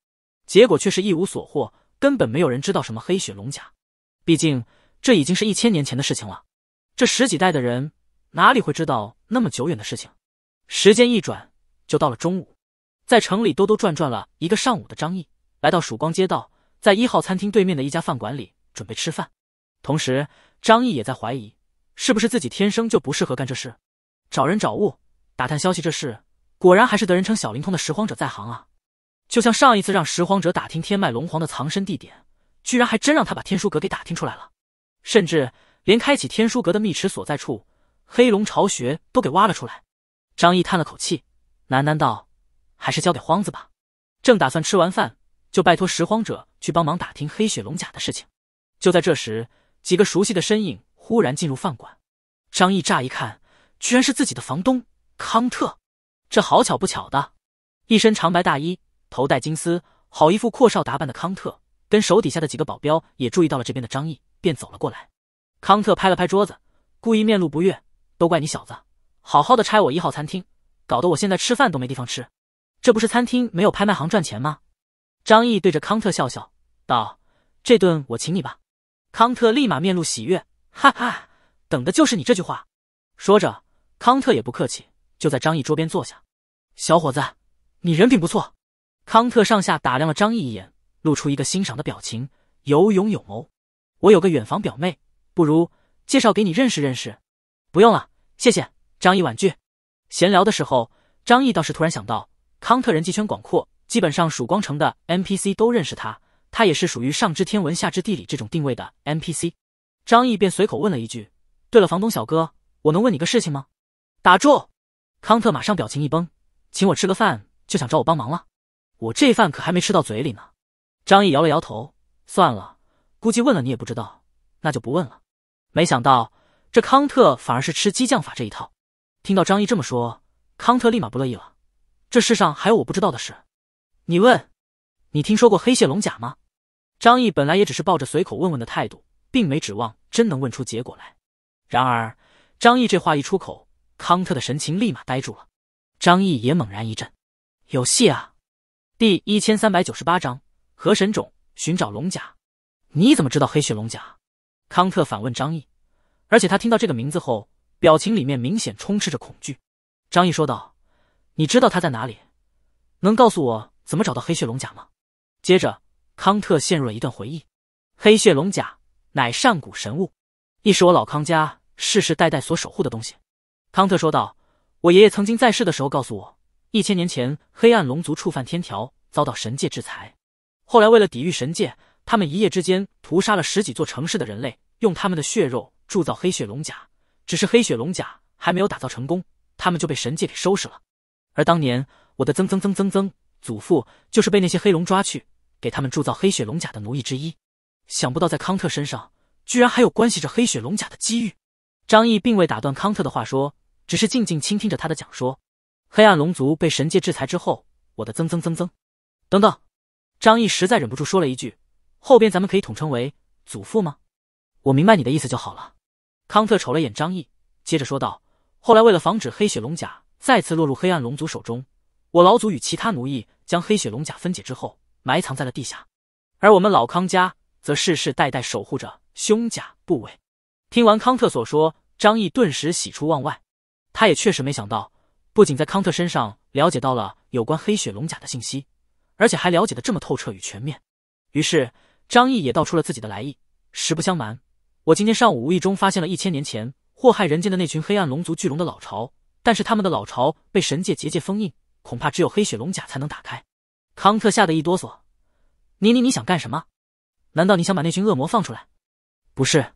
结果却是一无所获，根本没有人知道什么黑雪龙甲。毕竟这已经是一千年前的事情了，这十几代的人哪里会知道那么久远的事情？时间一转，就到了中午，在城里兜兜转转了一个上午的张毅，来到曙光街道，在一号餐厅对面的一家饭馆里准备吃饭。同时，张毅也在怀疑，是不是自己天生就不适合干这事，找人找物，打探消息这事。果然还是得人称小灵通的拾荒者在行啊！就像上一次让拾荒者打听天脉龙皇的藏身地点，居然还真让他把天书阁给打听出来了，甚至连开启天书阁的密池所在处、黑龙巢穴都给挖了出来。张毅叹了口气，喃喃道：“还是交给荒子吧。”正打算吃完饭就拜托拾荒者去帮忙打听黑雪龙甲的事情，就在这时，几个熟悉的身影忽然进入饭馆。张毅乍一看，居然是自己的房东康特。这好巧不巧的，一身长白大衣，头戴金丝，好一副阔少打扮的康特，跟手底下的几个保镖也注意到了这边的张毅，便走了过来。康特拍了拍桌子，故意面露不悦：“都怪你小子，好好的拆我一号餐厅，搞得我现在吃饭都没地方吃。这不是餐厅没有拍卖行赚钱吗？”张毅对着康特笑笑，道：“这顿我请你吧。”康特立马面露喜悦：“哈哈，等的就是你这句话。”说着，康特也不客气。就在张毅桌边坐下，小伙子，你人品不错。康特上下打量了张毅一眼，露出一个欣赏的表情，有勇有谋。我有个远房表妹，不如介绍给你认识认识。不用了，谢谢。张毅婉拒。闲聊的时候，张毅倒是突然想到，康特人际圈广阔，基本上曙光城的 NPC 都认识他，他也是属于上知天文下知地理这种定位的 NPC。张毅便随口问了一句：“对了，房东小哥，我能问你个事情吗？”打住。康特马上表情一绷，请我吃个饭就想找我帮忙了，我这饭可还没吃到嘴里呢。张毅摇了摇头，算了，估计问了你也不知道，那就不问了。没想到这康特反而是吃激将法这一套。听到张毅这么说，康特立马不乐意了。这世上还有我不知道的事？你问，你听说过黑蟹龙甲吗？张毅本来也只是抱着随口问问的态度，并没指望真能问出结果来。然而张毅这话一出口。康特的神情立马呆住了，张毅也猛然一震，有戏啊！第一千三百九十八章河神种寻找龙甲，你怎么知道黑血龙甲？康特反问张毅，而且他听到这个名字后，表情里面明显充斥着恐惧。张毅说道：“你知道他在哪里？能告诉我怎么找到黑血龙甲吗？”接着，康特陷入了一段回忆。黑血龙甲乃上古神物，亦是我老康家世世代代所守护的东西。康特说道：“我爷爷曾经在世的时候告诉我，一千年前黑暗龙族触犯天条，遭到神界制裁。后来为了抵御神界，他们一夜之间屠杀了十几座城市的人类，用他们的血肉铸造黑血龙甲。只是黑血龙甲还没有打造成功，他们就被神界给收拾了。而当年我的曾曾曾曾曾祖父就是被那些黑龙抓去，给他们铸造黑血龙甲的奴役之一。想不到在康特身上，居然还有关系着黑血龙甲的机遇。”张毅并未打断康特的话说。只是静静倾听着他的讲说，黑暗龙族被神界制裁之后，我的曾曾曾曾，等等，张毅实在忍不住说了一句：“后边咱们可以统称为祖父吗？”我明白你的意思就好了。康特瞅了眼张毅，接着说道：“后来为了防止黑血龙甲再次落入黑暗龙族手中，我老祖与其他奴役将黑血龙甲分解之后埋藏在了地下，而我们老康家则世世代代守护着胸甲部位。”听完康特所说，张毅顿时喜出望外。他也确实没想到，不仅在康特身上了解到了有关黑血龙甲的信息，而且还了解的这么透彻与全面。于是张毅也道出了自己的来意：实不相瞒，我今天上午无意中发现了一千年前祸害人间的那群黑暗龙族巨龙的老巢，但是他们的老巢被神界结界封印，恐怕只有黑雪龙甲才能打开。康特吓得一哆嗦：“你你你想干什么？难道你想把那群恶魔放出来？”“不是。”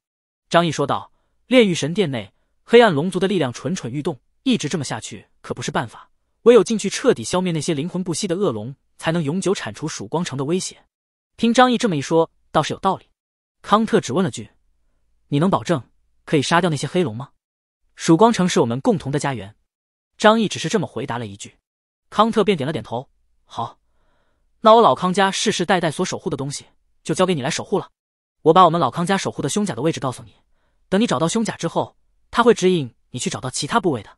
张毅说道：“炼狱神殿内。”黑暗龙族的力量蠢蠢欲动，一直这么下去可不是办法。唯有进去彻底消灭那些灵魂不息的恶龙，才能永久铲除曙光城的威胁。听张毅这么一说，倒是有道理。康特只问了句：“你能保证可以杀掉那些黑龙吗？”曙光城是我们共同的家园。张毅只是这么回答了一句，康特便点了点头：“好，那我老康家世世代代所守护的东西，就交给你来守护了。我把我们老康家守护的胸甲的位置告诉你，等你找到胸甲之后。”他会指引你去找到其他部位的，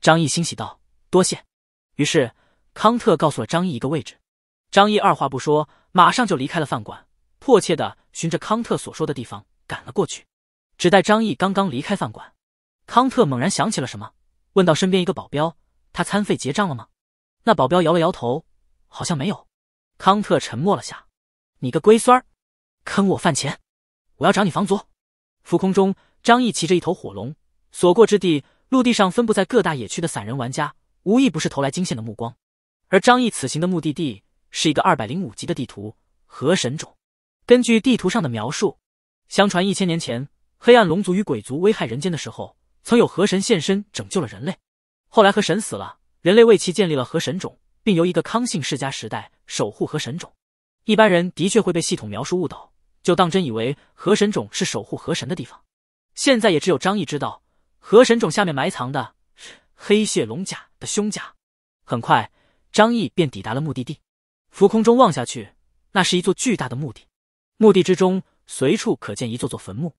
张毅欣喜道：“多谢。”于是康特告诉了张毅一个位置，张毅二话不说，马上就离开了饭馆，迫切的寻着康特所说的地方赶了过去。只待张毅刚刚离开饭馆，康特猛然想起了什么，问到身边一个保镖：“他餐费结账了吗？”那保镖摇了摇头：“好像没有。”康特沉默了下：“你个龟孙儿，坑我饭钱，我要找你房租。”浮空中，张毅骑着一头火龙。所过之地，陆地上分布在各大野区的散人玩家，无一不是投来惊羡的目光。而张毅此行的目的地是一个二百零五级的地图——河神冢。根据地图上的描述，相传一千年前，黑暗龙族与鬼族危害人间的时候，曾有河神现身拯救了人类。后来河神死了，人类为其建立了河神冢，并由一个康姓世家时代守护河神冢。一般人的确会被系统描述误导，就当真以为河神冢是守护河神的地方。现在也只有张毅知道。河神冢下面埋藏的是黑血龙甲的胸甲。很快，张毅便抵达了目的地。浮空中望下去，那是一座巨大的墓地，墓地之中随处可见一座座坟墓。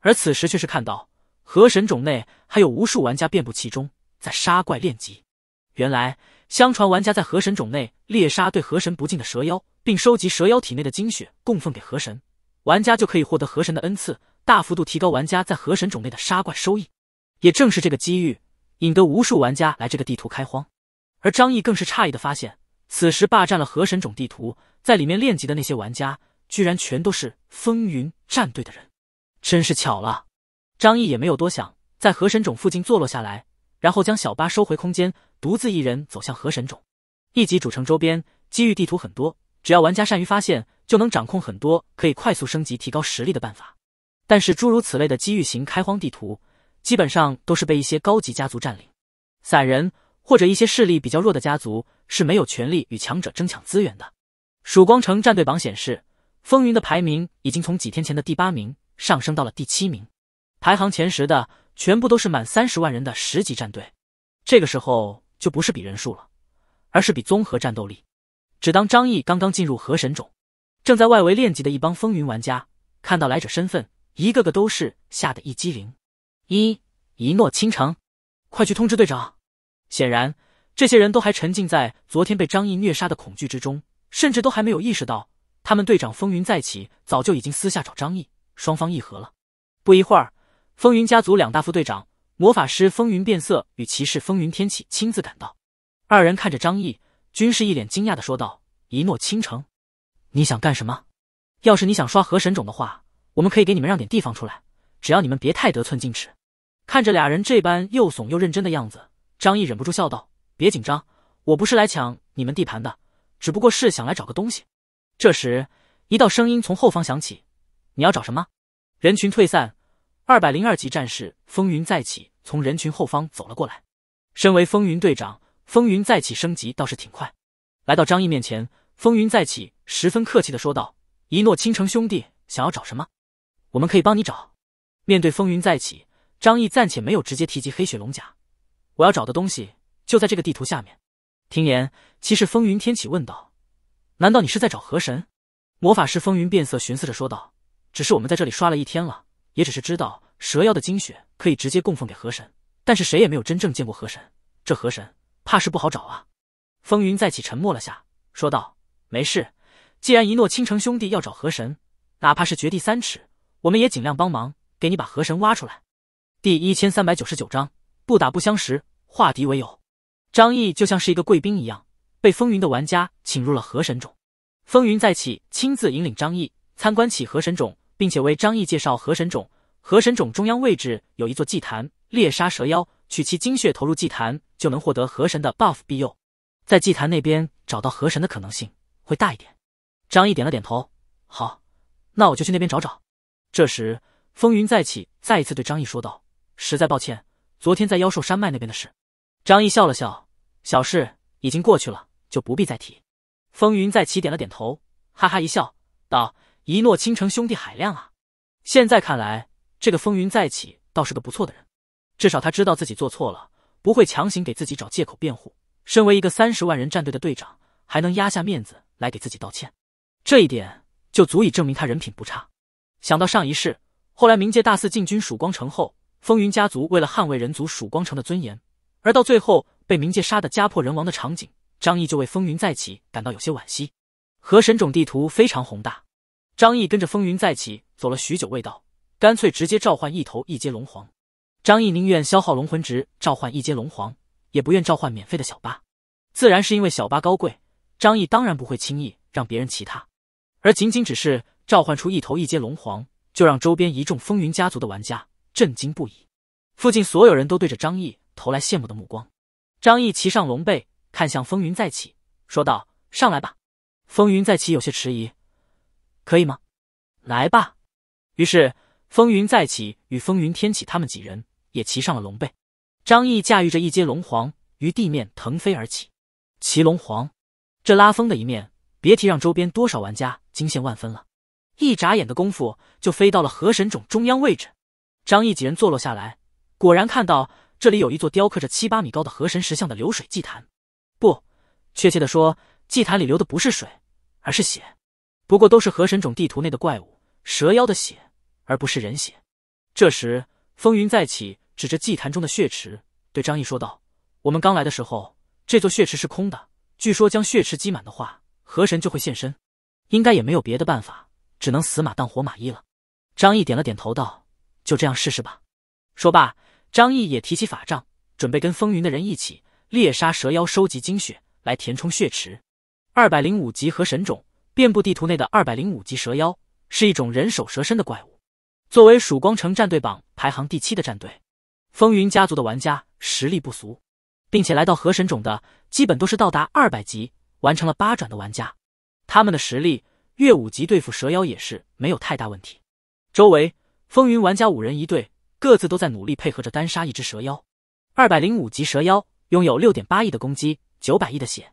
而此时却是看到河神冢内还有无数玩家遍布其中，在杀怪练级。原来，相传玩家在河神冢内猎杀对河神不敬的蛇妖，并收集蛇妖体内的精血供奉给河神，玩家就可以获得河神的恩赐，大幅度提高玩家在河神冢内的杀怪收益。也正是这个机遇，引得无数玩家来这个地图开荒。而张毅更是诧异的发现，此时霸占了河神种地图，在里面练级的那些玩家，居然全都是风云战队的人，真是巧了。张毅也没有多想，在河神种附近坐落下来，然后将小巴收回空间，独自一人走向河神种一级主城周边。机遇地图很多，只要玩家善于发现，就能掌控很多可以快速升级、提高实力的办法。但是诸如此类的机遇型开荒地图。基本上都是被一些高级家族占领，散人或者一些势力比较弱的家族是没有权利与强者争抢资源的。曙光城战队榜显示，风云的排名已经从几天前的第八名上升到了第七名。排行前十的全部都是满三十万人的十级战队。这个时候就不是比人数了，而是比综合战斗力。只当张毅刚刚进入河神种，正在外围练级的一帮风云玩家看到来者身份，一个个都是吓得一激灵。一一诺倾城，快去通知队长！显然，这些人都还沉浸在昨天被张毅虐杀的恐惧之中，甚至都还没有意识到他们队长风云再起，早就已经私下找张毅，双方议和了。不一会儿，风云家族两大副队长，魔法师风云变色与骑士风云天启亲自赶到，二人看着张毅，均是一脸惊讶的说道：“一诺倾城，你想干什么？要是你想刷河神种的话，我们可以给你们让点地方出来，只要你们别太得寸进尺。”看着俩人这般又怂又认真的样子，张毅忍不住笑道：“别紧张，我不是来抢你们地盘的，只不过是想来找个东西。”这时，一道声音从后方响起：“你要找什么？”人群退散，二百零二级战士风云再起从人群后方走了过来。身为风云队长，风云再起升级倒是挺快。来到张毅面前，风云再起十分客气的说道：“一诺倾城兄弟想要找什么？我们可以帮你找。”面对风云再起。张毅暂且没有直接提及黑雪龙甲，我要找的东西就在这个地图下面。听言，骑士风云天启问道：“难道你是在找河神？”魔法师风云变色，寻思着说道：“只是我们在这里刷了一天了，也只是知道蛇妖的精血可以直接供奉给河神，但是谁也没有真正见过河神。这河神怕是不好找啊。”风云再起沉默了下，说道：“没事，既然一诺倾城兄弟要找河神，哪怕是掘地三尺，我们也尽量帮忙，给你把河神挖出来。”第一千三百九十九章不打不相识，化敌为友。张毅就像是一个贵宾一样，被风云的玩家请入了河神冢。风云再起亲自引领张毅参观起河神冢，并且为张毅介绍河神冢。河神冢中央位置有一座祭坛，猎杀蛇妖，取其精血投入祭坛，就能获得河神的 buff 庇佑。在祭坛那边找到河神的可能性会大一点。张毅点了点头，好，那我就去那边找找。这时，风云再起再一次对张毅说道。实在抱歉，昨天在妖兽山脉那边的事。张毅笑了笑，小事已经过去了，就不必再提。风云再起点了点头，哈哈一笑，道：“一诺倾城，兄弟海量啊！现在看来，这个风云再起倒是个不错的人。至少他知道自己做错了，不会强行给自己找借口辩护。身为一个三十万人战队的队长，还能压下面子来给自己道歉，这一点就足以证明他人品不差。想到上一世，后来冥界大肆进军曙光城后。”风云家族为了捍卫人族曙光城的尊严，而到最后被冥界杀的家破人亡的场景，张毅就为风云再起感到有些惋惜。河神种地图非常宏大，张毅跟着风云再起走了许久未到，干脆直接召唤一头一阶龙皇。张毅宁愿消耗龙魂值召唤一阶龙皇，也不愿召唤免费的小八，自然是因为小八高贵。张毅当然不会轻易让别人骑他，而仅仅只是召唤出一头一阶龙皇，就让周边一众风云家族的玩家。震惊不已，附近所有人都对着张毅投来羡慕的目光。张毅骑上龙背，看向风云再起，说道：“上来吧。”风云再起有些迟疑：“可以吗？”“来吧。”于是风云再起与风云天启他们几人也骑上了龙背。张毅驾驭着一阶龙皇于地面腾飞而起，骑龙皇这拉风的一面，别提让周边多少玩家惊羡万分了。一眨眼的功夫，就飞到了河神冢中央位置。张毅几人坐落下来，果然看到这里有一座雕刻着七八米高的河神石像的流水祭坛。不，确切的说，祭坛里流的不是水，而是血。不过都是河神种地图内的怪物蛇妖的血，而不是人血。这时，风云再起，指着祭坛中的血池对张毅说道：“我们刚来的时候，这座血池是空的。据说将血池积满的话，河神就会现身。应该也没有别的办法，只能死马当活马医了。”张毅点了点头，道。就这样试试吧。说罢，张毅也提起法杖，准备跟风云的人一起猎杀蛇妖，收集精血来填充血池。二百零五级河神种遍布地图内的二百零五级蛇妖是一种人首蛇身的怪物。作为曙光城战队榜排行第七的战队，风云家族的玩家实力不俗，并且来到河神种的基本都是到达二百级，完成了八转的玩家。他们的实力越五级对付蛇妖也是没有太大问题。周围。风云玩家五人一队，各自都在努力配合着单杀一只蛇妖。二百零五级蛇妖拥有六点八亿的攻击，九百亿的血。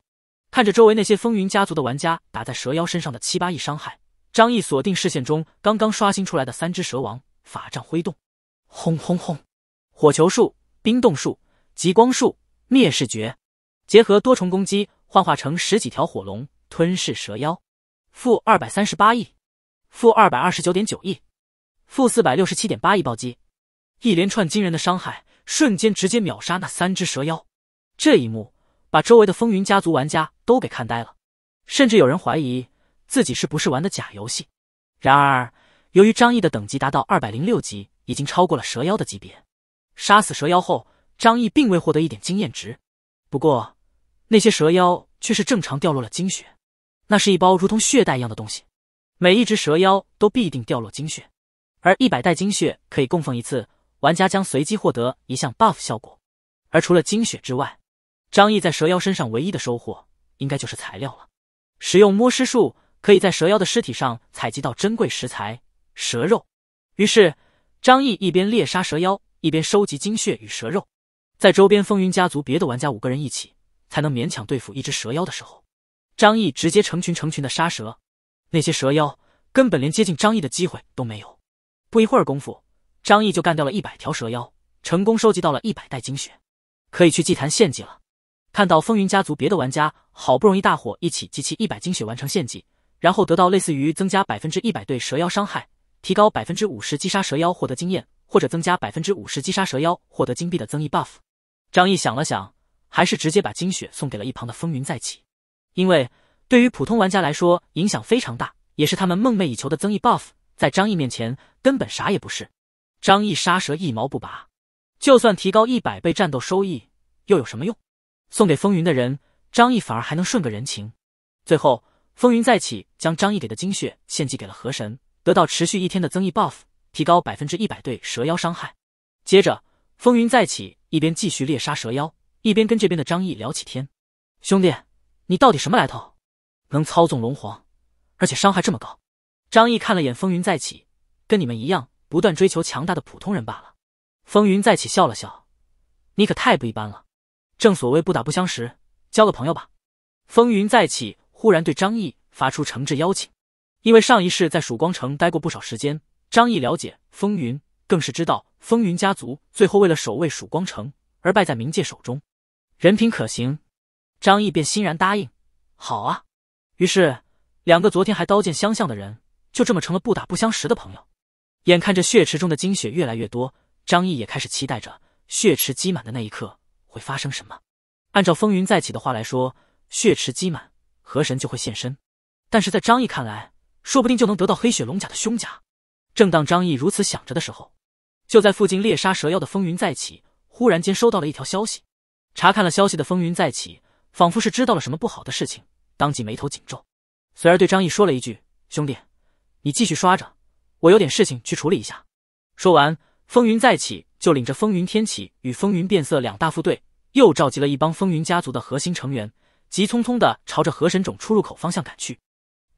看着周围那些风云家族的玩家打在蛇妖身上的七八亿伤害，张毅锁定视线中刚刚刷新出来的三只蛇王，法杖挥动，轰轰轰！火球术、冰冻术、极光术、灭世诀，结合多重攻击，幻化成十几条火龙，吞噬蛇妖。负二百三十八亿，负二百二十九点九亿。负四百六十七点八亿暴击，一连串惊人的伤害瞬间直接秒杀那三只蛇妖。这一幕把周围的风云家族玩家都给看呆了，甚至有人怀疑自己是不是玩的假游戏。然而，由于张毅的等级达到二百零六级，已经超过了蛇妖的级别。杀死蛇妖后，张毅并未获得一点经验值，不过那些蛇妖却是正常掉落了精血，那是一包如同血袋一样的东西。每一只蛇妖都必定掉落精血。而一百袋精血可以供奉一次，玩家将随机获得一项 buff 效果。而除了精血之外，张毅在蛇妖身上唯一的收获，应该就是材料了。使用摸尸术，可以在蛇妖的尸体上采集到珍贵食材——蛇肉。于是，张毅一边猎杀蛇妖，一边收集精血与蛇肉。在周边风云家族别的玩家五个人一起才能勉强对付一只蛇妖的时候，张毅直接成群成群的杀蛇，那些蛇妖根本连接近张毅的机会都没有。不一会儿功夫，张毅就干掉了一百条蛇妖，成功收集到了一百袋精血，可以去祭坛献祭了。看到风云家族别的玩家好不容易大伙一起集齐一百精血完成献祭，然后得到类似于增加百分之一百对蛇妖伤害、提高百分之五十击杀蛇妖获得经验，或者增加百分之五十击杀蛇妖获得金币的增益 buff，张毅想了想，还是直接把精血送给了一旁的风云再起，因为对于普通玩家来说影响非常大，也是他们梦寐以求的增益 buff。在张毅面前根本啥也不是，张毅杀蛇一毛不拔，就算提高一百倍战斗收益又有什么用？送给风云的人，张毅反而还能顺个人情。最后，风云再起将张毅给的精血献祭给了河神，得到持续一天的增益 buff，提高百分之一百对蛇妖伤害。接着，风云再起一边继续猎杀蛇妖，一边跟这边的张毅聊起天：“兄弟，你到底什么来头？能操纵龙皇，而且伤害这么高。”张毅看了眼风云再起，跟你们一样不断追求强大的普通人罢了。风云再起笑了笑：“你可太不一般了，正所谓不打不相识，交个朋友吧。”风云再起忽然对张毅发出诚挚邀请，因为上一世在曙光城待过不少时间，张毅了解风云，更是知道风云家族最后为了守卫曙光城而败在冥界手中，人品可行。张毅便欣然答应：“好啊。”于是，两个昨天还刀剑相向的人。就这么成了不打不相识的朋友。眼看着血池中的精血越来越多，张毅也开始期待着血池积满的那一刻会发生什么。按照风云再起的话来说，血池积满，河神就会现身。但是在张毅看来，说不定就能得到黑雪龙甲的胸甲。正当张毅如此想着的时候，就在附近猎杀蛇妖的风云再起忽然间收到了一条消息。查看了消息的风云再起，仿佛是知道了什么不好的事情，当即眉头紧皱，随而对张毅说了一句：“兄弟。”你继续刷着，我有点事情去处理一下。说完，风云再起就领着风云天启与风云变色两大副队，又召集了一帮风云家族的核心成员，急匆匆的朝着河神冢出入口方向赶去。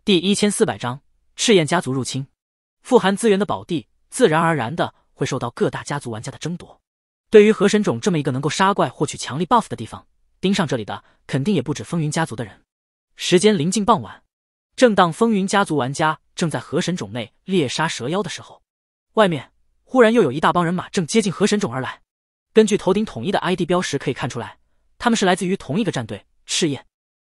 第一千四百章赤焰家族入侵。富含资源的宝地，自然而然的会受到各大家族玩家的争夺。对于河神冢这么一个能够杀怪获取强力 buff 的地方，盯上这里的肯定也不止风云家族的人。时间临近傍晚。正当风云家族玩家正在河神冢内猎杀蛇妖的时候，外面忽然又有一大帮人马正接近河神冢而来。根据头顶统一的 ID 标识可以看出来，他们是来自于同一个战队——赤焰。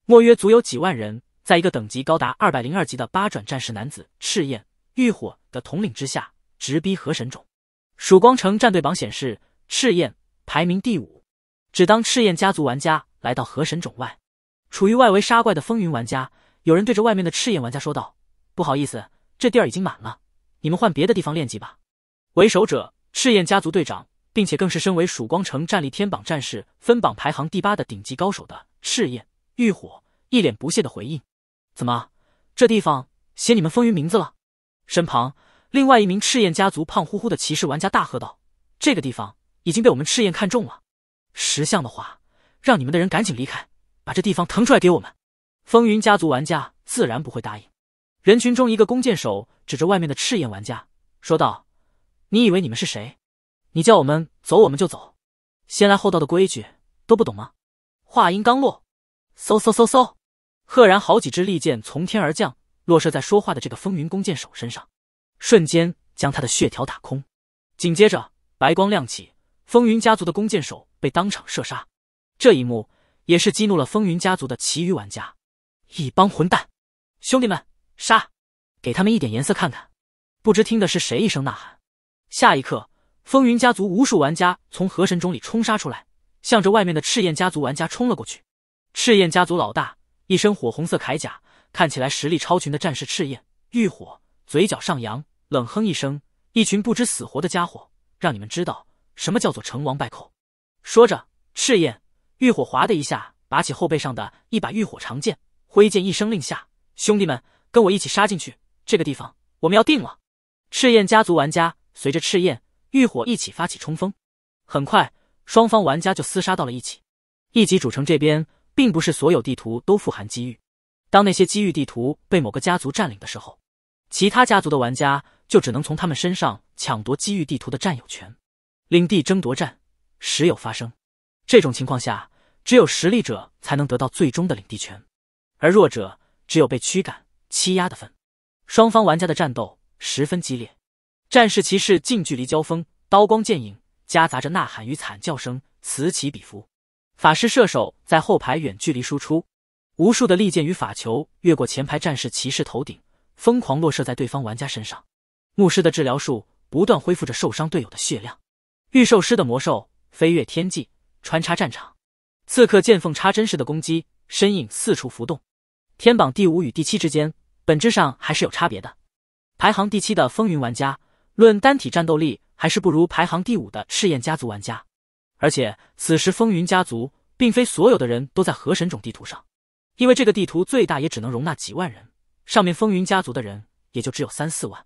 莫约足有几万人，在一个等级高达二百零二级的八转战士男子赤焰浴火的统领之下，直逼河神冢。曙光城战队榜显示，赤焰排名第五。只当赤焰家族玩家来到河神冢外，处于外围杀怪的风云玩家。有人对着外面的赤焰玩家说道：“不好意思，这地儿已经满了，你们换别的地方练级吧。”为首者赤焰家族队长，并且更是身为曙光城战力天榜战士分榜排行第八的顶级高手的赤焰浴火，一脸不屑的回应：“怎么，这地方写你们风云名字了？”身旁另外一名赤焰家族胖乎乎的骑士玩家大喝道：“这个地方已经被我们赤焰看中了，识相的话，让你们的人赶紧离开，把这地方腾出来给我们。”风云家族玩家自然不会答应。人群中，一个弓箭手指着外面的赤焰玩家说道：“你以为你们是谁？你叫我们走我们就走，先来后到的规矩都不懂吗？”话音刚落，嗖嗖嗖嗖，赫然好几支利箭从天而降，落射在说话的这个风云弓箭手身上，瞬间将他的血条打空。紧接着，白光亮起，风云家族的弓箭手被当场射杀。这一幕也是激怒了风云家族的其余玩家。一帮混蛋，兄弟们，杀！给他们一点颜色看看。不知听的是谁一声呐喊，下一刻，风云家族无数玩家从河神冢里冲杀出来，向着外面的赤焰家族玩家冲了过去。赤焰家族老大一身火红色铠甲，看起来实力超群的战士赤焰浴火，嘴角上扬，冷哼一声：“一群不知死活的家伙，让你们知道什么叫做成王败寇。”说着，赤焰浴火滑的一下拔起后背上的一把浴火长剑。挥剑一声令下，兄弟们，跟我一起杀进去！这个地方我们要定了。赤焰家族玩家随着赤焰、浴火一起发起冲锋，很快双方玩家就厮杀到了一起。一级主城这边，并不是所有地图都富含机遇。当那些机遇地图被某个家族占领的时候，其他家族的玩家就只能从他们身上抢夺机遇地图的占有权，领地争夺战时有发生。这种情况下，只有实力者才能得到最终的领地权。而弱者只有被驱赶、欺压的份。双方玩家的战斗十分激烈，战士、骑士近距离交锋，刀光剑影夹杂着呐喊与惨叫声，此起彼伏。法师、射手在后排远距离输出，无数的利剑与法球越过前排战士、骑士头顶，疯狂落射在对方玩家身上。牧师的治疗术不断恢复着受伤队友的血量。预兽师的魔兽飞跃天际，穿插战场。刺客见缝插针式的攻击，身影四处浮动。天榜第五与第七之间，本质上还是有差别的。排行第七的风云玩家，论单体战斗力，还是不如排行第五的赤焰家族玩家。而且此时风云家族并非所有的人都在河神种地图上，因为这个地图最大也只能容纳几万人，上面风云家族的人也就只有三四万。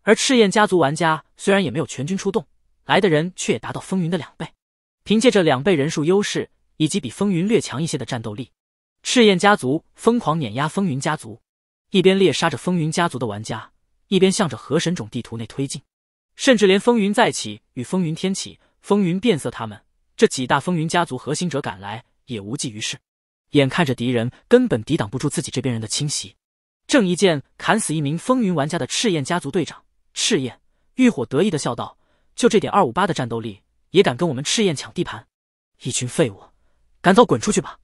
而赤焰家族玩家虽然也没有全军出动，来的人却也达到风云的两倍。凭借着两倍人数优势，以及比风云略强一些的战斗力。赤焰家族疯狂碾压风云家族，一边猎杀着风云家族的玩家，一边向着河神种地图内推进。甚至连风云再起、与风云天启、风云变色他们这几大风云家族核心者赶来也无济于事。眼看着敌人根本抵挡不住自己这边人的侵袭，正一剑砍死一名风云玩家的赤焰家族队长赤焰，浴火得意的笑道：“就这点二五八的战斗力，也敢跟我们赤焰抢地盘？一群废物，赶早滚出去吧！”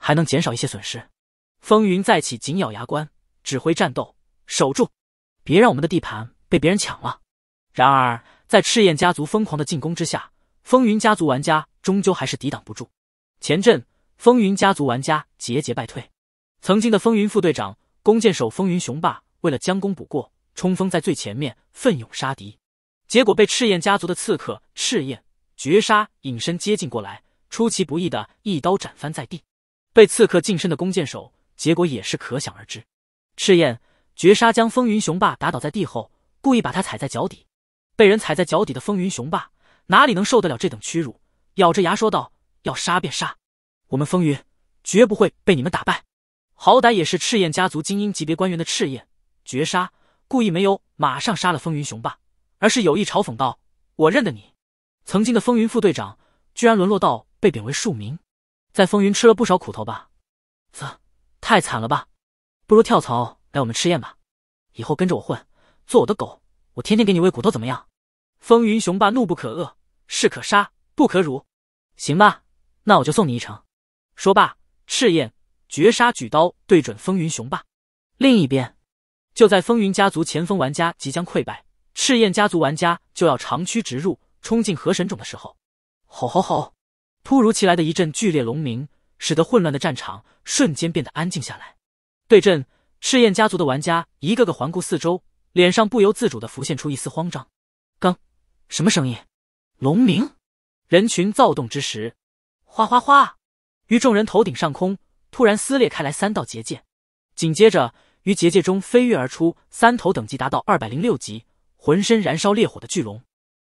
还能减少一些损失。风云再起，紧咬牙关，指挥战斗，守住，别让我们的地盘被别人抢了。然而，在赤焰家族疯狂的进攻之下，风云家族玩家终究还是抵挡不住。前阵风云家族玩家节节败退，曾经的风云副队长弓箭手风云雄霸，为了将功补过，冲锋在最前面，奋勇杀敌，结果被赤焰家族的刺客赤焰绝杀，隐身接近过来，出其不意的一刀斩翻在地。被刺客近身的弓箭手，结果也是可想而知。赤焰绝杀将风云雄霸打倒在地后，故意把他踩在脚底。被人踩在脚底的风云雄霸哪里能受得了这等屈辱？咬着牙说道：“要杀便杀，我们风云绝不会被你们打败。”好歹也是赤焰家族精英级别官员的赤焰绝杀，故意没有马上杀了风云雄霸，而是有意嘲讽道：“我认得你，曾经的风云副队长，居然沦落到被贬为庶民。”在风云吃了不少苦头吧？啧，太惨了吧！不如跳槽来我们赤焰吧，以后跟着我混，做我的狗，我天天给你喂骨头，怎么样？风云雄霸怒不可遏，士可杀，不可辱。行吧，那我就送你一程。说罢，赤焰绝杀举刀对准风云雄霸。另一边，就在风云家族前锋玩家即将溃败，赤焰家族玩家就要长驱直入，冲进河神冢的时候，吼吼吼！突如其来的一阵剧烈龙鸣，使得混乱的战场瞬间变得安静下来。对阵赤焰家族的玩家一个个环顾四周，脸上不由自主的浮现出一丝慌张。刚，什么声音？龙鸣！人群躁动之时，哗哗哗！于众人头顶上空突然撕裂开来三道结界，紧接着于结界中飞跃而出三头等级达到二百零六级、浑身燃烧烈火的巨龙。